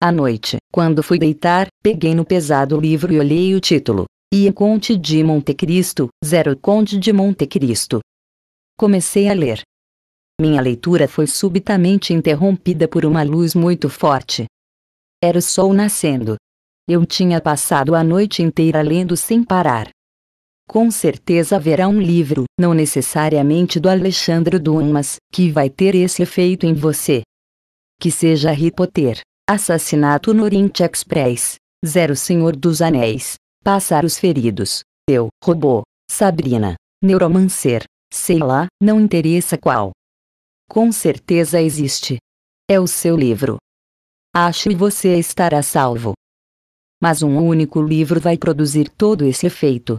À noite, quando fui deitar, peguei no pesado livro e olhei o título. Ian Conte de Monte Cristo, Zero Conte de Monte Cristo. Comecei a ler. Minha leitura foi subitamente interrompida por uma luz muito forte. Era o sol nascendo. Eu tinha passado a noite inteira lendo sem parar. Com certeza haverá um livro, não necessariamente do Alexandre Dumas, que vai ter esse efeito em você. Que seja Harry Potter. Assassinato no Oriente Express. Zero Senhor dos Anéis. os feridos. Eu, robô. Sabrina. Neuromancer. Sei lá, não interessa qual. Com certeza existe. É o seu livro. Acho e você estará salvo. Mas um único livro vai produzir todo esse efeito.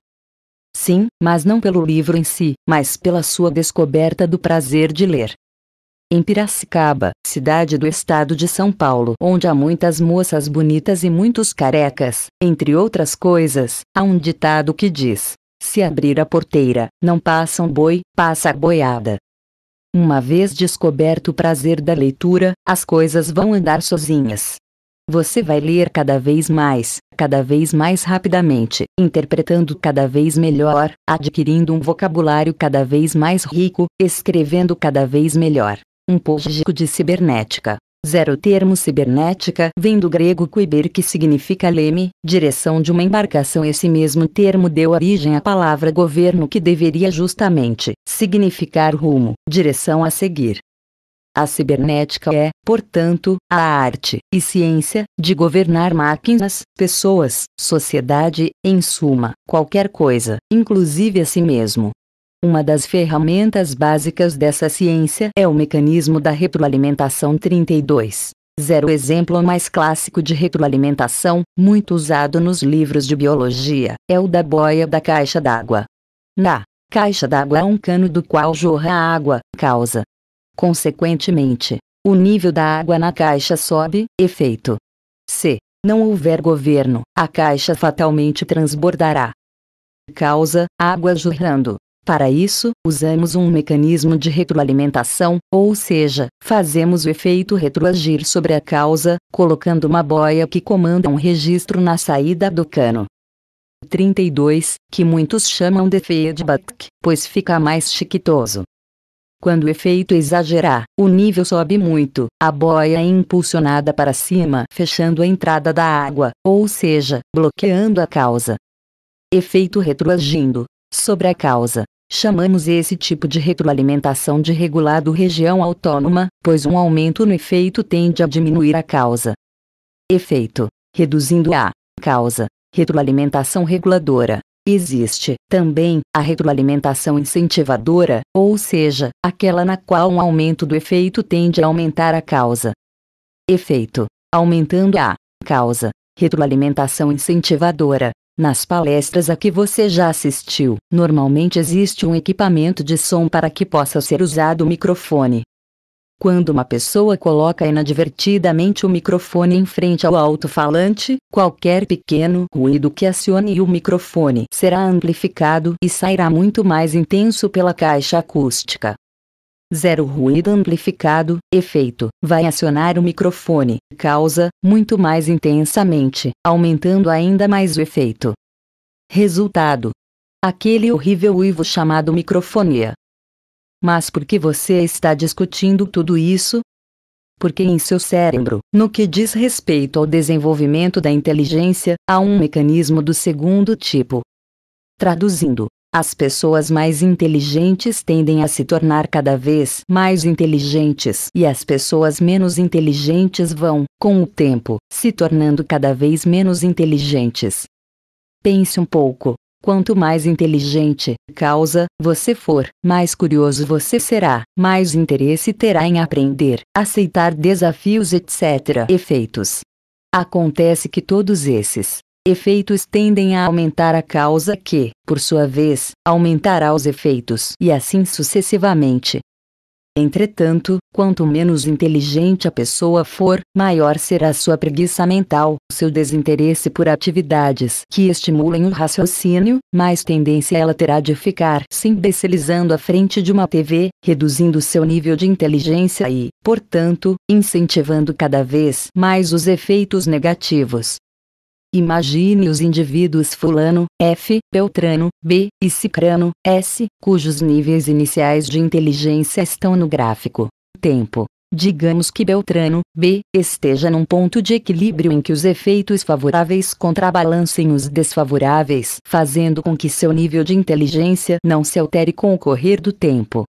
Sim, mas não pelo livro em si, mas pela sua descoberta do prazer de ler em Piracicaba, cidade do estado de São Paulo, onde há muitas moças bonitas e muitos carecas, entre outras coisas, há um ditado que diz: se abrir a porteira, não passa um boi, passa a boiada. Uma vez descoberto o prazer da leitura, as coisas vão andar sozinhas. Você vai ler cada vez mais, cada vez mais rapidamente, interpretando cada vez melhor, adquirindo um vocabulário cada vez mais rico, escrevendo cada vez melhor um pódigo de cibernética. Zero termo cibernética vem do grego kuiber que significa leme, direção de uma embarcação. Esse mesmo termo deu origem à palavra governo que deveria justamente significar rumo, direção a seguir. A cibernética é, portanto, a arte e ciência de governar máquinas, pessoas, sociedade, em suma, qualquer coisa, inclusive a si mesmo. Uma das ferramentas básicas dessa ciência é o mecanismo da retroalimentação 32. Zero exemplo mais clássico de retroalimentação, muito usado nos livros de biologia, é o da boia da caixa d'água. Na caixa d'água há um cano do qual jorra a água, causa. Consequentemente, o nível da água na caixa sobe, efeito. Se não houver governo, a caixa fatalmente transbordará. Causa: água jorrando. Para isso, usamos um mecanismo de retroalimentação, ou seja, fazemos o efeito retroagir sobre a causa, colocando uma boia que comanda um registro na saída do cano. 32, que muitos chamam de feedback, pois fica mais chiquitoso. Quando o efeito exagerar, o nível sobe muito, a boia é impulsionada para cima, fechando a entrada da água, ou seja, bloqueando a causa. Efeito retroagindo, Sobre a causa, chamamos esse tipo de retroalimentação de regulado região autônoma, pois um aumento no efeito tende a diminuir a causa. Efeito, reduzindo a causa, retroalimentação reguladora. Existe, também, a retroalimentação incentivadora, ou seja, aquela na qual um aumento do efeito tende a aumentar a causa. Efeito, aumentando a causa, retroalimentação incentivadora, nas palestras a que você já assistiu, normalmente existe um equipamento de som para que possa ser usado o microfone. Quando uma pessoa coloca inadvertidamente o microfone em frente ao alto-falante, qualquer pequeno ruído que acione o microfone será amplificado e sairá muito mais intenso pela caixa acústica. Zero ruído amplificado, efeito, vai acionar o microfone, causa, muito mais intensamente, aumentando ainda mais o efeito. Resultado: aquele horrível uivo chamado microfonia. Mas por que você está discutindo tudo isso? Porque em seu cérebro, no que diz respeito ao desenvolvimento da inteligência, há um mecanismo do segundo tipo. Traduzindo, as pessoas mais inteligentes tendem a se tornar cada vez mais inteligentes e as pessoas menos inteligentes vão, com o tempo, se tornando cada vez menos inteligentes. Pense um pouco. Quanto mais inteligente, causa, você for, mais curioso você será, mais interesse terá em aprender, aceitar desafios, etc. Efeitos. Acontece que todos esses efeitos tendem a aumentar a causa que, por sua vez, aumentará os efeitos e assim sucessivamente. Entretanto, quanto menos inteligente a pessoa for, maior será sua preguiça mental, seu desinteresse por atividades que estimulem o raciocínio, mais tendência ela terá de ficar se imbecilizando à frente de uma TV, reduzindo seu nível de inteligência e, portanto, incentivando cada vez mais os efeitos negativos. Imagine os indivíduos fulano, F, Beltrano, B e Cicrano, S, cujos níveis iniciais de inteligência estão no gráfico. Tempo. Digamos que Beltrano, B, esteja num ponto de equilíbrio em que os efeitos favoráveis contrabalancem os desfavoráveis, fazendo com que seu nível de inteligência não se altere com o correr do tempo.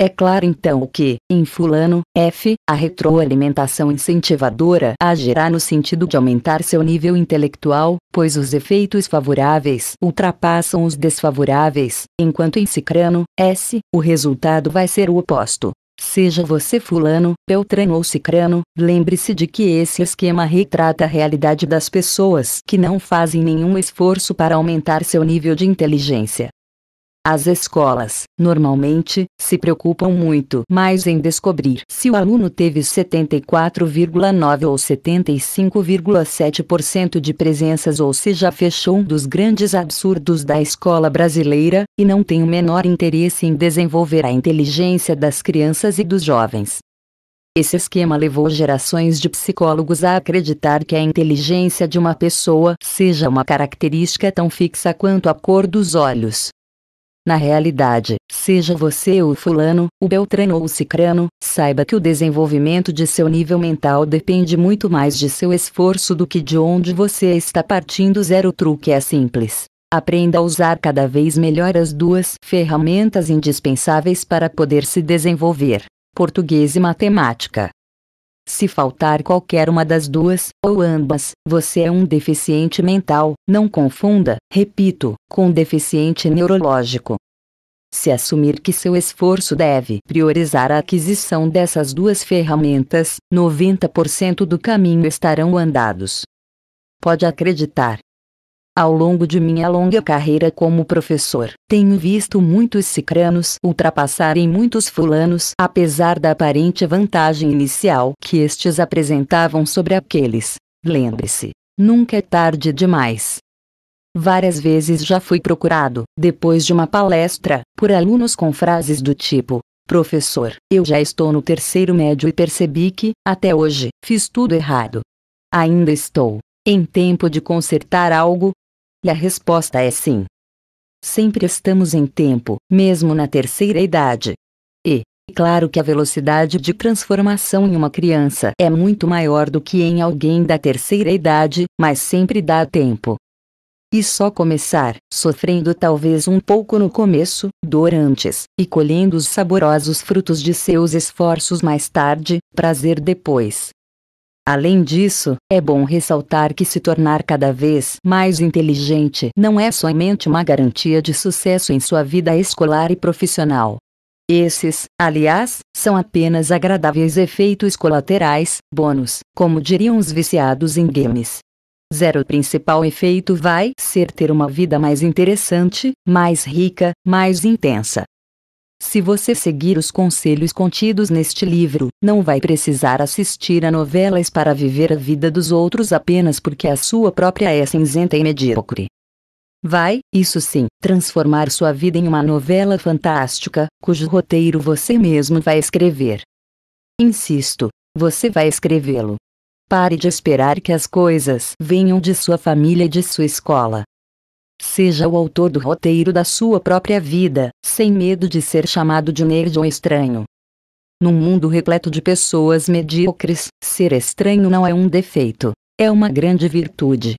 É claro então que, em fulano, F, a retroalimentação incentivadora agirá no sentido de aumentar seu nível intelectual, pois os efeitos favoráveis ultrapassam os desfavoráveis, enquanto em cicrano, S, o resultado vai ser o oposto. Seja você fulano, peltrano ou cicrano, lembre-se de que esse esquema retrata a realidade das pessoas que não fazem nenhum esforço para aumentar seu nível de inteligência. As escolas, normalmente, se preocupam muito mais em descobrir se o aluno teve 74,9% ou 75,7% de presenças ou se já fechou um dos grandes absurdos da escola brasileira, e não tem o menor interesse em desenvolver a inteligência das crianças e dos jovens. Esse esquema levou gerações de psicólogos a acreditar que a inteligência de uma pessoa seja uma característica tão fixa quanto a cor dos olhos, na realidade, seja você o fulano, o beltrano ou o cicrano, saiba que o desenvolvimento de seu nível mental depende muito mais de seu esforço do que de onde você está partindo. Zero truque é simples. Aprenda a usar cada vez melhor as duas ferramentas indispensáveis para poder se desenvolver: português e matemática. Se faltar qualquer uma das duas, ou ambas, você é um deficiente mental, não confunda, repito, com deficiente neurológico. Se assumir que seu esforço deve priorizar a aquisição dessas duas ferramentas, 90% do caminho estarão andados. Pode acreditar, ao longo de minha longa carreira como professor, tenho visto muitos cicranos ultrapassarem muitos fulanos, apesar da aparente vantagem inicial que estes apresentavam sobre aqueles. Lembre-se, nunca é tarde demais. Várias vezes já fui procurado, depois de uma palestra, por alunos com frases do tipo: Professor, eu já estou no terceiro médio e percebi que, até hoje, fiz tudo errado. Ainda estou em tempo de consertar algo, e a resposta é sim. Sempre estamos em tempo, mesmo na terceira idade. E, claro que a velocidade de transformação em uma criança é muito maior do que em alguém da terceira idade, mas sempre dá tempo. E só começar, sofrendo talvez um pouco no começo, dor antes, e colhendo os saborosos frutos de seus esforços mais tarde, prazer depois. Além disso, é bom ressaltar que se tornar cada vez mais inteligente não é somente uma garantia de sucesso em sua vida escolar e profissional. Esses, aliás, são apenas agradáveis efeitos colaterais, bônus, como diriam os viciados em games. Zero principal efeito vai ser ter uma vida mais interessante, mais rica, mais intensa, se você seguir os conselhos contidos neste livro, não vai precisar assistir a novelas para viver a vida dos outros apenas porque a sua própria é cinzenta e medíocre. Vai, isso sim, transformar sua vida em uma novela fantástica, cujo roteiro você mesmo vai escrever. Insisto, você vai escrevê-lo. Pare de esperar que as coisas venham de sua família e de sua escola. Seja o autor do roteiro da sua própria vida, sem medo de ser chamado de nerd ou estranho. Num mundo repleto de pessoas medíocres, ser estranho não é um defeito, é uma grande virtude.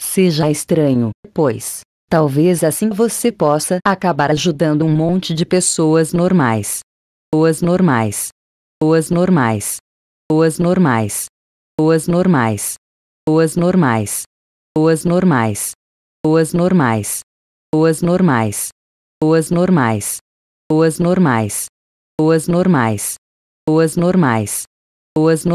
Seja estranho, pois, Talvez assim você possa acabar ajudando um monte de pessoas normais. boas normais. boas normais. boas normais. boas normais. boas normais. normais. Boas normais. Boas normais. Boas normais. Boas normais. Boas normais. Boas normais. Boas normais.